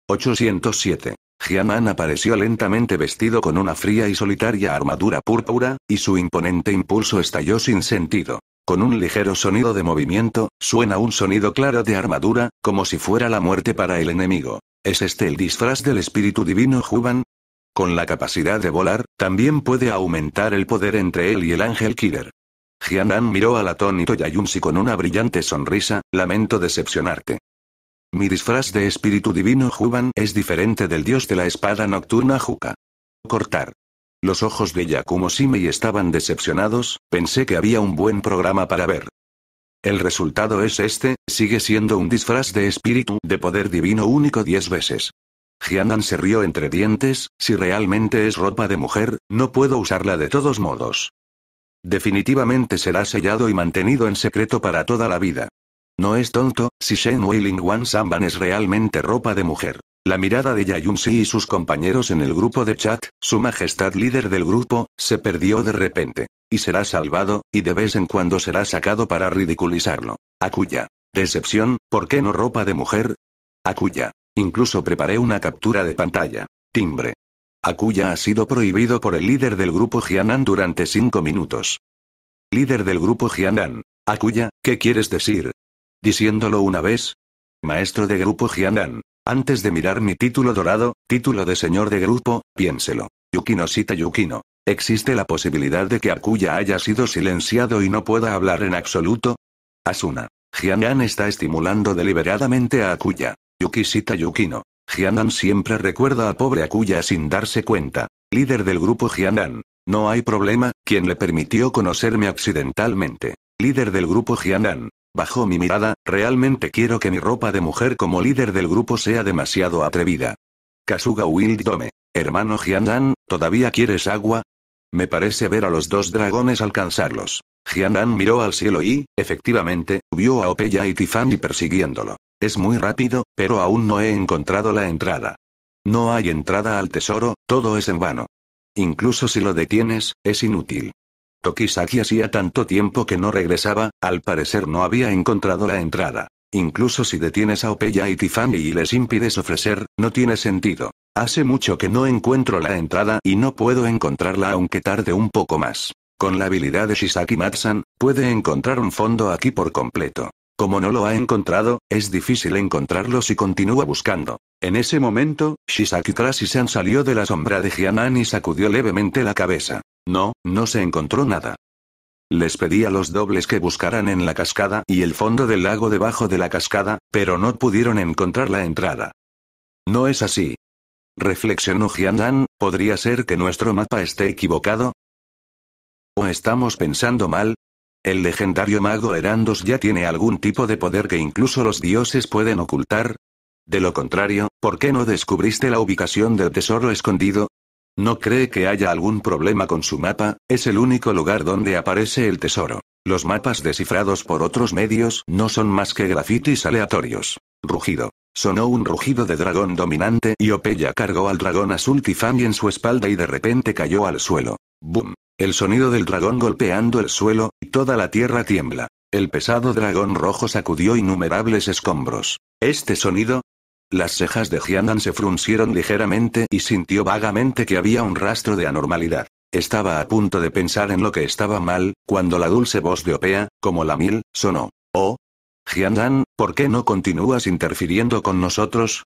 807. Jianan apareció lentamente vestido con una fría y solitaria armadura púrpura, y su imponente impulso estalló sin sentido. Con un ligero sonido de movimiento, suena un sonido claro de armadura, como si fuera la muerte para el enemigo. ¿Es este el disfraz del espíritu divino Juban? Con la capacidad de volar, también puede aumentar el poder entre él y el ángel Killer. Jianan miró al atónito Yayunsi con una brillante sonrisa, lamento decepcionarte. Mi disfraz de espíritu divino Juban es diferente del dios de la espada nocturna Juka. Cortar. Los ojos de Yakumo Shimei estaban decepcionados, pensé que había un buen programa para ver. El resultado es este, sigue siendo un disfraz de espíritu de poder divino único diez veces. Jianan se rió entre dientes, si realmente es ropa de mujer, no puedo usarla de todos modos. Definitivamente será sellado y mantenido en secreto para toda la vida. No es tonto, si Shen Weiling Wan Samban es realmente ropa de mujer. La mirada de Si y sus compañeros en el grupo de chat, su majestad líder del grupo, se perdió de repente. Y será salvado, y de vez en cuando será sacado para ridiculizarlo. Akuya. Decepción, ¿por qué no ropa de mujer? Akuya. Incluso preparé una captura de pantalla. Timbre. Akuya ha sido prohibido por el líder del grupo Jianan durante cinco minutos. Líder del grupo Jianan. Akuya, ¿qué quieres decir? diciéndolo una vez. Maestro de grupo Jianan. Antes de mirar mi título dorado, título de señor de grupo, piénselo. Yukino cita Yukino. ¿Existe la posibilidad de que Akuya haya sido silenciado y no pueda hablar en absoluto? Asuna. Jianan está estimulando deliberadamente a Akuya. Yuki Yukino. Jianan siempre recuerda a pobre Akuya sin darse cuenta. Líder del grupo Jianan. No hay problema, quien le permitió conocerme accidentalmente. Líder del grupo Jianan. Bajo mi mirada, realmente quiero que mi ropa de mujer como líder del grupo sea demasiado atrevida. Kasuga tome Hermano Jiandan, ¿todavía quieres agua? Me parece ver a los dos dragones alcanzarlos. Jiandan miró al cielo y, efectivamente, vio a Opeya y Tifani persiguiéndolo. Es muy rápido, pero aún no he encontrado la entrada. No hay entrada al tesoro, todo es en vano. Incluso si lo detienes, es inútil. Tokisaki hacía tanto tiempo que no regresaba, al parecer no había encontrado la entrada. Incluso si detienes a Opeya y Tifani y les impides ofrecer, no tiene sentido. Hace mucho que no encuentro la entrada y no puedo encontrarla aunque tarde un poco más. Con la habilidad de Shisaki Matsan, puede encontrar un fondo aquí por completo. Como no lo ha encontrado, es difícil encontrarlo si continúa buscando. En ese momento, Shisaki Krasisan salió de la sombra de Hianan y sacudió levemente la cabeza. No, no se encontró nada. Les pedí a los dobles que buscaran en la cascada y el fondo del lago debajo de la cascada, pero no pudieron encontrar la entrada. No es así. Reflexionó Jiandan, ¿podría ser que nuestro mapa esté equivocado? ¿O estamos pensando mal? El legendario mago Erandos ya tiene algún tipo de poder que incluso los dioses pueden ocultar. De lo contrario, ¿por qué no descubriste la ubicación del tesoro escondido? No cree que haya algún problema con su mapa, es el único lugar donde aparece el tesoro. Los mapas descifrados por otros medios no son más que grafitis aleatorios. Rugido. Sonó un rugido de dragón dominante y Opeya cargó al dragón azul Tifani en su espalda y de repente cayó al suelo. ¡Bum! El sonido del dragón golpeando el suelo, y toda la tierra tiembla. El pesado dragón rojo sacudió innumerables escombros. Este sonido, las cejas de Jianan se fruncieron ligeramente y sintió vagamente que había un rastro de anormalidad. Estaba a punto de pensar en lo que estaba mal, cuando la dulce voz de Opea, como la mil, sonó. Oh. Jianan, ¿por qué no continúas interfiriendo con nosotros?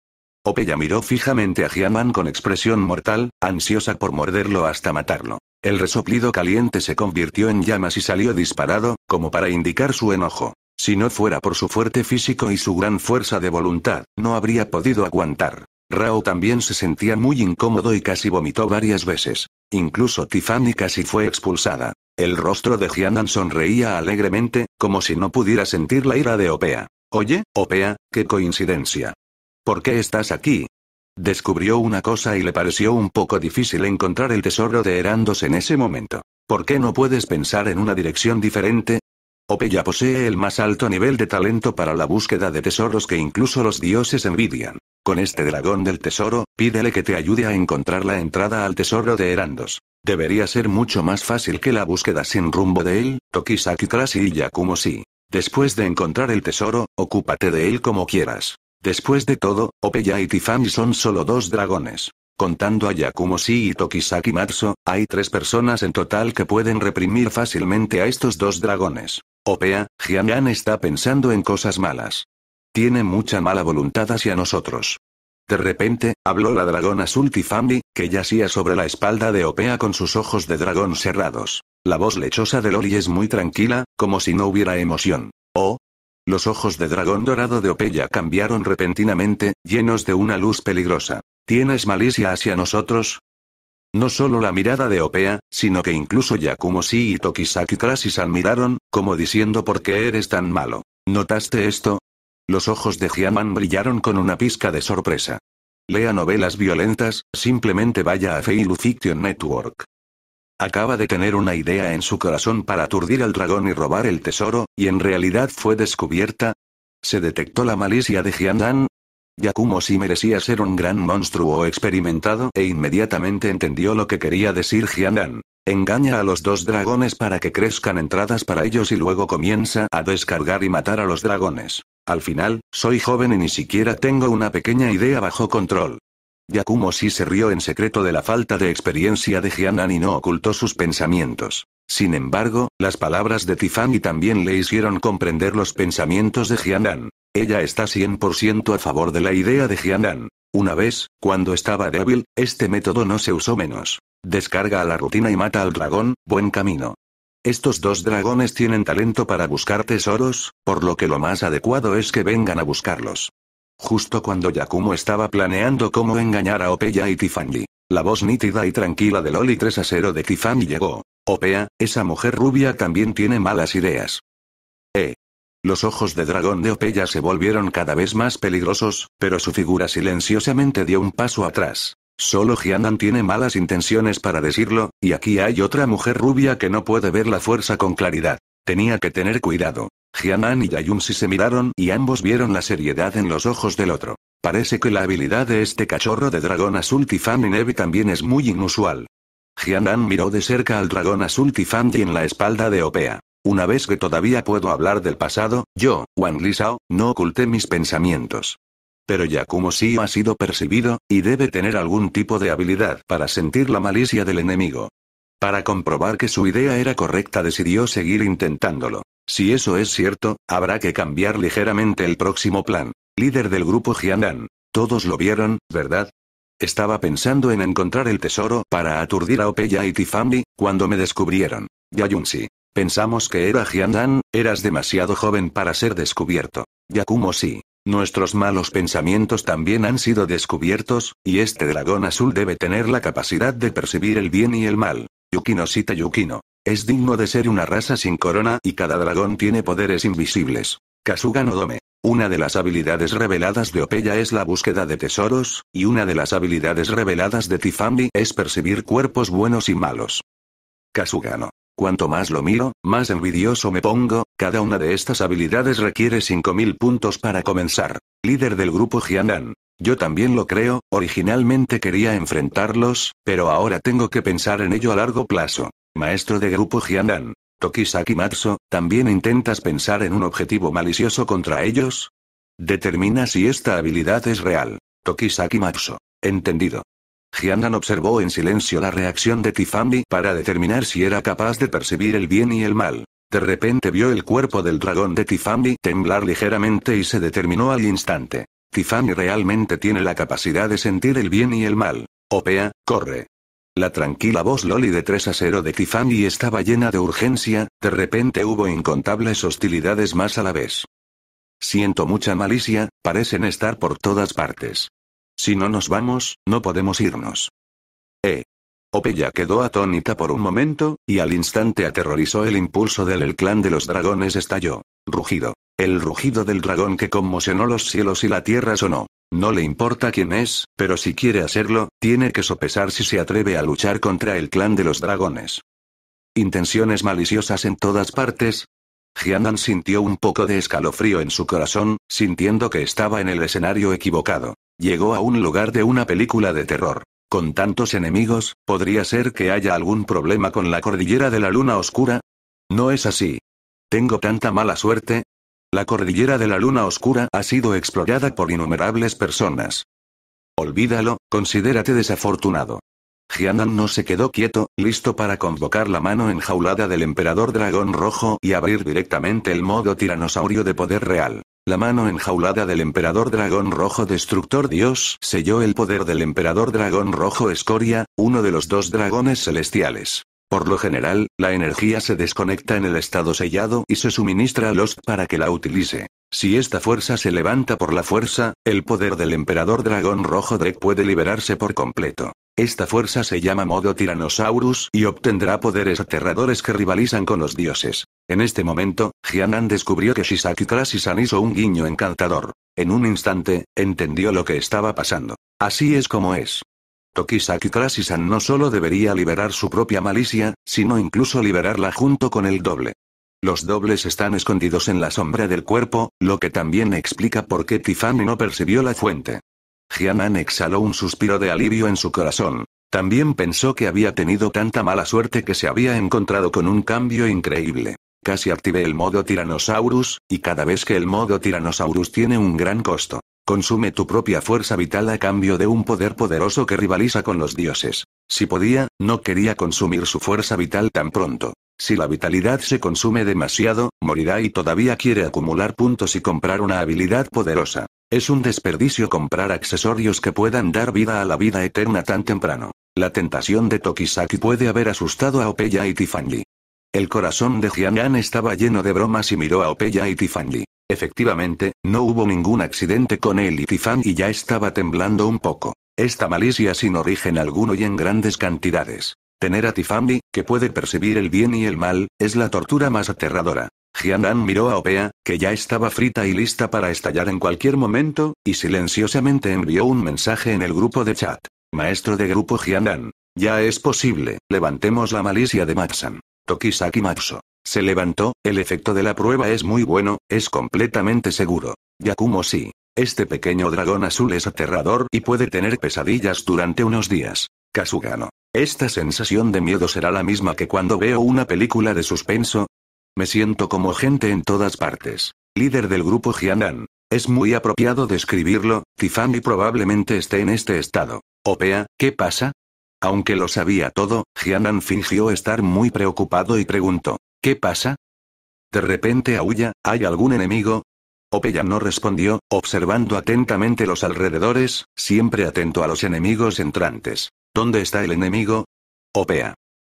Opeya miró fijamente a Jianan con expresión mortal, ansiosa por morderlo hasta matarlo. El resoplido caliente se convirtió en llamas y salió disparado, como para indicar su enojo. Si no fuera por su fuerte físico y su gran fuerza de voluntad, no habría podido aguantar. Rao también se sentía muy incómodo y casi vomitó varias veces. Incluso Tiffany casi fue expulsada. El rostro de Jianan sonreía alegremente, como si no pudiera sentir la ira de Opea. Oye, Opea, qué coincidencia. ¿Por qué estás aquí? Descubrió una cosa y le pareció un poco difícil encontrar el tesoro de Herandos en ese momento. ¿Por qué no puedes pensar en una dirección diferente? Opeya posee el más alto nivel de talento para la búsqueda de tesoros que incluso los dioses envidian. Con este dragón del tesoro, pídele que te ayude a encontrar la entrada al tesoro de Erandos. Debería ser mucho más fácil que la búsqueda sin rumbo de él, Tokisaki Krasi y Yakumo Si. Después de encontrar el tesoro, ocúpate de él como quieras. Después de todo, Opeya y Tifani son solo dos dragones. Contando a Yakumoshi y Tokisaki Matsu, hay tres personas en total que pueden reprimir fácilmente a estos dos dragones. Opea, Jianyan está pensando en cosas malas. Tiene mucha mala voluntad hacia nosotros. De repente, habló la dragona Sultifambi, que yacía sobre la espalda de Opea con sus ojos de dragón cerrados. La voz lechosa de Lori es muy tranquila, como si no hubiera emoción. Oh, los ojos de dragón dorado de Opeya cambiaron repentinamente, llenos de una luz peligrosa. ¿Tienes malicia hacia nosotros? No solo la mirada de Opea, sino que incluso Yakumosi y Tokisaki Krasis admiraron, como diciendo ¿por qué eres tan malo? ¿Notaste esto? Los ojos de He-Man brillaron con una pizca de sorpresa. Lea novelas violentas, simplemente vaya a Fiction Network. Acaba de tener una idea en su corazón para aturdir al dragón y robar el tesoro, y en realidad fue descubierta. ¿Se detectó la malicia de Jiandan? Yakumo si merecía ser un gran monstruo experimentado e inmediatamente entendió lo que quería decir Jiandan. Engaña a los dos dragones para que crezcan entradas para ellos y luego comienza a descargar y matar a los dragones. Al final, soy joven y ni siquiera tengo una pequeña idea bajo control. Yakumo sí se rió en secreto de la falta de experiencia de Jianan y no ocultó sus pensamientos. Sin embargo, las palabras de Tiffany también le hicieron comprender los pensamientos de Jianan. Ella está 100% a favor de la idea de Jianan. Una vez, cuando estaba débil, este método no se usó menos. Descarga a la rutina y mata al dragón, buen camino. Estos dos dragones tienen talento para buscar tesoros, por lo que lo más adecuado es que vengan a buscarlos. Justo cuando Yakumo estaba planeando cómo engañar a Opeya y Tiffany. La voz nítida y tranquila de Loli 3 a 0 de Tiffany llegó. Opea, esa mujer rubia también tiene malas ideas. Eh. Los ojos de dragón de Opeya se volvieron cada vez más peligrosos, pero su figura silenciosamente dio un paso atrás. Solo Giannan tiene malas intenciones para decirlo, y aquí hay otra mujer rubia que no puede ver la fuerza con claridad. Tenía que tener cuidado. Jianan y Yayumsi se miraron y ambos vieron la seriedad en los ojos del otro. Parece que la habilidad de este cachorro de dragón azul Tifan y Neve también es muy inusual. Jianan miró de cerca al dragón azul Tifan y en la espalda de Opea. Una vez que todavía puedo hablar del pasado, yo, Wang Lisao, no oculté mis pensamientos. Pero Yakumo sí ha sido percibido, y debe tener algún tipo de habilidad para sentir la malicia del enemigo. Para comprobar que su idea era correcta decidió seguir intentándolo. Si eso es cierto, habrá que cambiar ligeramente el próximo plan. Líder del grupo Jiandan. Todos lo vieron, ¿verdad? Estaba pensando en encontrar el tesoro para aturdir a Opeya y Tifami, cuando me descubrieron. Yayunsi. Pensamos que era Jiandan, eras demasiado joven para ser descubierto. Yakumo si. Nuestros malos pensamientos también han sido descubiertos, y este dragón azul debe tener la capacidad de percibir el bien y el mal. Yukino Sita Yukino. Es digno de ser una raza sin corona y cada dragón tiene poderes invisibles. Kasugano Dome. Una de las habilidades reveladas de Opeya es la búsqueda de tesoros, y una de las habilidades reveladas de Tifambi es percibir cuerpos buenos y malos. Kasugano. Cuanto más lo miro, más envidioso me pongo, cada una de estas habilidades requiere 5.000 puntos para comenzar. Líder del grupo Jianan. Yo también lo creo, originalmente quería enfrentarlos, pero ahora tengo que pensar en ello a largo plazo. Maestro de grupo Jiandan. Tokisaki Matsu, ¿también intentas pensar en un objetivo malicioso contra ellos? Determina si esta habilidad es real. Tokisaki Matsu. Entendido. Jiandan observó en silencio la reacción de Tifami para determinar si era capaz de percibir el bien y el mal. De repente vio el cuerpo del dragón de Tifambi temblar ligeramente y se determinó al instante. Tiffany realmente tiene la capacidad de sentir el bien y el mal. Opea, corre. La tranquila voz Loli de 3 a 0 de Tiffany estaba llena de urgencia, de repente hubo incontables hostilidades más a la vez. Siento mucha malicia, parecen estar por todas partes. Si no nos vamos, no podemos irnos. Eh. Opea quedó atónita por un momento, y al instante aterrorizó el impulso del el clan de los dragones estalló. Rugido. El rugido del dragón que conmocionó los cielos y la tierra sonó. No le importa quién es, pero si quiere hacerlo, tiene que sopesar si se atreve a luchar contra el clan de los dragones. Intenciones maliciosas en todas partes, Jianan sintió un poco de escalofrío en su corazón, sintiendo que estaba en el escenario equivocado. Llegó a un lugar de una película de terror. Con tantos enemigos, ¿podría ser que haya algún problema con la cordillera de la luna oscura? No es así. ¿Tengo tanta mala suerte? La cordillera de la luna oscura ha sido explorada por innumerables personas. Olvídalo, considérate desafortunado. Jianan no se quedó quieto, listo para convocar la mano enjaulada del emperador dragón rojo y abrir directamente el modo tiranosaurio de poder real. La mano enjaulada del emperador dragón rojo destructor dios selló el poder del emperador dragón rojo escoria, uno de los dos dragones celestiales. Por lo general, la energía se desconecta en el estado sellado y se suministra a los para que la utilice. Si esta fuerza se levanta por la fuerza, el poder del emperador dragón rojo Drek puede liberarse por completo. Esta fuerza se llama modo Tyrannosaurus y obtendrá poderes aterradores que rivalizan con los dioses. En este momento, Jianan descubrió que Shisaki Trasisan hizo un guiño encantador. En un instante, entendió lo que estaba pasando. Así es como es. Tokisaki Krasisan no solo debería liberar su propia malicia, sino incluso liberarla junto con el doble. Los dobles están escondidos en la sombra del cuerpo, lo que también explica por qué Tiffany no percibió la fuente. Jianan exhaló un suspiro de alivio en su corazón. También pensó que había tenido tanta mala suerte que se había encontrado con un cambio increíble. Casi activé el modo Tyrannosaurus, y cada vez que el modo Tyrannosaurus tiene un gran costo. Consume tu propia fuerza vital a cambio de un poder poderoso que rivaliza con los dioses. Si podía, no quería consumir su fuerza vital tan pronto. Si la vitalidad se consume demasiado, morirá y todavía quiere acumular puntos y comprar una habilidad poderosa. Es un desperdicio comprar accesorios que puedan dar vida a la vida eterna tan temprano. La tentación de Tokisaki puede haber asustado a Opeya y Tifanli. El corazón de Jiangan estaba lleno de bromas y miró a Opeya y Tifanli. Efectivamente, no hubo ningún accidente con y Tifan y ya estaba temblando un poco. Esta malicia sin origen alguno y en grandes cantidades. Tener a Tifani, que puede percibir el bien y el mal, es la tortura más aterradora. Jianan miró a Opea, que ya estaba frita y lista para estallar en cualquier momento, y silenciosamente envió un mensaje en el grupo de chat. Maestro de grupo Jianan. Ya es posible, levantemos la malicia de Maxan. Tokisaki Matsu. Se levantó, el efecto de la prueba es muy bueno, es completamente seguro. Yakumo sí. Este pequeño dragón azul es aterrador y puede tener pesadillas durante unos días. Kasugano. Esta sensación de miedo será la misma que cuando veo una película de suspenso. Me siento como gente en todas partes. Líder del grupo Jianan. Es muy apropiado describirlo, Tiffany probablemente esté en este estado. Opea, ¿qué pasa? Aunque lo sabía todo, Jianan fingió estar muy preocupado y preguntó. ¿Qué pasa? De repente aulla, ¿hay algún enemigo? Opeya no respondió, observando atentamente los alrededores, siempre atento a los enemigos entrantes. ¿Dónde está el enemigo? Opea.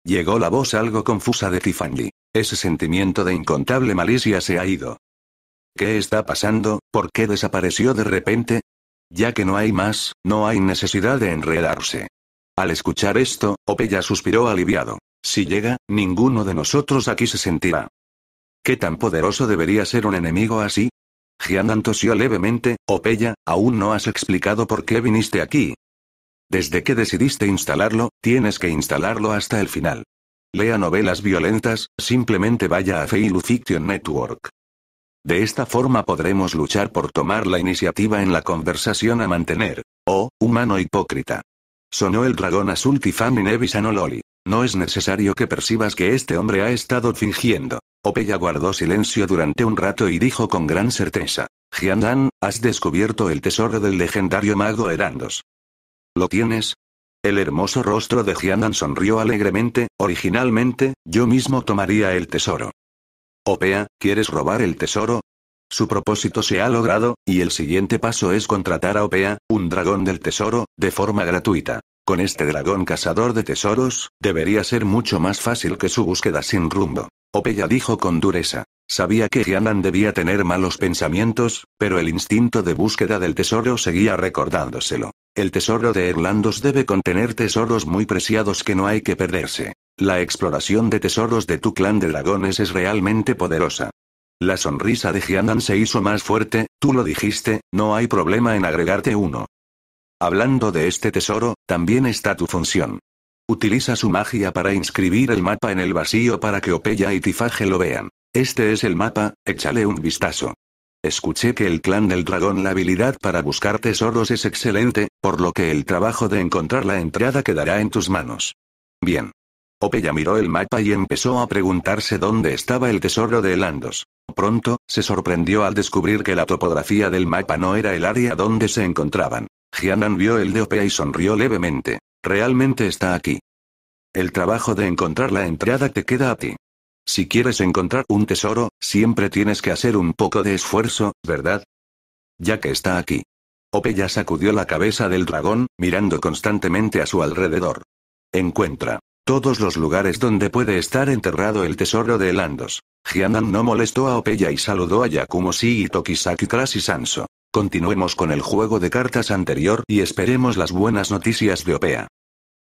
Llegó la voz algo confusa de Tiffany. Ese sentimiento de incontable malicia se ha ido. ¿Qué está pasando? ¿Por qué desapareció de repente? Ya que no hay más, no hay necesidad de enredarse. Al escuchar esto, Opeya suspiró aliviado. Si llega, ninguno de nosotros aquí se sentirá. ¿Qué tan poderoso debería ser un enemigo así? Giandan tosió levemente, Opeya, oh, aún no has explicado por qué viniste aquí. Desde que decidiste instalarlo, tienes que instalarlo hasta el final. Lea novelas violentas, simplemente vaya a Feilu Fiction Network. De esta forma podremos luchar por tomar la iniciativa en la conversación a mantener. Oh, humano hipócrita. Sonó el dragón azul y Nevis no es necesario que percibas que este hombre ha estado fingiendo. Opea guardó silencio durante un rato y dijo con gran certeza. Jiandan, has descubierto el tesoro del legendario mago Erandos. ¿Lo tienes? El hermoso rostro de Jiandan sonrió alegremente, originalmente, yo mismo tomaría el tesoro. Opea, ¿quieres robar el tesoro? Su propósito se ha logrado, y el siguiente paso es contratar a Opea, un dragón del tesoro, de forma gratuita. Con este dragón cazador de tesoros, debería ser mucho más fácil que su búsqueda sin rumbo. Opeya dijo con dureza. Sabía que Jianan debía tener malos pensamientos, pero el instinto de búsqueda del tesoro seguía recordándoselo. El tesoro de Erlandos debe contener tesoros muy preciados que no hay que perderse. La exploración de tesoros de tu clan de dragones es realmente poderosa. La sonrisa de Jianan se hizo más fuerte, tú lo dijiste, no hay problema en agregarte uno. Hablando de este tesoro, también está tu función. Utiliza su magia para inscribir el mapa en el vacío para que Opeya y Tifaje lo vean. Este es el mapa, échale un vistazo. Escuché que el clan del dragón la habilidad para buscar tesoros es excelente, por lo que el trabajo de encontrar la entrada quedará en tus manos. Bien. Opeya miró el mapa y empezó a preguntarse dónde estaba el tesoro de Elandos. Pronto, se sorprendió al descubrir que la topografía del mapa no era el área donde se encontraban. Jianan vio el de Opea y sonrió levemente. Realmente está aquí. El trabajo de encontrar la entrada te queda a ti. Si quieres encontrar un tesoro, siempre tienes que hacer un poco de esfuerzo, ¿verdad? Ya que está aquí. Opeya sacudió la cabeza del dragón, mirando constantemente a su alrededor. Encuentra todos los lugares donde puede estar enterrado el tesoro de Elandos. Jianan no molestó a Opeya y saludó a Yakumo Si y Tokisaki krasi y Sanso. Continuemos con el juego de cartas anterior y esperemos las buenas noticias de Opea.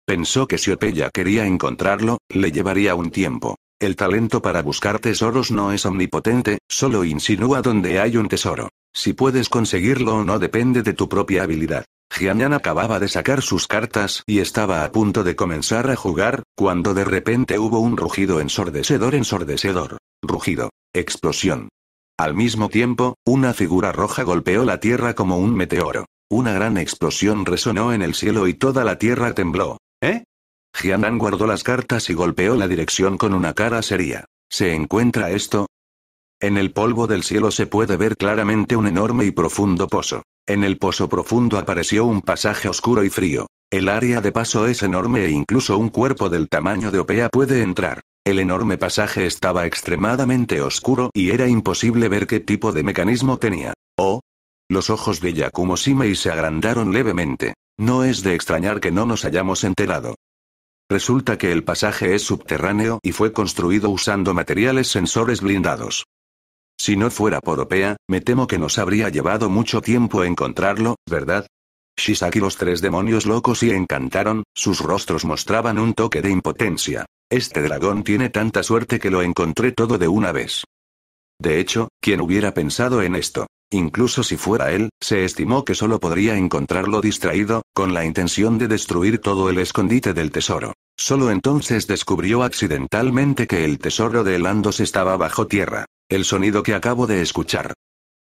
Pensó que si Opeya quería encontrarlo, le llevaría un tiempo. El talento para buscar tesoros no es omnipotente, solo insinúa donde hay un tesoro. Si puedes conseguirlo o no depende de tu propia habilidad. Jianyan acababa de sacar sus cartas y estaba a punto de comenzar a jugar, cuando de repente hubo un rugido ensordecedor ensordecedor. Rugido. Explosión. Al mismo tiempo, una figura roja golpeó la tierra como un meteoro. Una gran explosión resonó en el cielo y toda la tierra tembló. ¿Eh? Jianan guardó las cartas y golpeó la dirección con una cara seria. ¿Se encuentra esto? En el polvo del cielo se puede ver claramente un enorme y profundo pozo. En el pozo profundo apareció un pasaje oscuro y frío. El área de paso es enorme e incluso un cuerpo del tamaño de Opea puede entrar. El enorme pasaje estaba extremadamente oscuro y era imposible ver qué tipo de mecanismo tenía. Oh. Los ojos de Yakumo y se agrandaron levemente. No es de extrañar que no nos hayamos enterado. Resulta que el pasaje es subterráneo y fue construido usando materiales sensores blindados. Si no fuera por Opea, me temo que nos habría llevado mucho tiempo encontrarlo, ¿verdad? Shisaki los tres demonios locos y encantaron, sus rostros mostraban un toque de impotencia. Este dragón tiene tanta suerte que lo encontré todo de una vez. De hecho, quien hubiera pensado en esto? Incluso si fuera él, se estimó que solo podría encontrarlo distraído, con la intención de destruir todo el escondite del tesoro. Solo entonces descubrió accidentalmente que el tesoro de Elandos estaba bajo tierra. El sonido que acabo de escuchar.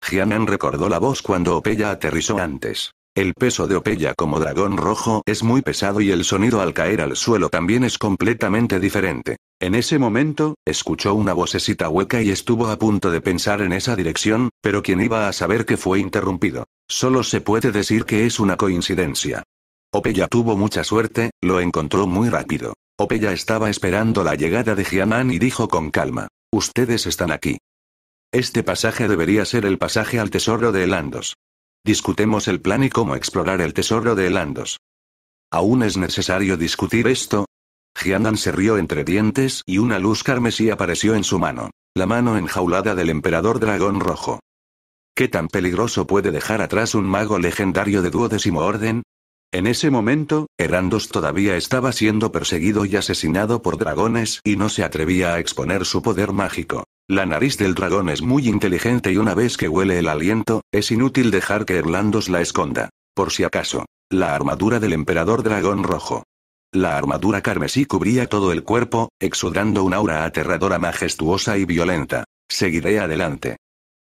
Jianan recordó la voz cuando Opeya aterrizó antes. El peso de Opeya como dragón rojo es muy pesado y el sonido al caer al suelo también es completamente diferente. En ese momento, escuchó una vocecita hueca y estuvo a punto de pensar en esa dirección, pero quien iba a saber que fue interrumpido. Solo se puede decir que es una coincidencia. Opeya tuvo mucha suerte, lo encontró muy rápido. Opeya estaba esperando la llegada de Giaman y dijo con calma. Ustedes están aquí. Este pasaje debería ser el pasaje al tesoro de Elandos. Discutemos el plan y cómo explorar el tesoro de Elandos. ¿Aún es necesario discutir esto? Giandan se rió entre dientes y una luz carmesí apareció en su mano. La mano enjaulada del emperador dragón rojo. ¿Qué tan peligroso puede dejar atrás un mago legendario de duodécimo orden? En ese momento, Erandos todavía estaba siendo perseguido y asesinado por dragones y no se atrevía a exponer su poder mágico. La nariz del dragón es muy inteligente y una vez que huele el aliento, es inútil dejar que Erlandos la esconda. Por si acaso. La armadura del emperador dragón rojo. La armadura carmesí cubría todo el cuerpo, exudando una aura aterradora majestuosa y violenta. Seguiré adelante.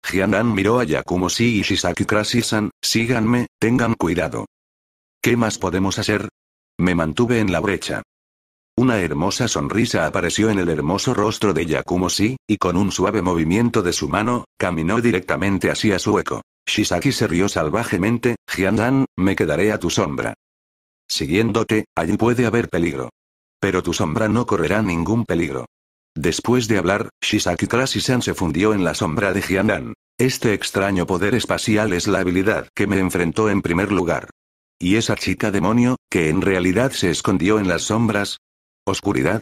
Jianan miró a Yakumo y Shisaki Krasisan, síganme, tengan cuidado. ¿Qué más podemos hacer? Me mantuve en la brecha. Una hermosa sonrisa apareció en el hermoso rostro de Yakumosi, y con un suave movimiento de su mano, caminó directamente hacia su eco. Shisaki se rió salvajemente, Jiandan, me quedaré a tu sombra. Siguiéndote, allí puede haber peligro. Pero tu sombra no correrá ningún peligro. Después de hablar, Shisaki klasi se fundió en la sombra de Jiandan. Este extraño poder espacial es la habilidad que me enfrentó en primer lugar. Y esa chica demonio, que en realidad se escondió en las sombras, ¿Oscuridad?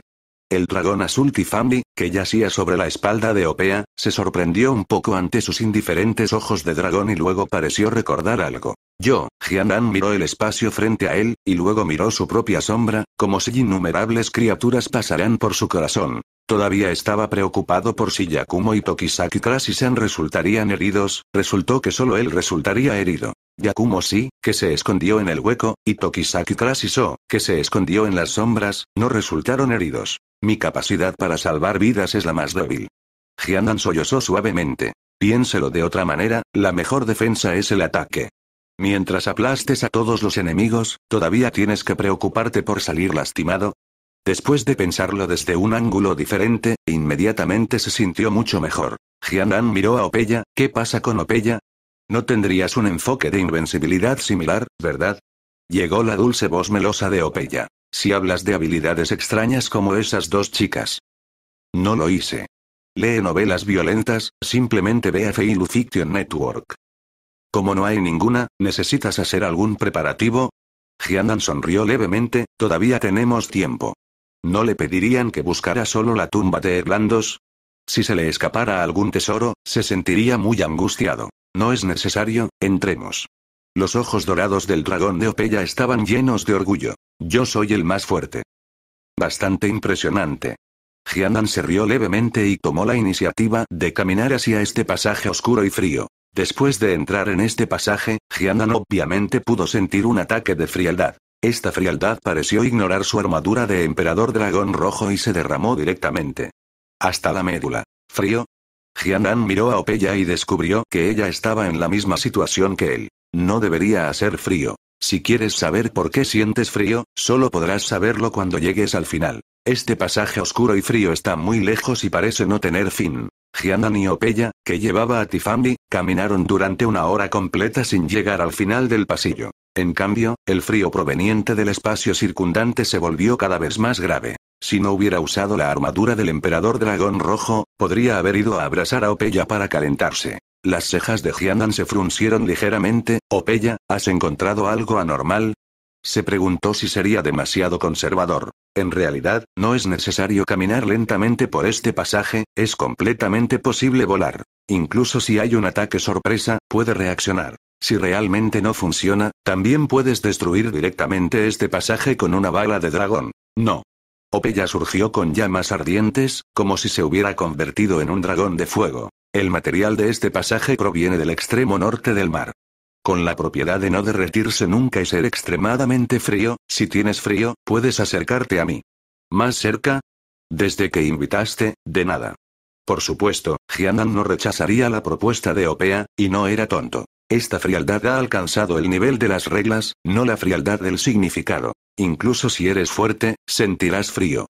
El dragón azul Tifami, que yacía sobre la espalda de Opea, se sorprendió un poco ante sus indiferentes ojos de dragón y luego pareció recordar algo. Yo, Jianan miró el espacio frente a él, y luego miró su propia sombra, como si innumerables criaturas pasaran por su corazón. Todavía estaba preocupado por si Yakumo y Tokisaki Krasisan resultarían heridos, resultó que solo él resultaría herido. Yakumo-si, que se escondió en el hueco, y Tokisaki Krasiso, que se escondió en las sombras, no resultaron heridos. Mi capacidad para salvar vidas es la más débil. dan sollozó suavemente. Piénselo de otra manera, la mejor defensa es el ataque. Mientras aplastes a todos los enemigos, ¿todavía tienes que preocuparte por salir lastimado? Después de pensarlo desde un ángulo diferente, inmediatamente se sintió mucho mejor. dan miró a Opeya, ¿qué pasa con Opeya? No tendrías un enfoque de invencibilidad similar, ¿verdad? Llegó la dulce voz melosa de Opeya. Si hablas de habilidades extrañas como esas dos chicas. No lo hice. Lee novelas violentas, simplemente ve a Feilu Fiction Network. Como no hay ninguna, ¿necesitas hacer algún preparativo? Giandan sonrió levemente, todavía tenemos tiempo. ¿No le pedirían que buscara solo la tumba de Erlandos? Si se le escapara algún tesoro, se sentiría muy angustiado. No es necesario, entremos. Los ojos dorados del dragón de Opeya estaban llenos de orgullo. Yo soy el más fuerte. Bastante impresionante. Jiandan se rió levemente y tomó la iniciativa de caminar hacia este pasaje oscuro y frío. Después de entrar en este pasaje, Jiandan obviamente pudo sentir un ataque de frialdad. Esta frialdad pareció ignorar su armadura de emperador dragón rojo y se derramó directamente. Hasta la médula. ¿Frío? Jianan miró a Opeya y descubrió que ella estaba en la misma situación que él. No debería hacer frío. Si quieres saber por qué sientes frío, solo podrás saberlo cuando llegues al final. Este pasaje oscuro y frío está muy lejos y parece no tener fin. Jianan y Opeya, que llevaba a Tifambi, caminaron durante una hora completa sin llegar al final del pasillo. En cambio, el frío proveniente del espacio circundante se volvió cada vez más grave. Si no hubiera usado la armadura del emperador dragón rojo, podría haber ido a abrazar a Opeya para calentarse. Las cejas de Giandan se fruncieron ligeramente. Opeya, ¿has encontrado algo anormal? Se preguntó si sería demasiado conservador. En realidad, no es necesario caminar lentamente por este pasaje, es completamente posible volar. Incluso si hay un ataque sorpresa, puede reaccionar. Si realmente no funciona, también puedes destruir directamente este pasaje con una bala de dragón. No. Opeya surgió con llamas ardientes, como si se hubiera convertido en un dragón de fuego. El material de este pasaje proviene del extremo norte del mar. Con la propiedad de no derretirse nunca y ser extremadamente frío, si tienes frío, puedes acercarte a mí. ¿Más cerca? Desde que invitaste, de nada. Por supuesto, Jianan no rechazaría la propuesta de Opea, y no era tonto. Esta frialdad ha alcanzado el nivel de las reglas, no la frialdad del significado. Incluso si eres fuerte, sentirás frío.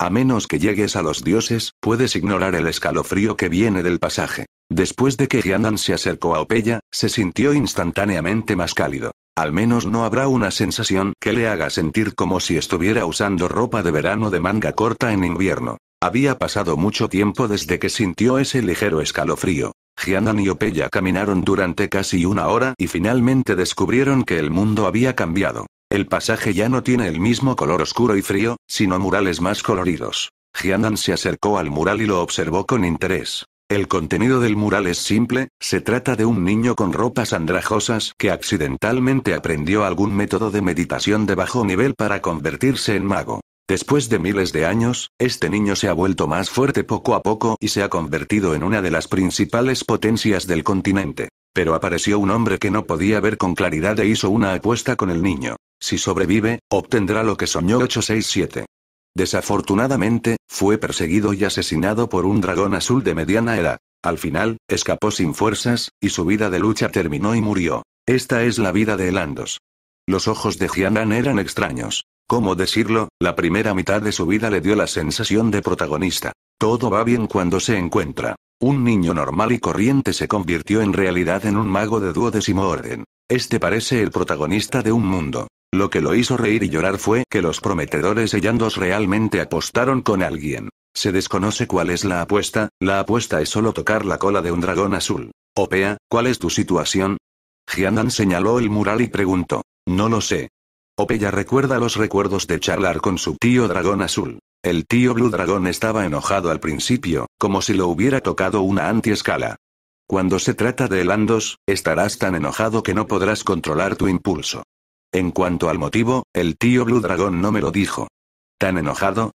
A menos que llegues a los dioses, puedes ignorar el escalofrío que viene del pasaje. Después de que Gianan se acercó a Opeya, se sintió instantáneamente más cálido. Al menos no habrá una sensación que le haga sentir como si estuviera usando ropa de verano de manga corta en invierno. Había pasado mucho tiempo desde que sintió ese ligero escalofrío. Jianan y Opeya caminaron durante casi una hora y finalmente descubrieron que el mundo había cambiado. El pasaje ya no tiene el mismo color oscuro y frío, sino murales más coloridos. Jianan se acercó al mural y lo observó con interés. El contenido del mural es simple, se trata de un niño con ropas andrajosas que accidentalmente aprendió algún método de meditación de bajo nivel para convertirse en mago. Después de miles de años, este niño se ha vuelto más fuerte poco a poco y se ha convertido en una de las principales potencias del continente. Pero apareció un hombre que no podía ver con claridad e hizo una apuesta con el niño. Si sobrevive, obtendrá lo que soñó 867. Desafortunadamente, fue perseguido y asesinado por un dragón azul de mediana edad. Al final, escapó sin fuerzas, y su vida de lucha terminó y murió. Esta es la vida de Elandos. Los ojos de Gianan eran extraños. ¿Cómo decirlo? La primera mitad de su vida le dio la sensación de protagonista. Todo va bien cuando se encuentra. Un niño normal y corriente se convirtió en realidad en un mago de duodécimo orden. Este parece el protagonista de un mundo. Lo que lo hizo reír y llorar fue que los prometedores sellandos realmente apostaron con alguien. Se desconoce cuál es la apuesta, la apuesta es solo tocar la cola de un dragón azul. Opea, ¿cuál es tu situación? Jianan señaló el mural y preguntó. No lo sé. Opeya recuerda los recuerdos de charlar con su tío dragón azul. El tío Blue Dragón estaba enojado al principio, como si lo hubiera tocado una antiescala. Cuando se trata de Elandos, estarás tan enojado que no podrás controlar tu impulso. En cuanto al motivo, el tío Blue Dragón no me lo dijo. ¿Tan enojado?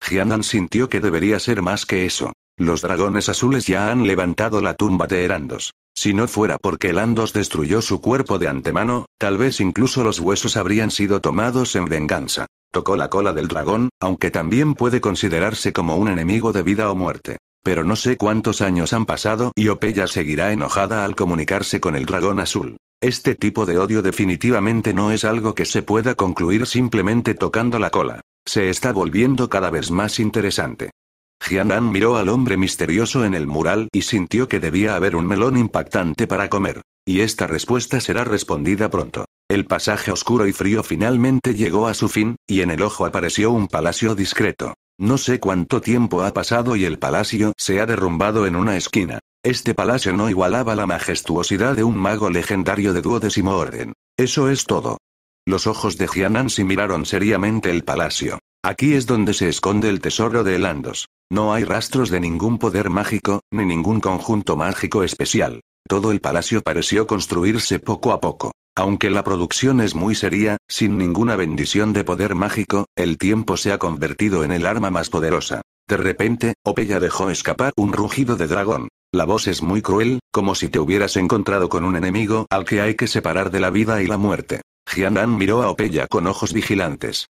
Jianan sintió que debería ser más que eso. Los dragones azules ya han levantado la tumba de Herandos. Si no fuera porque Landos destruyó su cuerpo de antemano, tal vez incluso los huesos habrían sido tomados en venganza. Tocó la cola del dragón, aunque también puede considerarse como un enemigo de vida o muerte. Pero no sé cuántos años han pasado y Opeya seguirá enojada al comunicarse con el dragón azul. Este tipo de odio definitivamente no es algo que se pueda concluir simplemente tocando la cola. Se está volviendo cada vez más interesante. Jianan miró al hombre misterioso en el mural y sintió que debía haber un melón impactante para comer. Y esta respuesta será respondida pronto. El pasaje oscuro y frío finalmente llegó a su fin, y en el ojo apareció un palacio discreto. No sé cuánto tiempo ha pasado y el palacio se ha derrumbado en una esquina. Este palacio no igualaba la majestuosidad de un mago legendario de duodécimo orden. Eso es todo. Los ojos de Jianan se miraron seriamente el palacio. Aquí es donde se esconde el tesoro de Elandos. No hay rastros de ningún poder mágico, ni ningún conjunto mágico especial. Todo el palacio pareció construirse poco a poco. Aunque la producción es muy seria, sin ninguna bendición de poder mágico, el tiempo se ha convertido en el arma más poderosa. De repente, Opeya dejó escapar un rugido de dragón. La voz es muy cruel, como si te hubieras encontrado con un enemigo al que hay que separar de la vida y la muerte. Jianan miró a Opeya con ojos vigilantes.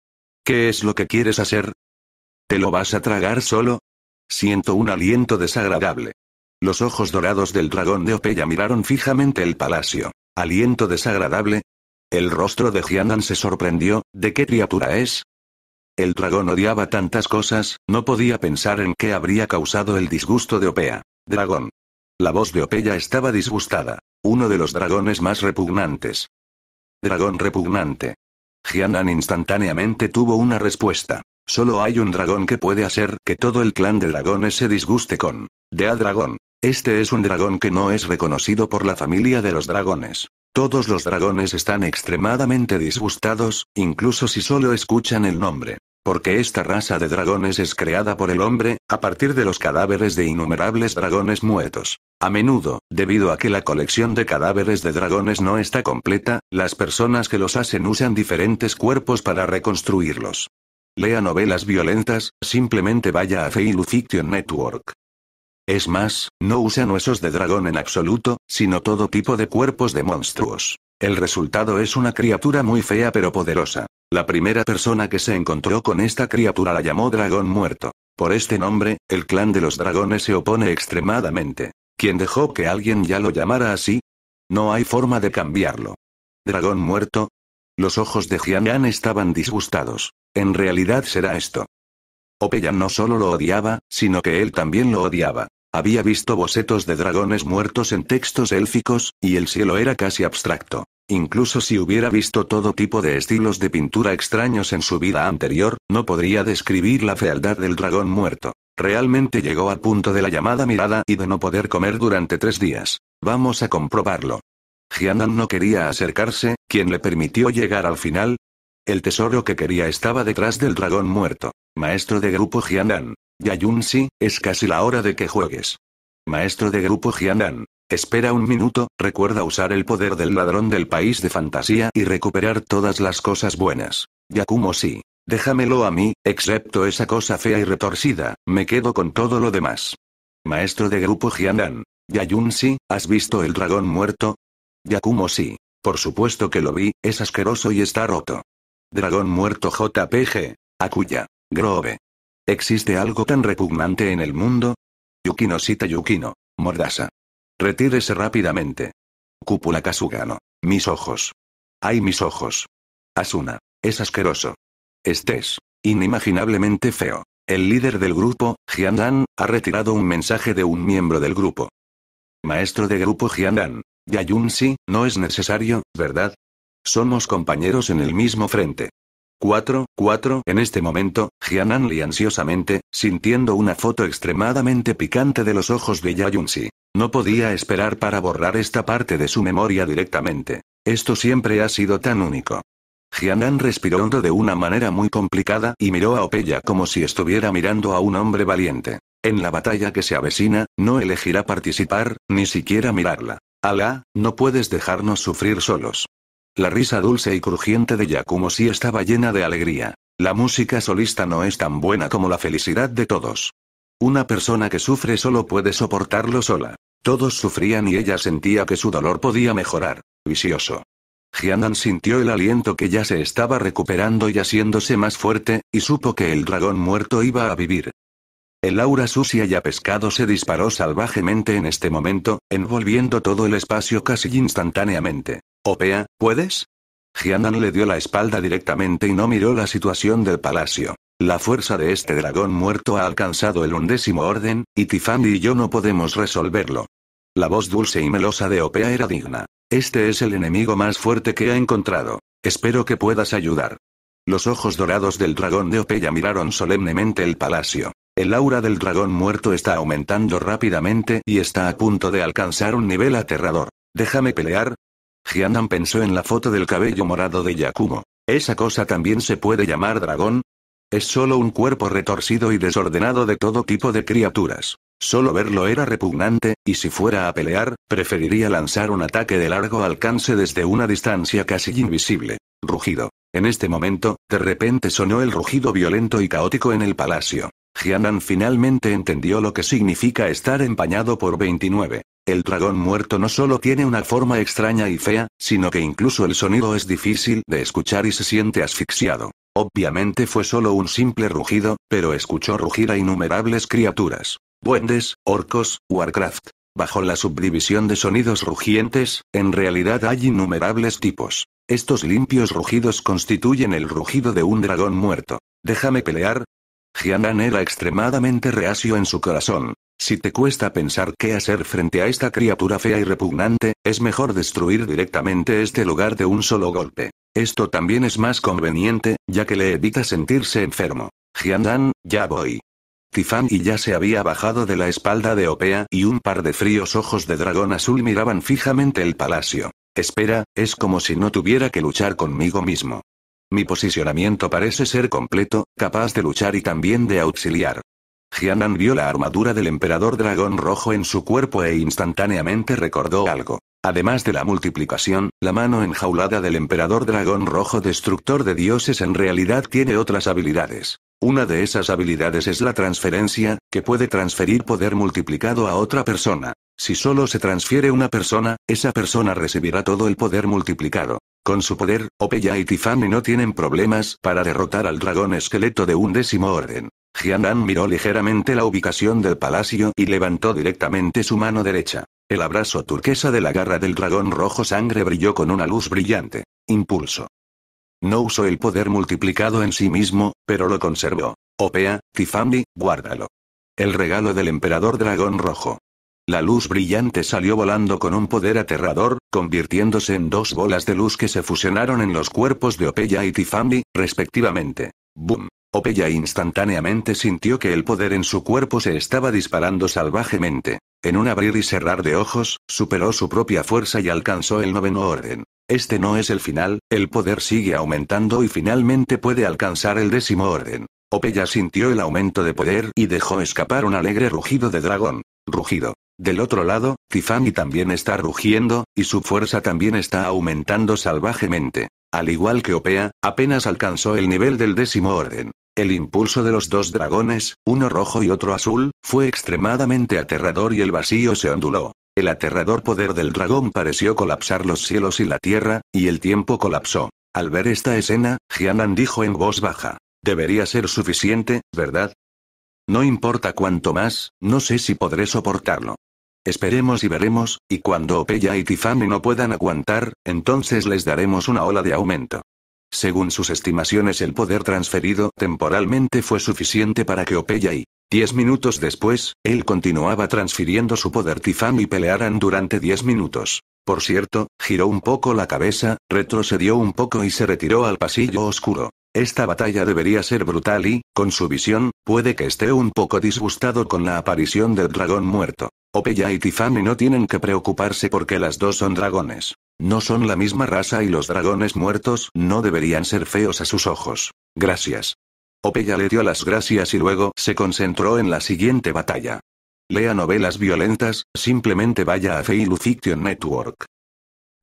¿Qué es lo que quieres hacer? ¿Te lo vas a tragar solo? Siento un aliento desagradable. Los ojos dorados del dragón de Opeya miraron fijamente el palacio. ¿Aliento desagradable? El rostro de Gianan se sorprendió, ¿de qué criatura es? El dragón odiaba tantas cosas, no podía pensar en qué habría causado el disgusto de Opea. Dragón. La voz de Opeya estaba disgustada. Uno de los dragones más repugnantes. Dragón repugnante. Jianan instantáneamente tuvo una respuesta. Solo hay un dragón que puede hacer que todo el clan de dragones se disguste con. a dragón. Este es un dragón que no es reconocido por la familia de los dragones. Todos los dragones están extremadamente disgustados, incluso si solo escuchan el nombre. Porque esta raza de dragones es creada por el hombre, a partir de los cadáveres de innumerables dragones muertos. A menudo, debido a que la colección de cadáveres de dragones no está completa, las personas que los hacen usan diferentes cuerpos para reconstruirlos. Lea novelas violentas, simplemente vaya a Fiction Network. Es más, no usan huesos de dragón en absoluto, sino todo tipo de cuerpos de monstruos. El resultado es una criatura muy fea pero poderosa. La primera persona que se encontró con esta criatura la llamó dragón muerto. Por este nombre, el clan de los dragones se opone extremadamente. ¿Quién dejó que alguien ya lo llamara así? No hay forma de cambiarlo. ¿Dragón muerto? Los ojos de Jian estaban disgustados. En realidad será esto. Opeyan no solo lo odiaba, sino que él también lo odiaba. Había visto bocetos de dragones muertos en textos élficos, y el cielo era casi abstracto. Incluso si hubiera visto todo tipo de estilos de pintura extraños en su vida anterior, no podría describir la fealdad del dragón muerto. Realmente llegó al punto de la llamada mirada y de no poder comer durante tres días. Vamos a comprobarlo. Jianan no quería acercarse, quien le permitió llegar al final? El tesoro que quería estaba detrás del dragón muerto. Maestro de grupo Jianan. Yayunsi, es casi la hora de que juegues. Maestro de grupo Jianan. Espera un minuto, recuerda usar el poder del ladrón del país de fantasía y recuperar todas las cosas buenas. Yakumo si. Déjamelo a mí, excepto esa cosa fea y retorcida, me quedo con todo lo demás. Maestro de grupo Jianan. Yayunsi, ¿has visto el dragón muerto? Yakumo sí. Por supuesto que lo vi, es asqueroso y está roto. Dragón muerto JPG. Akuya. Grove. ¿Existe algo tan repugnante en el mundo? Yukino Sita Yukino. Mordaza. Retírese rápidamente. Cúpula Kasugano. Mis ojos. Hay mis ojos. Asuna. Es asqueroso. Estés. Inimaginablemente feo. El líder del grupo, Jiandan, ha retirado un mensaje de un miembro del grupo. Maestro de grupo Jiandan. Yayunsi, no es necesario, ¿verdad? Somos compañeros en el mismo frente. 4, 4. En este momento, Jianan Li ansiosamente, sintiendo una foto extremadamente picante de los ojos de Yayunsi. No podía esperar para borrar esta parte de su memoria directamente. Esto siempre ha sido tan único. Jianan respiró hondo de una manera muy complicada y miró a Opeya como si estuviera mirando a un hombre valiente. En la batalla que se avecina, no elegirá participar, ni siquiera mirarla. Alá, no puedes dejarnos sufrir solos. La risa dulce y crujiente de Yakumo sí estaba llena de alegría. La música solista no es tan buena como la felicidad de todos. Una persona que sufre solo puede soportarlo sola. Todos sufrían y ella sentía que su dolor podía mejorar. Vicioso. Jianan sintió el aliento que ya se estaba recuperando y haciéndose más fuerte, y supo que el dragón muerto iba a vivir. El aura sucia y a pescado se disparó salvajemente en este momento, envolviendo todo el espacio casi instantáneamente. Opea, ¿puedes? no le dio la espalda directamente y no miró la situación del palacio. La fuerza de este dragón muerto ha alcanzado el undécimo orden, y Tifani y yo no podemos resolverlo. La voz dulce y melosa de Opea era digna. Este es el enemigo más fuerte que ha encontrado. Espero que puedas ayudar. Los ojos dorados del dragón de Opea miraron solemnemente el palacio. El aura del dragón muerto está aumentando rápidamente y está a punto de alcanzar un nivel aterrador. Déjame pelear, Giannan pensó en la foto del cabello morado de Yakumo. ¿Esa cosa también se puede llamar dragón? Es solo un cuerpo retorcido y desordenado de todo tipo de criaturas. Solo verlo era repugnante, y si fuera a pelear, preferiría lanzar un ataque de largo alcance desde una distancia casi invisible. Rugido. En este momento, de repente sonó el rugido violento y caótico en el palacio. Jianan finalmente entendió lo que significa estar empañado por 29. El dragón muerto no solo tiene una forma extraña y fea, sino que incluso el sonido es difícil de escuchar y se siente asfixiado. Obviamente fue solo un simple rugido, pero escuchó rugir a innumerables criaturas. Buendes, orcos, Warcraft. Bajo la subdivisión de sonidos rugientes, en realidad hay innumerables tipos. Estos limpios rugidos constituyen el rugido de un dragón muerto. Déjame pelear, Dan era extremadamente reacio en su corazón. Si te cuesta pensar qué hacer frente a esta criatura fea y repugnante, es mejor destruir directamente este lugar de un solo golpe. Esto también es más conveniente, ya que le evita sentirse enfermo. Dan, ya voy. Tifan y ya se había bajado de la espalda de Opea y un par de fríos ojos de dragón azul miraban fijamente el palacio. Espera, es como si no tuviera que luchar conmigo mismo. Mi posicionamiento parece ser completo, capaz de luchar y también de auxiliar. Jianan vio la armadura del emperador dragón rojo en su cuerpo e instantáneamente recordó algo. Además de la multiplicación, la mano enjaulada del emperador dragón rojo destructor de dioses en realidad tiene otras habilidades. Una de esas habilidades es la transferencia, que puede transferir poder multiplicado a otra persona. Si solo se transfiere una persona, esa persona recibirá todo el poder multiplicado. Con su poder, Opeya y Tifani no tienen problemas para derrotar al dragón esqueleto de un décimo orden. Jianan miró ligeramente la ubicación del palacio y levantó directamente su mano derecha. El abrazo turquesa de la garra del dragón rojo sangre brilló con una luz brillante. Impulso. No usó el poder multiplicado en sí mismo, pero lo conservó. Opea, Tifambi, guárdalo. El regalo del emperador dragón rojo. La luz brillante salió volando con un poder aterrador, convirtiéndose en dos bolas de luz que se fusionaron en los cuerpos de Opeya y Tifambi, respectivamente. ¡Boom! Opeya instantáneamente sintió que el poder en su cuerpo se estaba disparando salvajemente. En un abrir y cerrar de ojos, superó su propia fuerza y alcanzó el noveno orden. Este no es el final, el poder sigue aumentando y finalmente puede alcanzar el décimo orden. Opeya sintió el aumento de poder y dejó escapar un alegre rugido de dragón. Rugido. Del otro lado, Tifani también está rugiendo, y su fuerza también está aumentando salvajemente. Al igual que Opea, apenas alcanzó el nivel del décimo orden. El impulso de los dos dragones, uno rojo y otro azul, fue extremadamente aterrador y el vacío se onduló. El aterrador poder del dragón pareció colapsar los cielos y la tierra, y el tiempo colapsó. Al ver esta escena, Jianan dijo en voz baja. Debería ser suficiente, ¿verdad? No importa cuánto más, no sé si podré soportarlo. Esperemos y veremos, y cuando Opeya y Tifame no puedan aguantar, entonces les daremos una ola de aumento. Según sus estimaciones el poder transferido temporalmente fue suficiente para que Opeya y, diez minutos después, él continuaba transfiriendo su poder Tifam y pelearan durante diez minutos. Por cierto, giró un poco la cabeza, retrocedió un poco y se retiró al pasillo oscuro. Esta batalla debería ser brutal y, con su visión, puede que esté un poco disgustado con la aparición del dragón muerto. Opeya y Tiffany no tienen que preocuparse porque las dos son dragones. No son la misma raza y los dragones muertos no deberían ser feos a sus ojos. Gracias. Opeya le dio las gracias y luego se concentró en la siguiente batalla. Lea novelas violentas, simplemente vaya a Fiction Network.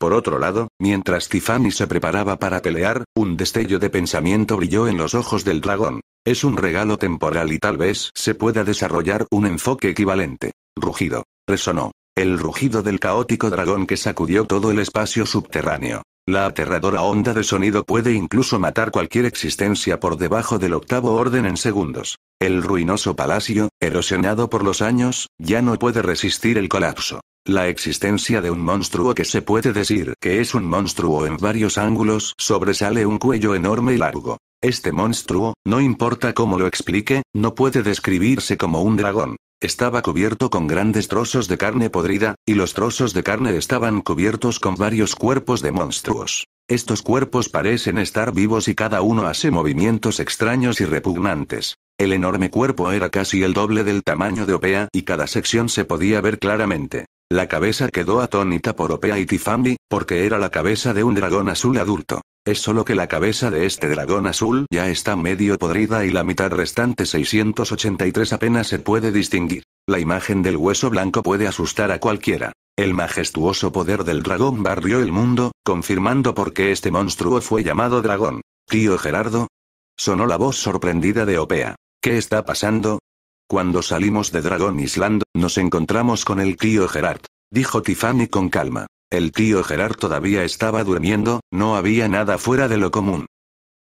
Por otro lado, mientras Tiffany se preparaba para pelear, un destello de pensamiento brilló en los ojos del dragón. Es un regalo temporal y tal vez se pueda desarrollar un enfoque equivalente. Rugido. Resonó. El rugido del caótico dragón que sacudió todo el espacio subterráneo. La aterradora onda de sonido puede incluso matar cualquier existencia por debajo del octavo orden en segundos. El ruinoso palacio, erosionado por los años, ya no puede resistir el colapso. La existencia de un monstruo que se puede decir que es un monstruo en varios ángulos sobresale un cuello enorme y largo. Este monstruo, no importa cómo lo explique, no puede describirse como un dragón. Estaba cubierto con grandes trozos de carne podrida, y los trozos de carne estaban cubiertos con varios cuerpos de monstruos. Estos cuerpos parecen estar vivos y cada uno hace movimientos extraños y repugnantes. El enorme cuerpo era casi el doble del tamaño de Opea y cada sección se podía ver claramente. La cabeza quedó atónita por Opea y Tifambi, porque era la cabeza de un dragón azul adulto. Es solo que la cabeza de este dragón azul ya está medio podrida y la mitad restante 683 apenas se puede distinguir. La imagen del hueso blanco puede asustar a cualquiera. El majestuoso poder del dragón barrió el mundo, confirmando por qué este monstruo fue llamado dragón. Tío Gerardo. Sonó la voz sorprendida de Opea. ¿Qué está pasando? Cuando salimos de Dragon Island, nos encontramos con el tío Gerard. Dijo Tiffany con calma. El tío Gerard todavía estaba durmiendo, no había nada fuera de lo común.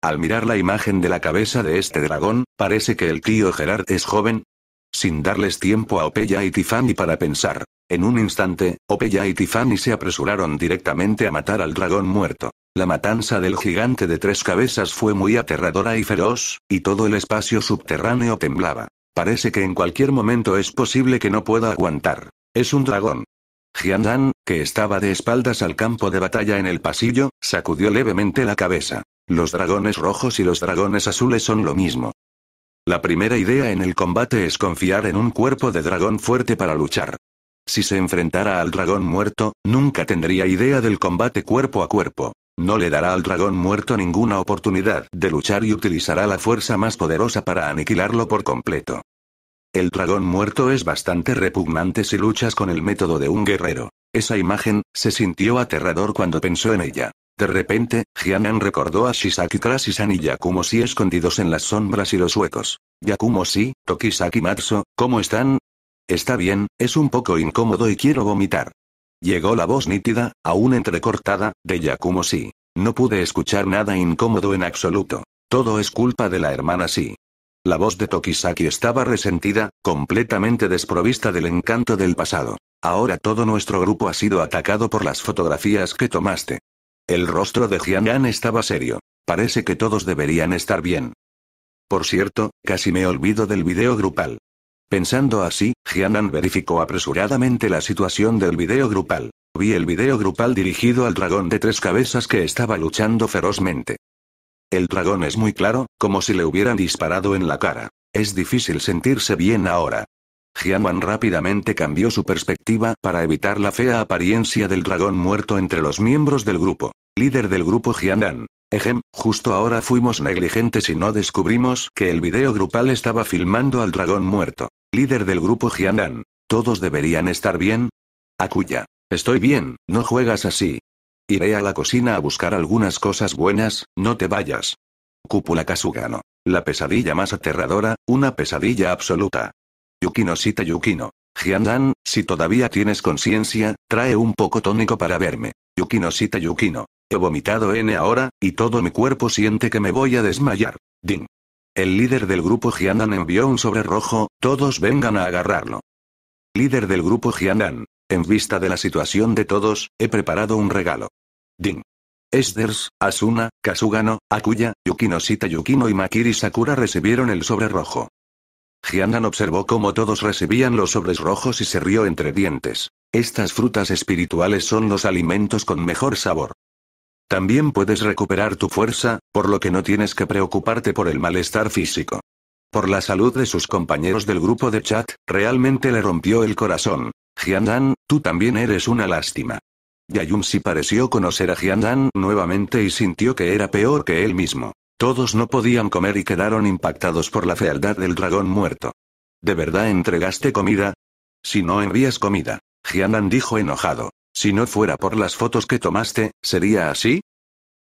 Al mirar la imagen de la cabeza de este dragón, parece que el tío Gerard es joven. Sin darles tiempo a Opeya y Tiffany para pensar. En un instante, Opeya y Tiffany se apresuraron directamente a matar al dragón muerto. La matanza del gigante de tres cabezas fue muy aterradora y feroz, y todo el espacio subterráneo temblaba. Parece que en cualquier momento es posible que no pueda aguantar. Es un dragón. Dan, que estaba de espaldas al campo de batalla en el pasillo, sacudió levemente la cabeza. Los dragones rojos y los dragones azules son lo mismo. La primera idea en el combate es confiar en un cuerpo de dragón fuerte para luchar. Si se enfrentara al dragón muerto, nunca tendría idea del combate cuerpo a cuerpo. No le dará al dragón muerto ninguna oportunidad de luchar y utilizará la fuerza más poderosa para aniquilarlo por completo. El dragón muerto es bastante repugnante si luchas con el método de un guerrero. Esa imagen, se sintió aterrador cuando pensó en ella. De repente, Jianan recordó a Shisaki Krasisan y si escondidos en las sombras y los huecos. Yakumo si, Tokisaki Matsu, ¿cómo están? Está bien, es un poco incómodo y quiero vomitar. Llegó la voz nítida, aún entrecortada, de Yakumo Si. No pude escuchar nada incómodo en absoluto. Todo es culpa de la hermana Si. La voz de Tokisaki estaba resentida, completamente desprovista del encanto del pasado. Ahora todo nuestro grupo ha sido atacado por las fotografías que tomaste. El rostro de Yan estaba serio. Parece que todos deberían estar bien. Por cierto, casi me olvido del video grupal. Pensando así, Jianan verificó apresuradamente la situación del video grupal. Vi el video grupal dirigido al dragón de tres cabezas que estaba luchando ferozmente. El dragón es muy claro, como si le hubieran disparado en la cara. Es difícil sentirse bien ahora. Jianan rápidamente cambió su perspectiva para evitar la fea apariencia del dragón muerto entre los miembros del grupo. Líder del grupo Jianan. Ejem, justo ahora fuimos negligentes y no descubrimos que el video grupal estaba filmando al dragón muerto líder del grupo Dan. Todos deberían estar bien. Akuya. Estoy bien, no juegas así. Iré a la cocina a buscar algunas cosas buenas, no te vayas. Cúpula Kasugano. La pesadilla más aterradora, una pesadilla absoluta. Yukino Sita Yukino. Jiandan, si todavía tienes conciencia, trae un poco tónico para verme. Yukino Yukino. He vomitado N ahora, y todo mi cuerpo siente que me voy a desmayar. Ding. El líder del grupo Jiandan envió un sobre rojo, todos vengan a agarrarlo. Líder del grupo Jiandan, en vista de la situación de todos, he preparado un regalo. Ding. Esders, Asuna, Kasugano, Akuya, Yukinosita Yukino y Makiri Sakura recibieron el sobre rojo. Jiandan observó cómo todos recibían los sobres rojos y se rió entre dientes. Estas frutas espirituales son los alimentos con mejor sabor. También puedes recuperar tu fuerza, por lo que no tienes que preocuparte por el malestar físico. Por la salud de sus compañeros del grupo de chat, realmente le rompió el corazón. Jiandan, tú también eres una lástima. Yayun si pareció conocer a Jiandan nuevamente y sintió que era peor que él mismo. Todos no podían comer y quedaron impactados por la fealdad del dragón muerto. ¿De verdad entregaste comida? Si no envías comida, Jiandan dijo enojado. Si no fuera por las fotos que tomaste, ¿sería así?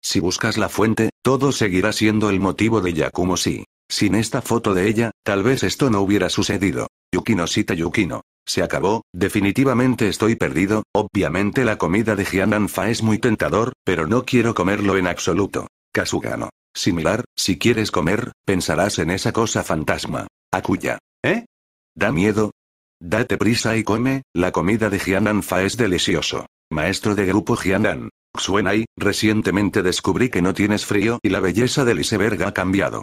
Si buscas la fuente, todo seguirá siendo el motivo de Yakumo Si. Sin esta foto de ella, tal vez esto no hubiera sucedido. Yukino Sita Yukino. Se acabó, definitivamente estoy perdido, obviamente la comida de Giananfa es muy tentador, pero no quiero comerlo en absoluto. Kasugano. Similar, si quieres comer, pensarás en esa cosa fantasma. Akuya. ¿Eh? Da miedo, Date prisa y come, la comida de Fa es delicioso. Maestro de grupo Jianan. Xuenai, recientemente descubrí que no tienes frío y la belleza del iceberg ha cambiado.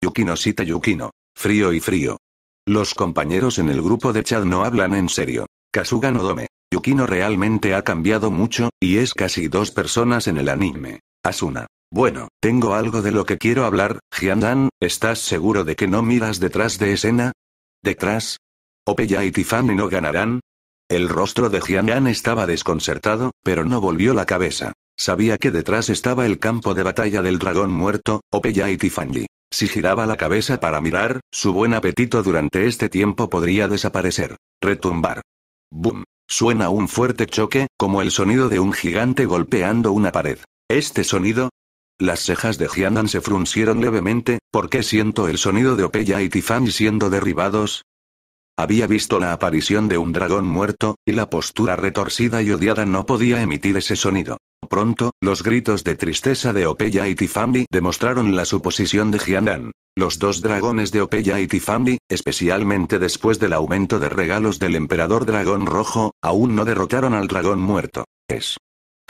Yukino cita Yukino. Frío y frío. Los compañeros en el grupo de Chad no hablan en serio. Kasuga no dome. Yukino realmente ha cambiado mucho, y es casi dos personas en el anime. Asuna. Bueno, tengo algo de lo que quiero hablar, Jiandan, ¿estás seguro de que no miras detrás de escena? ¿Detrás? Opeya y no ganarán. El rostro de Jianan estaba desconcertado, pero no volvió la cabeza. Sabía que detrás estaba el campo de batalla del dragón muerto, Opeya y Tiffany. Si giraba la cabeza para mirar, su buen apetito durante este tiempo podría desaparecer. Retumbar. ¡Bum! Suena un fuerte choque, como el sonido de un gigante golpeando una pared. Este sonido. Las cejas de Jianan se fruncieron levemente, porque siento el sonido de Opeya y Tiffany siendo derribados, había visto la aparición de un dragón muerto, y la postura retorcida y odiada no podía emitir ese sonido. Pronto, los gritos de tristeza de Opeya y Tifambi demostraron la suposición de Jianan. Los dos dragones de Opeya y Tifambi, especialmente después del aumento de regalos del emperador dragón rojo, aún no derrotaron al dragón muerto. Es.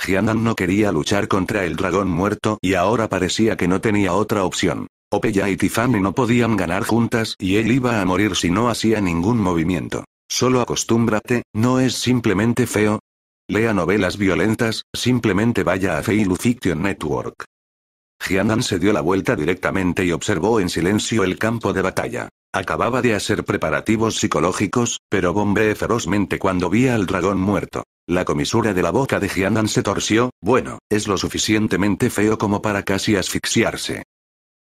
Jianan no quería luchar contra el dragón muerto y ahora parecía que no tenía otra opción. Opeya y Tiffany no podían ganar juntas y él iba a morir si no hacía ningún movimiento. Solo acostúmbrate, ¿no es simplemente feo? Lea novelas violentas, simplemente vaya a Feilu Fiction Network. Jiandan se dio la vuelta directamente y observó en silencio el campo de batalla. Acababa de hacer preparativos psicológicos, pero bombeé ferozmente cuando vi al dragón muerto. La comisura de la boca de Jiandan se torció, bueno, es lo suficientemente feo como para casi asfixiarse.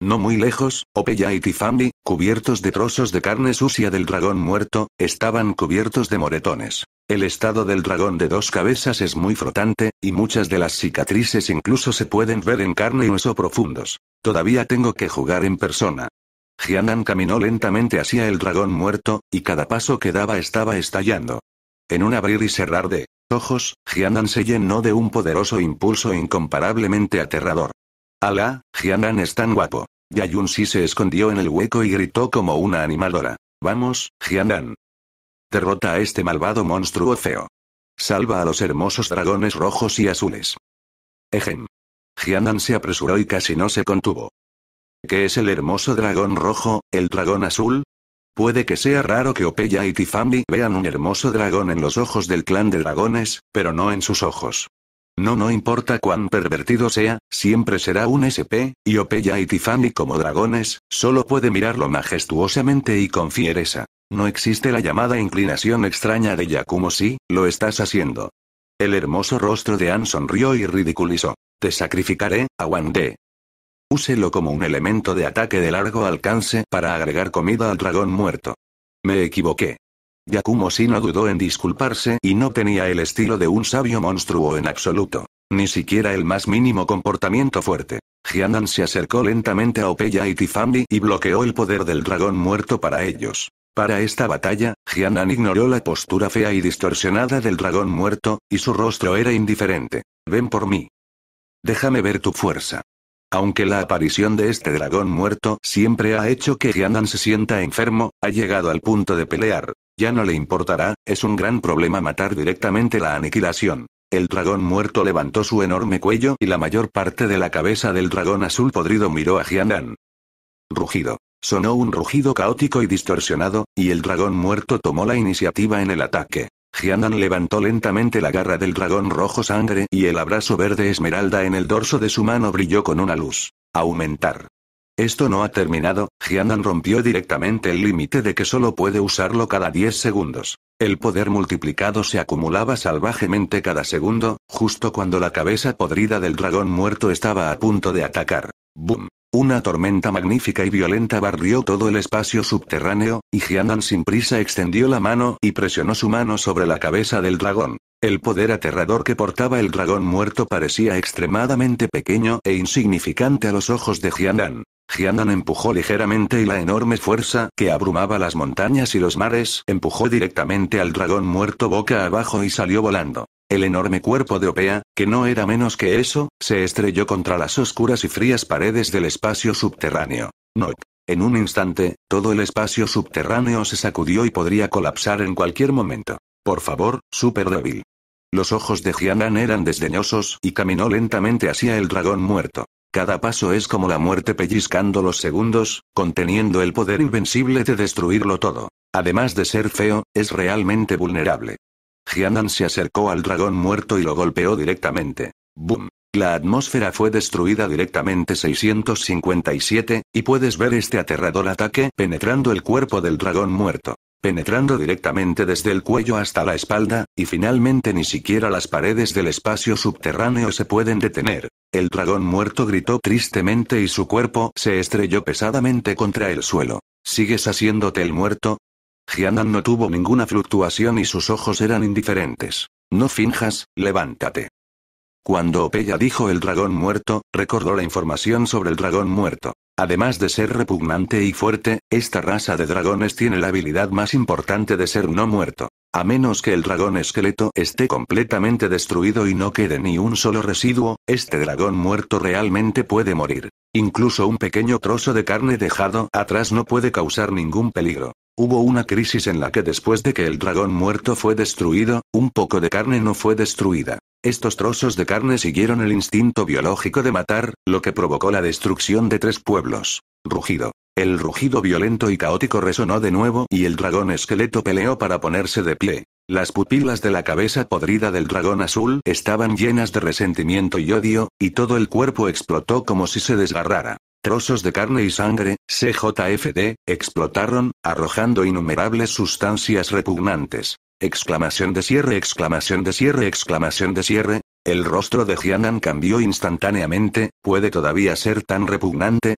No muy lejos, Opeya y Tifambi, cubiertos de trozos de carne sucia del dragón muerto, estaban cubiertos de moretones. El estado del dragón de dos cabezas es muy frotante, y muchas de las cicatrices incluso se pueden ver en carne y hueso profundos. Todavía tengo que jugar en persona. Jianan caminó lentamente hacia el dragón muerto, y cada paso que daba estaba estallando. En un abrir y cerrar de ojos, Jianan se llenó de un poderoso impulso incomparablemente aterrador. Alá, Jianan es tan guapo si se escondió en el hueco y gritó como una animadora. Vamos, Jiandan. Derrota a este malvado monstruo feo. Salva a los hermosos dragones rojos y azules. Ejem. Jiandan se apresuró y casi no se contuvo. ¿Qué es el hermoso dragón rojo, el dragón azul? Puede que sea raro que Opeya y Tifambi vean un hermoso dragón en los ojos del clan de dragones, pero no en sus ojos. No, no importa cuán pervertido sea, siempre será un SP, y Opeya y Tiffany como dragones, solo puede mirarlo majestuosamente y con fiereza. No existe la llamada inclinación extraña de Yakumo si, lo estás haciendo. El hermoso rostro de Anne sonrió y ridiculizó. Te sacrificaré, de. Úselo como un elemento de ataque de largo alcance para agregar comida al dragón muerto. Me equivoqué. Yakumo Si no dudó en disculparse y no tenía el estilo de un sabio monstruo en absoluto. Ni siquiera el más mínimo comportamiento fuerte. Jianan se acercó lentamente a Opeya y Tifambi y bloqueó el poder del dragón muerto para ellos. Para esta batalla, Jianan ignoró la postura fea y distorsionada del dragón muerto, y su rostro era indiferente. Ven por mí. Déjame ver tu fuerza. Aunque la aparición de este dragón muerto siempre ha hecho que Jianan se sienta enfermo, ha llegado al punto de pelear. Ya no le importará, es un gran problema matar directamente la aniquilación. El dragón muerto levantó su enorme cuello y la mayor parte de la cabeza del dragón azul podrido miró a Jiandan. Rugido. Sonó un rugido caótico y distorsionado, y el dragón muerto tomó la iniciativa en el ataque. Jiandan levantó lentamente la garra del dragón rojo sangre y el abrazo verde esmeralda en el dorso de su mano brilló con una luz. Aumentar. Esto no ha terminado, Jianan rompió directamente el límite de que solo puede usarlo cada 10 segundos. El poder multiplicado se acumulaba salvajemente cada segundo, justo cuando la cabeza podrida del dragón muerto estaba a punto de atacar. ¡Bum! Una tormenta magnífica y violenta barrió todo el espacio subterráneo, y Jianan sin prisa extendió la mano y presionó su mano sobre la cabeza del dragón. El poder aterrador que portaba el dragón muerto parecía extremadamente pequeño e insignificante a los ojos de Jianan. Jianan empujó ligeramente y la enorme fuerza que abrumaba las montañas y los mares empujó directamente al dragón muerto boca abajo y salió volando. El enorme cuerpo de Opea, que no era menos que eso, se estrelló contra las oscuras y frías paredes del espacio subterráneo. No. En un instante, todo el espacio subterráneo se sacudió y podría colapsar en cualquier momento. Por favor, super débil. Los ojos de Jianan eran desdeñosos y caminó lentamente hacia el dragón muerto. Cada paso es como la muerte pellizcando los segundos, conteniendo el poder invencible de destruirlo todo. Además de ser feo, es realmente vulnerable. Jianan se acercó al dragón muerto y lo golpeó directamente. Boom. La atmósfera fue destruida directamente 657, y puedes ver este aterrador ataque penetrando el cuerpo del dragón muerto penetrando directamente desde el cuello hasta la espalda, y finalmente ni siquiera las paredes del espacio subterráneo se pueden detener. El dragón muerto gritó tristemente y su cuerpo se estrelló pesadamente contra el suelo. ¿Sigues haciéndote el muerto? Jianan no tuvo ninguna fluctuación y sus ojos eran indiferentes. No finjas, levántate. Cuando Opeya dijo el dragón muerto, recordó la información sobre el dragón muerto. Además de ser repugnante y fuerte, esta raza de dragones tiene la habilidad más importante de ser no muerto. A menos que el dragón esqueleto esté completamente destruido y no quede ni un solo residuo, este dragón muerto realmente puede morir. Incluso un pequeño trozo de carne dejado atrás no puede causar ningún peligro. Hubo una crisis en la que después de que el dragón muerto fue destruido, un poco de carne no fue destruida. Estos trozos de carne siguieron el instinto biológico de matar, lo que provocó la destrucción de tres pueblos. Rugido. El rugido violento y caótico resonó de nuevo y el dragón esqueleto peleó para ponerse de pie. Las pupilas de la cabeza podrida del dragón azul estaban llenas de resentimiento y odio, y todo el cuerpo explotó como si se desgarrara. Trozos de carne y sangre, CJFD, explotaron, arrojando innumerables sustancias repugnantes. Exclamación de cierre, exclamación de cierre, exclamación de cierre. El rostro de Jianan cambió instantáneamente, ¿puede todavía ser tan repugnante?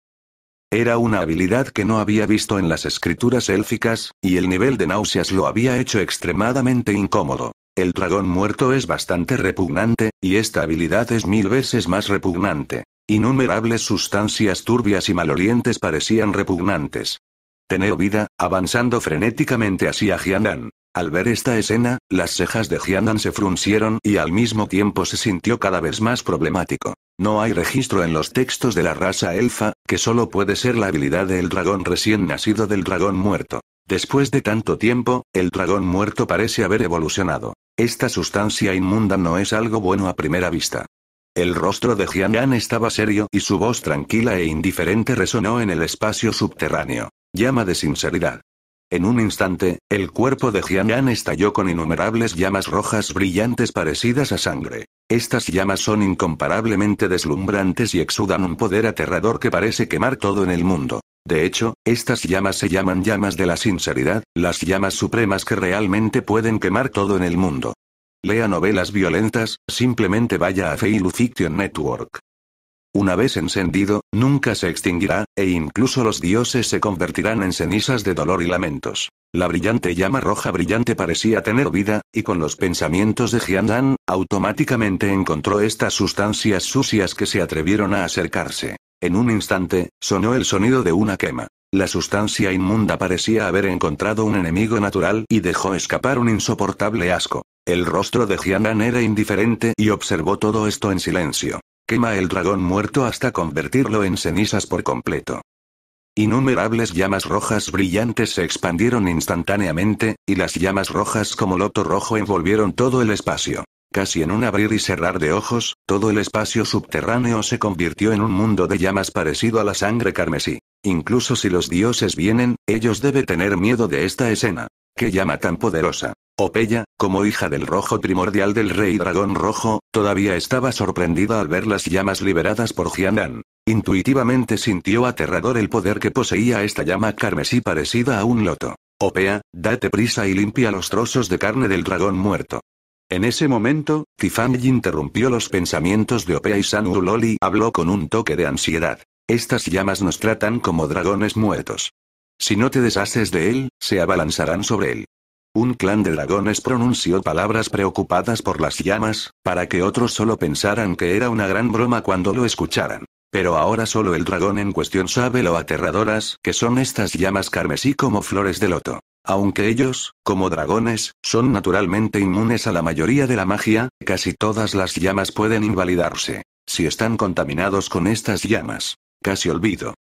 Era una habilidad que no había visto en las escrituras élficas, y el nivel de náuseas lo había hecho extremadamente incómodo. El dragón muerto es bastante repugnante, y esta habilidad es mil veces más repugnante. Innumerables sustancias turbias y malolientes parecían repugnantes. Teneo vida, avanzando frenéticamente hacia Jianan. Al ver esta escena, las cejas de Jiandan se fruncieron y al mismo tiempo se sintió cada vez más problemático. No hay registro en los textos de la raza elfa, que solo puede ser la habilidad del dragón recién nacido del dragón muerto. Después de tanto tiempo, el dragón muerto parece haber evolucionado. Esta sustancia inmunda no es algo bueno a primera vista. El rostro de Jiandan estaba serio y su voz tranquila e indiferente resonó en el espacio subterráneo. Llama de sinceridad. En un instante, el cuerpo de Yan estalló con innumerables llamas rojas brillantes parecidas a sangre. Estas llamas son incomparablemente deslumbrantes y exudan un poder aterrador que parece quemar todo en el mundo. De hecho, estas llamas se llaman llamas de la sinceridad, las llamas supremas que realmente pueden quemar todo en el mundo. Lea novelas violentas, simplemente vaya a Fiction Network. Una vez encendido, nunca se extinguirá, e incluso los dioses se convertirán en cenizas de dolor y lamentos. La brillante llama roja brillante parecía tener vida, y con los pensamientos de Jiandan, automáticamente encontró estas sustancias sucias que se atrevieron a acercarse. En un instante, sonó el sonido de una quema. La sustancia inmunda parecía haber encontrado un enemigo natural y dejó escapar un insoportable asco. El rostro de Dan era indiferente y observó todo esto en silencio. Quema el dragón muerto hasta convertirlo en cenizas por completo. Innumerables llamas rojas brillantes se expandieron instantáneamente, y las llamas rojas como loto rojo envolvieron todo el espacio. Casi en un abrir y cerrar de ojos, todo el espacio subterráneo se convirtió en un mundo de llamas parecido a la sangre carmesí. Incluso si los dioses vienen, ellos deben tener miedo de esta escena. ¡Qué llama tan poderosa! Opeya, como hija del rojo primordial del rey dragón rojo, todavía estaba sorprendida al ver las llamas liberadas por Jianan. Intuitivamente sintió aterrador el poder que poseía esta llama carmesí parecida a un loto. Opea, date prisa y limpia los trozos de carne del dragón muerto. En ese momento, Tifanji interrumpió los pensamientos de Opea y San Uloli habló con un toque de ansiedad. Estas llamas nos tratan como dragones muertos. Si no te deshaces de él, se abalanzarán sobre él. Un clan de dragones pronunció palabras preocupadas por las llamas, para que otros solo pensaran que era una gran broma cuando lo escucharan. Pero ahora solo el dragón en cuestión sabe lo aterradoras que son estas llamas carmesí como flores de loto. Aunque ellos, como dragones, son naturalmente inmunes a la mayoría de la magia, casi todas las llamas pueden invalidarse, si están contaminados con estas llamas. Casi olvido.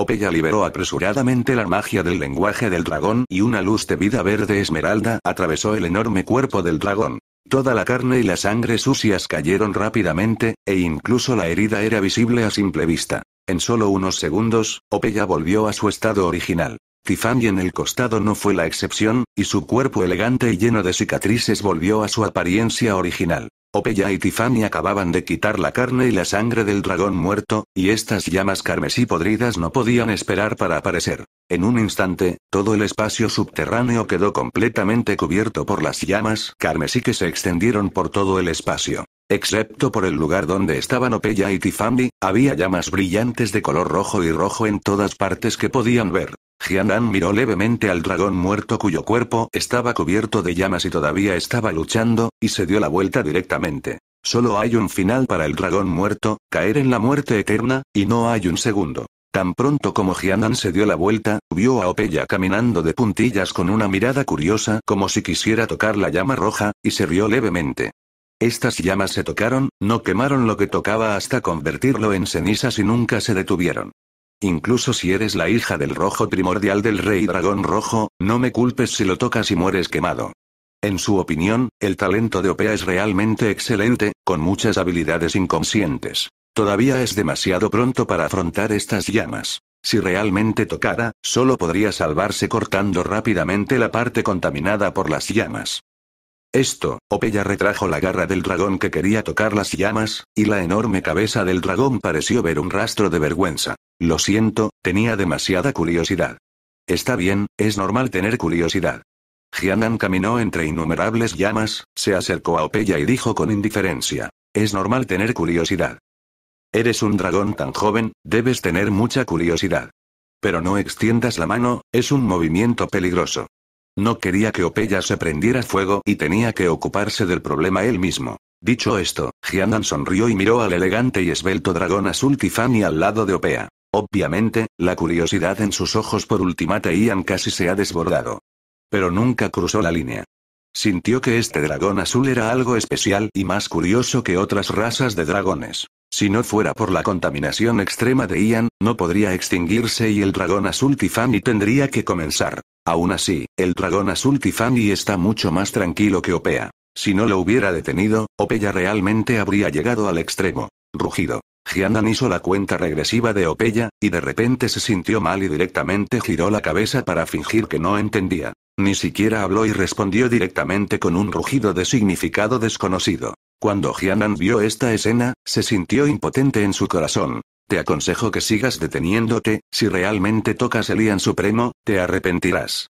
Opeya liberó apresuradamente la magia del lenguaje del dragón y una luz de vida verde esmeralda atravesó el enorme cuerpo del dragón. Toda la carne y la sangre sucias cayeron rápidamente, e incluso la herida era visible a simple vista. En solo unos segundos, Opeya volvió a su estado original. Tiffany en el costado no fue la excepción, y su cuerpo elegante y lleno de cicatrices volvió a su apariencia original. Opeya y Tiffany acababan de quitar la carne y la sangre del dragón muerto, y estas llamas carmesí podridas no podían esperar para aparecer. En un instante, todo el espacio subterráneo quedó completamente cubierto por las llamas carmesí que se extendieron por todo el espacio. Excepto por el lugar donde estaban Opeya y Tiffany, había llamas brillantes de color rojo y rojo en todas partes que podían ver. Jianan miró levemente al dragón muerto cuyo cuerpo estaba cubierto de llamas y todavía estaba luchando, y se dio la vuelta directamente. Solo hay un final para el dragón muerto, caer en la muerte eterna, y no hay un segundo. Tan pronto como Jianan se dio la vuelta, vio a Opeya caminando de puntillas con una mirada curiosa como si quisiera tocar la llama roja, y se rió levemente. Estas llamas se tocaron, no quemaron lo que tocaba hasta convertirlo en cenizas y nunca se detuvieron. Incluso si eres la hija del rojo primordial del rey dragón rojo, no me culpes si lo tocas y mueres quemado. En su opinión, el talento de Opea es realmente excelente, con muchas habilidades inconscientes. Todavía es demasiado pronto para afrontar estas llamas. Si realmente tocara, solo podría salvarse cortando rápidamente la parte contaminada por las llamas. Esto, Opeya retrajo la garra del dragón que quería tocar las llamas, y la enorme cabeza del dragón pareció ver un rastro de vergüenza. Lo siento, tenía demasiada curiosidad. Está bien, es normal tener curiosidad. Jianan caminó entre innumerables llamas, se acercó a Opeya y dijo con indiferencia. Es normal tener curiosidad. Eres un dragón tan joven, debes tener mucha curiosidad. Pero no extiendas la mano, es un movimiento peligroso. No quería que Opeya se prendiera fuego y tenía que ocuparse del problema él mismo. Dicho esto, Giannan sonrió y miró al elegante y esbelto dragón azul Tifani al lado de Opea. Obviamente, la curiosidad en sus ojos por Ultimate Ian casi se ha desbordado. Pero nunca cruzó la línea. Sintió que este dragón azul era algo especial y más curioso que otras razas de dragones. Si no fuera por la contaminación extrema de Ian, no podría extinguirse y el dragón azul Tifani tendría que comenzar. Aún así, el dragón azul Tifani está mucho más tranquilo que Opea. Si no lo hubiera detenido, Opea realmente habría llegado al extremo. Rugido. Giannan hizo la cuenta regresiva de Opeya, y de repente se sintió mal y directamente giró la cabeza para fingir que no entendía. Ni siquiera habló y respondió directamente con un rugido de significado desconocido. Cuando Jianan vio esta escena, se sintió impotente en su corazón. Te aconsejo que sigas deteniéndote, si realmente tocas el Ian Supremo, te arrepentirás.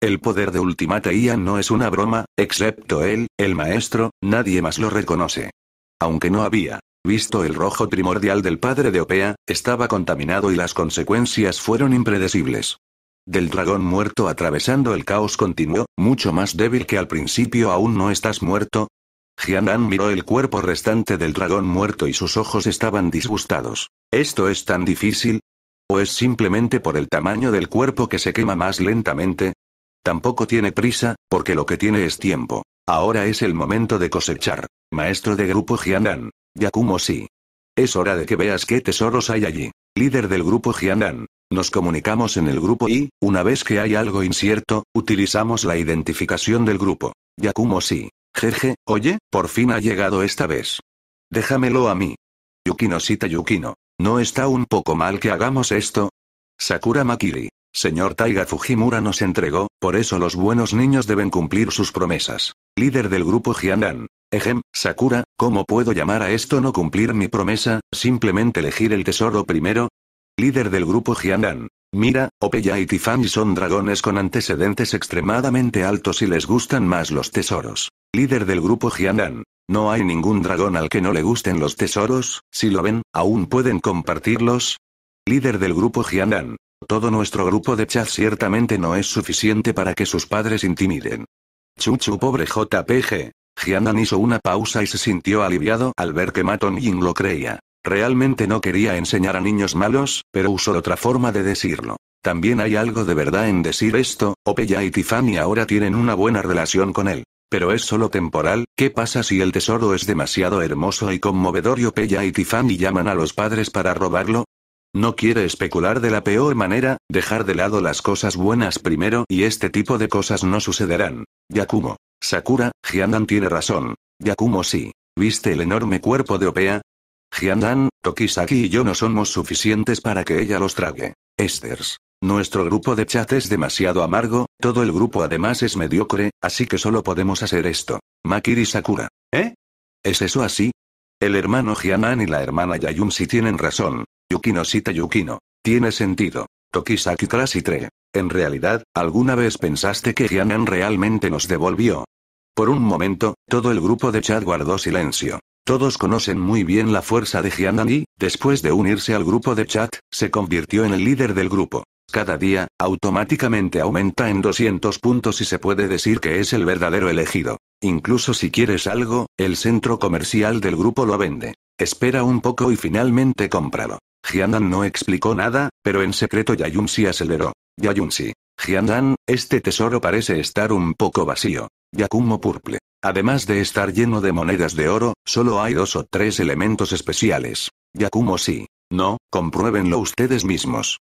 El poder de Ultimate Ian no es una broma, excepto él, el maestro, nadie más lo reconoce. Aunque no había Visto el rojo primordial del padre de Opea, estaba contaminado y las consecuencias fueron impredecibles. Del dragón muerto atravesando el caos continuó, mucho más débil que al principio aún no estás muerto. Jianan miró el cuerpo restante del dragón muerto y sus ojos estaban disgustados. ¿Esto es tan difícil? ¿O es simplemente por el tamaño del cuerpo que se quema más lentamente? Tampoco tiene prisa, porque lo que tiene es tiempo. Ahora es el momento de cosechar. Maestro de grupo Jianan. Yakumo si. Es hora de que veas qué tesoros hay allí. Líder del grupo Jiandan. Nos comunicamos en el grupo y, una vez que hay algo incierto, utilizamos la identificación del grupo. Yakumo si. Jeje, oye, por fin ha llegado esta vez. Déjamelo a mí. Yukino Yukino. ¿No está un poco mal que hagamos esto? Sakura Makiri. Señor Taiga Fujimura nos entregó, por eso los buenos niños deben cumplir sus promesas. Líder del grupo Jiandan. Ejem, Sakura, ¿cómo puedo llamar a esto no cumplir mi promesa, simplemente elegir el tesoro primero? Líder del grupo Jiandan. Mira, Opeya y Tifan son dragones con antecedentes extremadamente altos y les gustan más los tesoros. Líder del grupo Jiandan. No hay ningún dragón al que no le gusten los tesoros, si lo ven, aún pueden compartirlos. Líder del grupo Jiandan. Todo nuestro grupo de chat ciertamente no es suficiente para que sus padres intimiden. Chuchu pobre JPG, Jianan hizo una pausa y se sintió aliviado al ver que Maton Ying lo creía. Realmente no quería enseñar a niños malos, pero usó otra forma de decirlo. También hay algo de verdad en decir esto, Opeya y Tiffany ahora tienen una buena relación con él. Pero es solo temporal, ¿qué pasa si el tesoro es demasiado hermoso y conmovedor y Opeya y Tiffany llaman a los padres para robarlo? No quiere especular de la peor manera, dejar de lado las cosas buenas primero y este tipo de cosas no sucederán. Yakumo. Sakura, Jiandan tiene razón. Yakumo sí. ¿Viste el enorme cuerpo de Opea? Jiandan, Tokisaki y yo no somos suficientes para que ella los trague. Esters. Nuestro grupo de chat es demasiado amargo, todo el grupo además es mediocre, así que solo podemos hacer esto. Makiri Sakura. ¿Eh? ¿Es eso así? El hermano Jianan y la hermana Yayun si tienen razón. Yukino cita Yukino. Tiene sentido. Tokisaki tres. En realidad, ¿alguna vez pensaste que Jianan realmente nos devolvió? Por un momento, todo el grupo de chat guardó silencio. Todos conocen muy bien la fuerza de Jianan y, después de unirse al grupo de chat, se convirtió en el líder del grupo. Cada día, automáticamente aumenta en 200 puntos y se puede decir que es el verdadero elegido. Incluso si quieres algo, el centro comercial del grupo lo vende. Espera un poco y finalmente cómpralo. Jianan no explicó nada, pero en secreto Yayun se aceleró. Yayunsi. Jiandan, este tesoro parece estar un poco vacío. Yakumo Purple. Además de estar lleno de monedas de oro, solo hay dos o tres elementos especiales. Yakumo Si. No, compruébenlo ustedes mismos.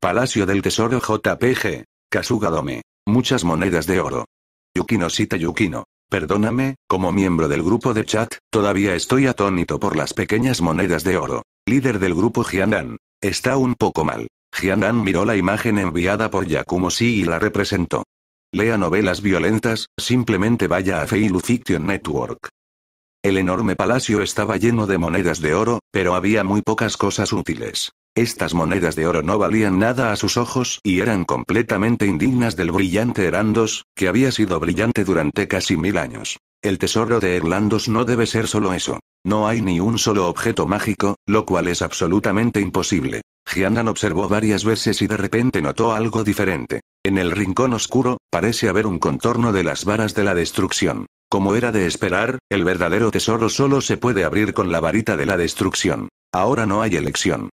Palacio del Tesoro JPG. Kasugadome. Muchas monedas de oro. Yukino Sita Yukino. Perdóname, como miembro del grupo de chat, todavía estoy atónito por las pequeñas monedas de oro. Líder del grupo Jiandan. Está un poco mal. Jianan miró la imagen enviada por si y la representó. Lea novelas violentas, simplemente vaya a Feilu Fiction Network. El enorme palacio estaba lleno de monedas de oro, pero había muy pocas cosas útiles. Estas monedas de oro no valían nada a sus ojos y eran completamente indignas del brillante Erandos, que había sido brillante durante casi mil años. El tesoro de Erlandos no debe ser solo eso. No hay ni un solo objeto mágico, lo cual es absolutamente imposible. Giannan observó varias veces y de repente notó algo diferente. En el rincón oscuro, parece haber un contorno de las varas de la destrucción. Como era de esperar, el verdadero tesoro solo se puede abrir con la varita de la destrucción. Ahora no hay elección.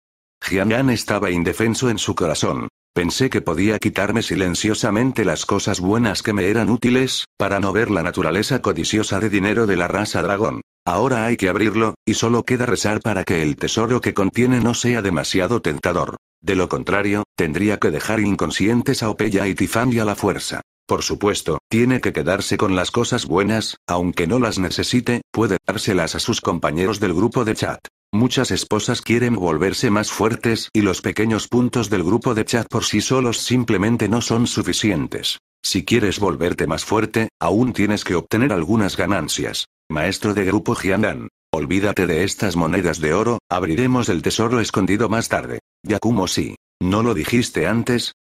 Jianyan estaba indefenso en su corazón. Pensé que podía quitarme silenciosamente las cosas buenas que me eran útiles, para no ver la naturaleza codiciosa de dinero de la raza dragón. Ahora hay que abrirlo, y solo queda rezar para que el tesoro que contiene no sea demasiado tentador. De lo contrario, tendría que dejar inconscientes a Opeya y Tifán a la fuerza. Por supuesto, tiene que quedarse con las cosas buenas, aunque no las necesite, puede dárselas a sus compañeros del grupo de chat. Muchas esposas quieren volverse más fuertes y los pequeños puntos del grupo de chat por sí solos simplemente no son suficientes. Si quieres volverte más fuerte, aún tienes que obtener algunas ganancias. Maestro de grupo Giandán, Olvídate de estas monedas de oro, abriremos el tesoro escondido más tarde. Yakumo sí. ¿No lo dijiste antes?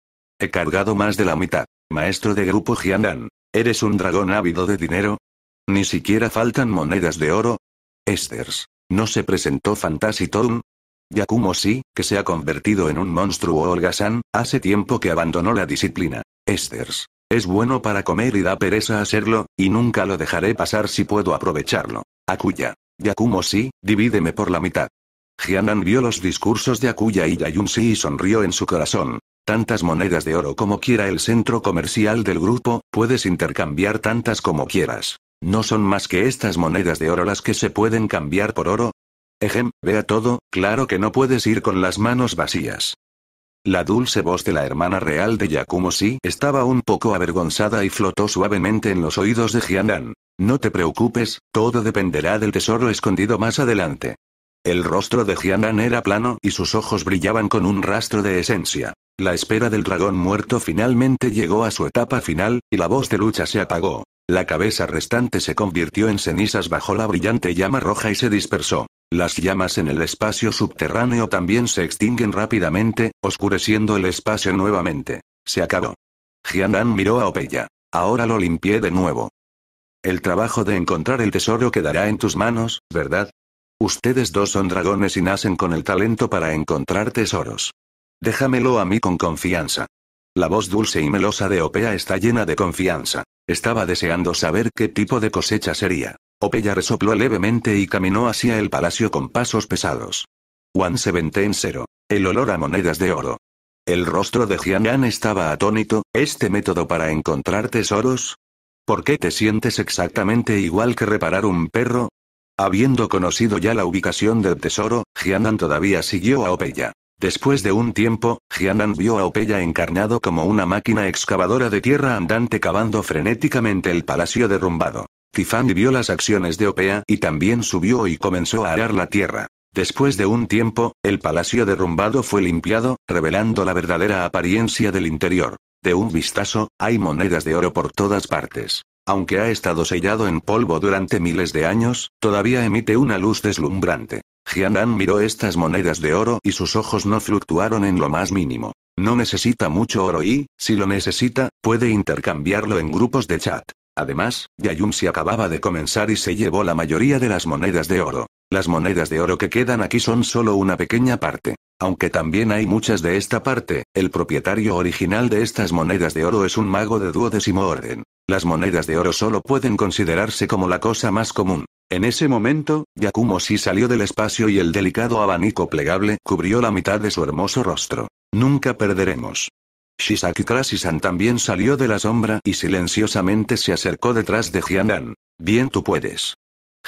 He cargado más de la mitad. Maestro de grupo Giandán, ¿Eres un dragón ávido de dinero? Ni siquiera faltan monedas de oro. Esters. ¿No se presentó Fantasitorum? Yakumo sí, que se ha convertido en un monstruo holgazán, hace tiempo que abandonó la disciplina. Esters. Es bueno para comer y da pereza hacerlo, y nunca lo dejaré pasar si puedo aprovecharlo. Akuya. Yakumo sí, divídeme por la mitad. Jianan vio los discursos de Akuya y Yayunsi y sonrió en su corazón. Tantas monedas de oro como quiera el centro comercial del grupo, puedes intercambiar tantas como quieras. ¿No son más que estas monedas de oro las que se pueden cambiar por oro? Ejem, vea todo, claro que no puedes ir con las manos vacías. La dulce voz de la hermana real de Yakumo si estaba un poco avergonzada y flotó suavemente en los oídos de Jianan. No te preocupes, todo dependerá del tesoro escondido más adelante. El rostro de Jianan era plano y sus ojos brillaban con un rastro de esencia. La espera del dragón muerto finalmente llegó a su etapa final, y la voz de lucha se apagó. La cabeza restante se convirtió en cenizas bajo la brillante llama roja y se dispersó. Las llamas en el espacio subterráneo también se extinguen rápidamente, oscureciendo el espacio nuevamente. Se acabó. Jianan miró a Opeya. Ahora lo limpié de nuevo. El trabajo de encontrar el tesoro quedará en tus manos, ¿verdad? Ustedes dos son dragones y nacen con el talento para encontrar tesoros. Déjamelo a mí con confianza. La voz dulce y melosa de Opea está llena de confianza. Estaba deseando saber qué tipo de cosecha sería. Opeya resopló levemente y caminó hacia el palacio con pasos pesados. Juan se vente en cero. El olor a monedas de oro. El rostro de Jianan estaba atónito, ¿este método para encontrar tesoros? ¿Por qué te sientes exactamente igual que reparar un perro? Habiendo conocido ya la ubicación del tesoro, Jianan todavía siguió a Opeya. Después de un tiempo, Jianan vio a Opeya encarnado como una máquina excavadora de tierra andante cavando frenéticamente el palacio derrumbado. Tifan vio las acciones de Opea y también subió y comenzó a arar la tierra. Después de un tiempo, el palacio derrumbado fue limpiado, revelando la verdadera apariencia del interior. De un vistazo, hay monedas de oro por todas partes. Aunque ha estado sellado en polvo durante miles de años, todavía emite una luz deslumbrante. Jianan miró estas monedas de oro y sus ojos no fluctuaron en lo más mínimo. No necesita mucho oro y, si lo necesita, puede intercambiarlo en grupos de chat. Además, Yayun se acababa de comenzar y se llevó la mayoría de las monedas de oro. Las monedas de oro que quedan aquí son solo una pequeña parte. Aunque también hay muchas de esta parte, el propietario original de estas monedas de oro es un mago de duodécimo orden. Las monedas de oro solo pueden considerarse como la cosa más común. En ese momento, Yakumo sí salió del espacio y el delicado abanico plegable cubrió la mitad de su hermoso rostro. Nunca perderemos. Shisaki Krasisan también salió de la sombra y silenciosamente se acercó detrás de Jianan. Bien tú puedes.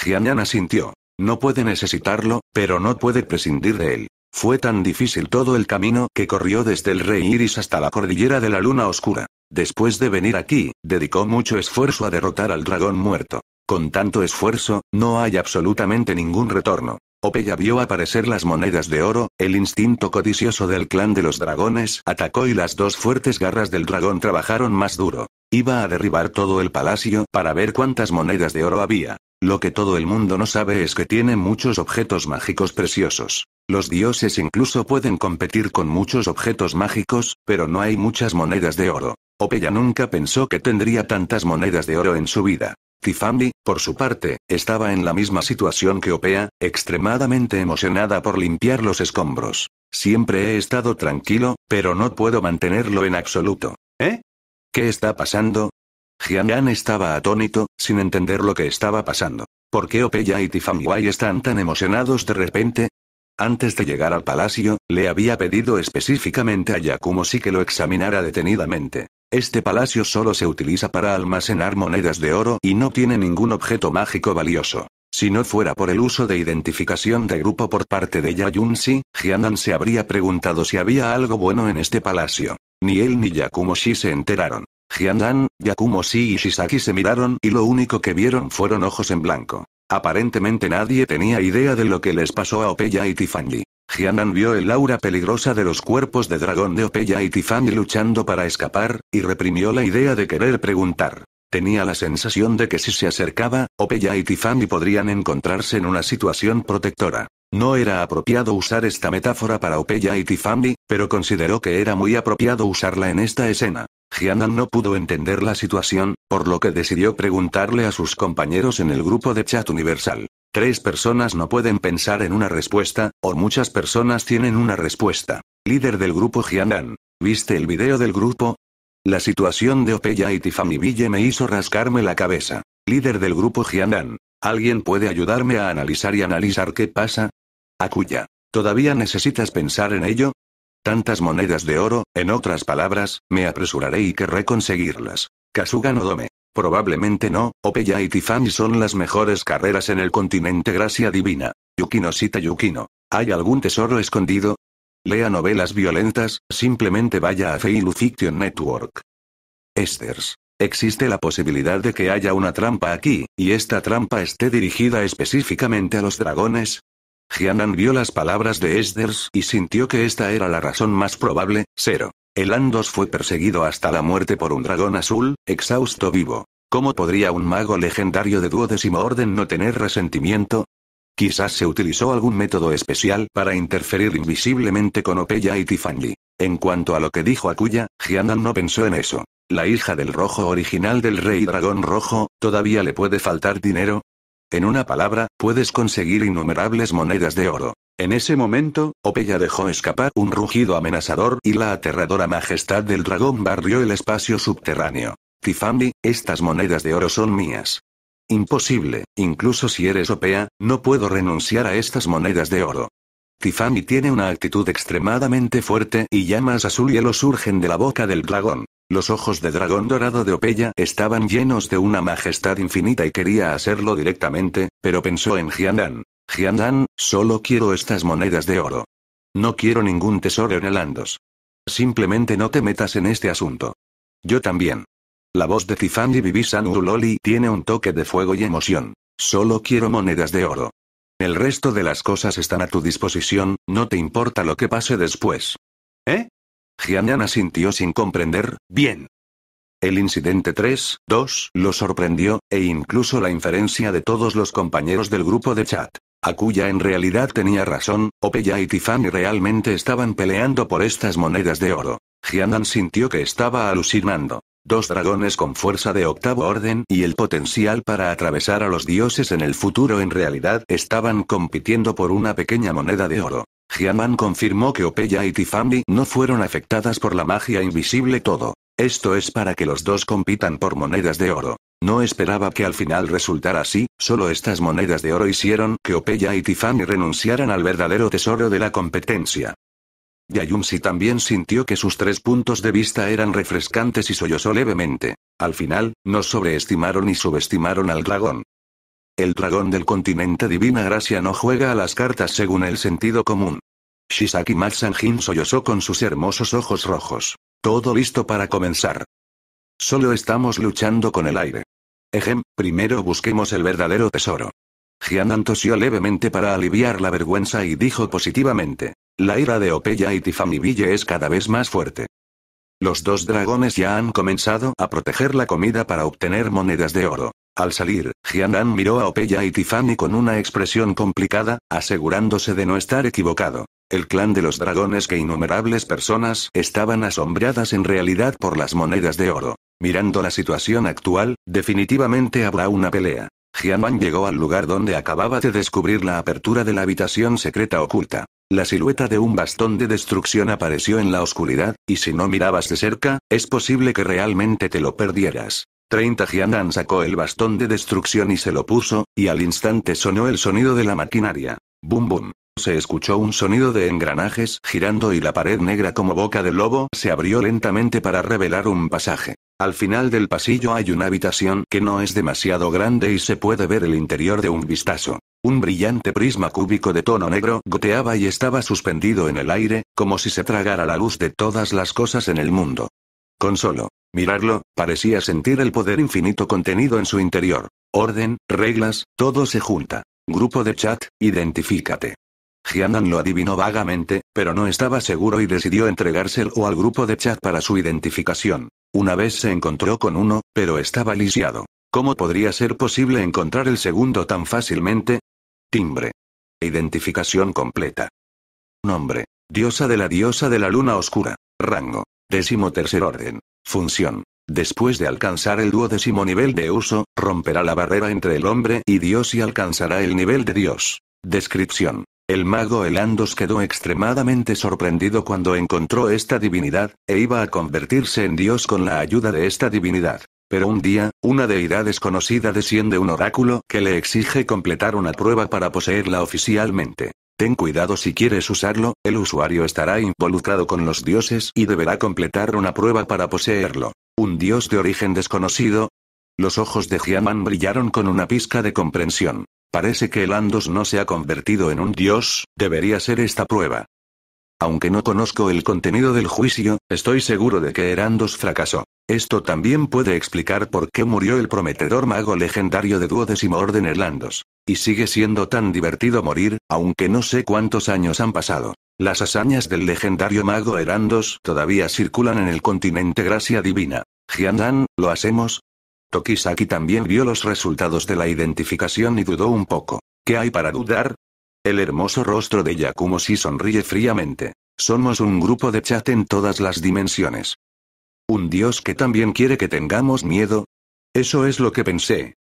Jianan asintió. No puede necesitarlo, pero no puede prescindir de él. Fue tan difícil todo el camino que corrió desde el rey Iris hasta la cordillera de la luna oscura. Después de venir aquí, dedicó mucho esfuerzo a derrotar al dragón muerto. Con tanto esfuerzo, no hay absolutamente ningún retorno. Opeya vio aparecer las monedas de oro, el instinto codicioso del clan de los dragones atacó y las dos fuertes garras del dragón trabajaron más duro. Iba a derribar todo el palacio para ver cuántas monedas de oro había. Lo que todo el mundo no sabe es que tiene muchos objetos mágicos preciosos. Los dioses incluso pueden competir con muchos objetos mágicos, pero no hay muchas monedas de oro. Opeya nunca pensó que tendría tantas monedas de oro en su vida. Tifambi, por su parte, estaba en la misma situación que Opea, extremadamente emocionada por limpiar los escombros. Siempre he estado tranquilo, pero no puedo mantenerlo en absoluto. ¿Eh? ¿Qué está pasando? Jian estaba atónito, sin entender lo que estaba pasando. ¿Por qué Opeya y Tifambi están tan emocionados de repente? Antes de llegar al palacio, le había pedido específicamente a Yakumo sí que lo examinara detenidamente. Este palacio solo se utiliza para almacenar monedas de oro y no tiene ningún objeto mágico valioso. Si no fuera por el uso de identificación de grupo por parte de Yayunsi, Jiandan se habría preguntado si había algo bueno en este palacio. Ni él ni Yakumoshi se enteraron. yakumo Yakumoshi y Shisaki se miraron y lo único que vieron fueron ojos en blanco. Aparentemente nadie tenía idea de lo que les pasó a Opeya y Tifanji. Jianan vio el aura peligrosa de los cuerpos de dragón de Opeya y Tifani luchando para escapar, y reprimió la idea de querer preguntar. Tenía la sensación de que si se acercaba, Opeya y Tifani podrían encontrarse en una situación protectora. No era apropiado usar esta metáfora para Opeya y Tifani, pero consideró que era muy apropiado usarla en esta escena. Jianan no pudo entender la situación, por lo que decidió preguntarle a sus compañeros en el grupo de chat universal. Tres personas no pueden pensar en una respuesta, o muchas personas tienen una respuesta. Líder del grupo Jianan. ¿Viste el video del grupo? La situación de Opeya y Tiffany Ville me hizo rascarme la cabeza. Líder del grupo Jianan. ¿Alguien puede ayudarme a analizar y analizar qué pasa? Akuya. ¿Todavía necesitas pensar en ello? Tantas monedas de oro, en otras palabras, me apresuraré y querré conseguirlas. no Nodome. Probablemente no, Opeya y Tifani son las mejores carreras en el continente Gracia Divina. Yukino cita Yukino. ¿Hay algún tesoro escondido? Lea novelas violentas, simplemente vaya a Feilu Fiction Network. Esters. Existe la posibilidad de que haya una trampa aquí, y esta trampa esté dirigida específicamente a los dragones. Gianan vio las palabras de Esters y sintió que esta era la razón más probable, cero. El Andos fue perseguido hasta la muerte por un dragón azul, exhausto vivo. ¿Cómo podría un mago legendario de duodécimo orden no tener resentimiento? Quizás se utilizó algún método especial para interferir invisiblemente con Opeya y Tifanli. En cuanto a lo que dijo Akuya, Gianan no pensó en eso. La hija del rojo original del rey dragón rojo, todavía le puede faltar dinero, en una palabra, puedes conseguir innumerables monedas de oro. En ese momento, Opeya dejó escapar un rugido amenazador y la aterradora majestad del dragón barrió el espacio subterráneo. Tifami, estas monedas de oro son mías. Imposible, incluso si eres Opea, no puedo renunciar a estas monedas de oro. Tifami tiene una actitud extremadamente fuerte y llamas azul y hielo surgen de la boca del dragón. Los ojos de dragón dorado de Opeya estaban llenos de una majestad infinita y quería hacerlo directamente, pero pensó en Jiandan. Jiandan, solo quiero estas monedas de oro. No quiero ningún tesoro en el Andos. Simplemente no te metas en este asunto. Yo también. La voz de y Bibisan Sanuruloli tiene un toque de fuego y emoción. Solo quiero monedas de oro. El resto de las cosas están a tu disposición, no te importa lo que pase después. Jianan sintió sin comprender, bien. El incidente 3, lo sorprendió, e incluso la inferencia de todos los compañeros del grupo de chat. a cuya en realidad tenía razón, Opeya y Tiffany realmente estaban peleando por estas monedas de oro. Jianan sintió que estaba alucinando. Dos dragones con fuerza de octavo orden y el potencial para atravesar a los dioses en el futuro en realidad estaban compitiendo por una pequeña moneda de oro. Hiaman confirmó que Opeya y Tifani no fueron afectadas por la magia invisible todo. Esto es para que los dos compitan por monedas de oro. No esperaba que al final resultara así, solo estas monedas de oro hicieron que Opeya y Tifani renunciaran al verdadero tesoro de la competencia. Yayunsi también sintió que sus tres puntos de vista eran refrescantes y sollozó levemente. Al final, no sobreestimaron y subestimaron al dragón. El dragón del continente Divina Gracia no juega a las cartas según el sentido común. Shisaki Matsanjin sollozó con sus hermosos ojos rojos. Todo listo para comenzar. Solo estamos luchando con el aire. Ejem, primero busquemos el verdadero tesoro. Jianan tosió levemente para aliviar la vergüenza y dijo positivamente. La ira de Opeya y Ville es cada vez más fuerte. Los dos dragones ya han comenzado a proteger la comida para obtener monedas de oro. Al salir, Jianan miró a Opeya y Tiffany con una expresión complicada, asegurándose de no estar equivocado. El clan de los dragones que innumerables personas estaban asombradas en realidad por las monedas de oro. Mirando la situación actual, definitivamente habrá una pelea. Jianman llegó al lugar donde acababa de descubrir la apertura de la habitación secreta oculta. La silueta de un bastón de destrucción apareció en la oscuridad, y si no mirabas de cerca, es posible que realmente te lo perdieras. 30 Jiandan sacó el bastón de destrucción y se lo puso, y al instante sonó el sonido de la maquinaria. Bum bum. Se escuchó un sonido de engranajes girando y la pared negra como boca de lobo se abrió lentamente para revelar un pasaje. Al final del pasillo hay una habitación que no es demasiado grande y se puede ver el interior de un vistazo. Un brillante prisma cúbico de tono negro goteaba y estaba suspendido en el aire, como si se tragara la luz de todas las cosas en el mundo. Con solo mirarlo, parecía sentir el poder infinito contenido en su interior. Orden, reglas, todo se junta. Grupo de chat, identifícate. Jianan lo adivinó vagamente, pero no estaba seguro y decidió entregárselo al grupo de chat para su identificación. Una vez se encontró con uno, pero estaba lisiado. ¿Cómo podría ser posible encontrar el segundo tan fácilmente? Timbre. Identificación completa. Nombre. Diosa de la diosa de la luna oscura. Rango. Décimo tercer orden. Función. Después de alcanzar el duodécimo nivel de uso, romperá la barrera entre el hombre y Dios y alcanzará el nivel de Dios. Descripción. El mago Elandos quedó extremadamente sorprendido cuando encontró esta divinidad, e iba a convertirse en dios con la ayuda de esta divinidad. Pero un día, una deidad desconocida desciende un oráculo que le exige completar una prueba para poseerla oficialmente. Ten cuidado si quieres usarlo, el usuario estará involucrado con los dioses y deberá completar una prueba para poseerlo. Un dios de origen desconocido. Los ojos de Hiaman brillaron con una pizca de comprensión. Parece que el no se ha convertido en un dios, debería ser esta prueba. Aunque no conozco el contenido del juicio, estoy seguro de que Erandos fracasó. Esto también puede explicar por qué murió el prometedor mago legendario de duodécimo orden Erlandos. Y sigue siendo tan divertido morir, aunque no sé cuántos años han pasado. Las hazañas del legendario mago Erandos todavía circulan en el continente gracia divina. Dan, lo hacemos, Tokisaki también vio los resultados de la identificación y dudó un poco. ¿Qué hay para dudar? El hermoso rostro de Yakumo si sonríe fríamente. Somos un grupo de chat en todas las dimensiones. ¿Un dios que también quiere que tengamos miedo? Eso es lo que pensé.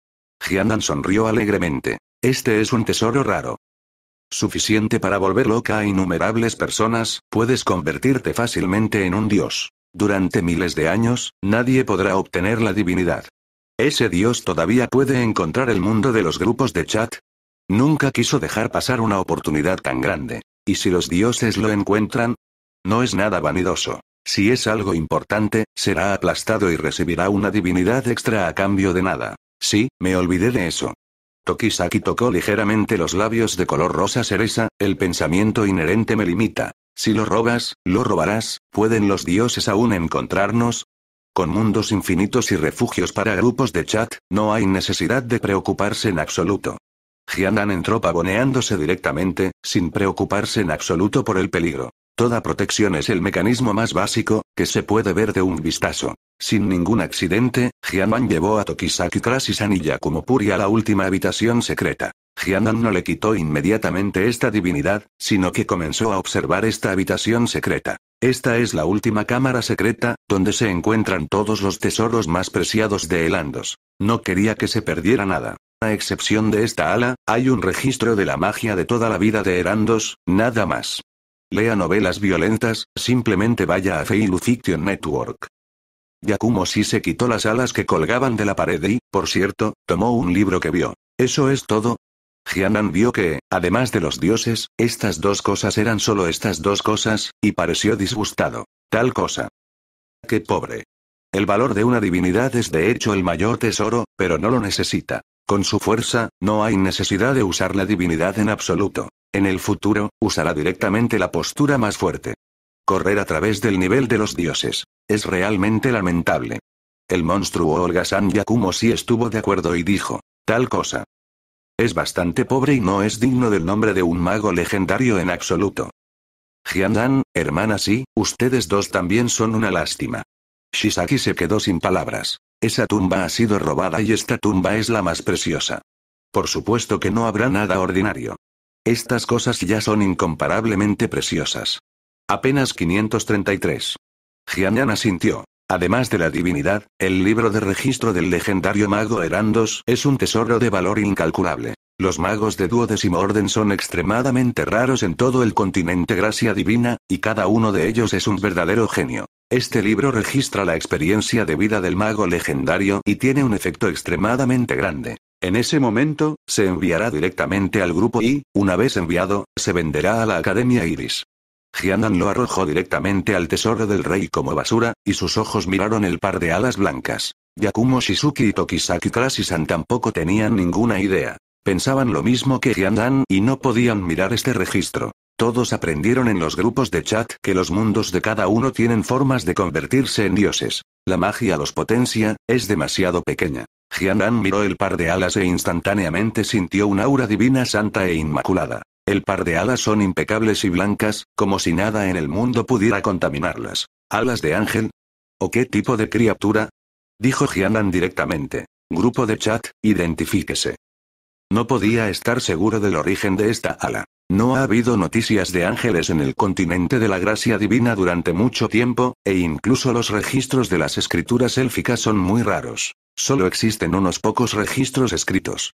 Giandan sonrió alegremente. Este es un tesoro raro. Suficiente para volver loca a innumerables personas, puedes convertirte fácilmente en un dios. Durante miles de años, nadie podrá obtener la divinidad. ¿Ese dios todavía puede encontrar el mundo de los grupos de chat? Nunca quiso dejar pasar una oportunidad tan grande. ¿Y si los dioses lo encuentran? No es nada vanidoso. Si es algo importante, será aplastado y recibirá una divinidad extra a cambio de nada. Sí, me olvidé de eso. Tokisaki tocó ligeramente los labios de color rosa cereza, el pensamiento inherente me limita. Si lo robas, lo robarás, ¿pueden los dioses aún encontrarnos? Con mundos infinitos y refugios para grupos de chat, no hay necesidad de preocuparse en absoluto. Jianan entró pavoneándose directamente, sin preocuparse en absoluto por el peligro. Toda protección es el mecanismo más básico, que se puede ver de un vistazo. Sin ningún accidente, Jianan llevó a Tokisaki Krasisan y Yakumopuri a la última habitación secreta. Jianan no le quitó inmediatamente esta divinidad, sino que comenzó a observar esta habitación secreta. Esta es la última cámara secreta, donde se encuentran todos los tesoros más preciados de Elandos. No quería que se perdiera nada. A excepción de esta ala, hay un registro de la magia de toda la vida de Elandos, nada más. Lea novelas violentas, simplemente vaya a Fiction Network. Yakumo sí se quitó las alas que colgaban de la pared y, por cierto, tomó un libro que vio. Eso es todo, Jianan vio que, además de los dioses, estas dos cosas eran solo estas dos cosas, y pareció disgustado. Tal cosa. ¡Qué pobre! El valor de una divinidad es de hecho el mayor tesoro, pero no lo necesita. Con su fuerza, no hay necesidad de usar la divinidad en absoluto. En el futuro, usará directamente la postura más fuerte. Correr a través del nivel de los dioses. Es realmente lamentable. El monstruo San Yakumo sí estuvo de acuerdo y dijo. Tal cosa. Es bastante pobre y no es digno del nombre de un mago legendario en absoluto. Jiandan, hermana sí, ustedes dos también son una lástima. Shisaki se quedó sin palabras. Esa tumba ha sido robada y esta tumba es la más preciosa. Por supuesto que no habrá nada ordinario. Estas cosas ya son incomparablemente preciosas. Apenas 533. Jianyan asintió. Además de la divinidad, el libro de registro del legendario mago Erandos es un tesoro de valor incalculable. Los magos de duodécimo orden son extremadamente raros en todo el continente gracia divina, y cada uno de ellos es un verdadero genio. Este libro registra la experiencia de vida del mago legendario y tiene un efecto extremadamente grande. En ese momento, se enviará directamente al grupo y, una vez enviado, se venderá a la Academia Iris. Jianan lo arrojó directamente al tesoro del rey como basura, y sus ojos miraron el par de alas blancas. Yakumo Shizuki y Tokisaki Krasisan tampoco tenían ninguna idea. Pensaban lo mismo que Jiandan y no podían mirar este registro. Todos aprendieron en los grupos de chat que los mundos de cada uno tienen formas de convertirse en dioses. La magia los potencia, es demasiado pequeña. Jiandan miró el par de alas e instantáneamente sintió un aura divina santa e inmaculada. El par de alas son impecables y blancas, como si nada en el mundo pudiera contaminarlas. ¿Alas de ángel? ¿O qué tipo de criatura? Dijo Jianan directamente. Grupo de chat, identifíquese. No podía estar seguro del origen de esta ala. No ha habido noticias de ángeles en el continente de la gracia divina durante mucho tiempo, e incluso los registros de las escrituras élficas son muy raros. Solo existen unos pocos registros escritos.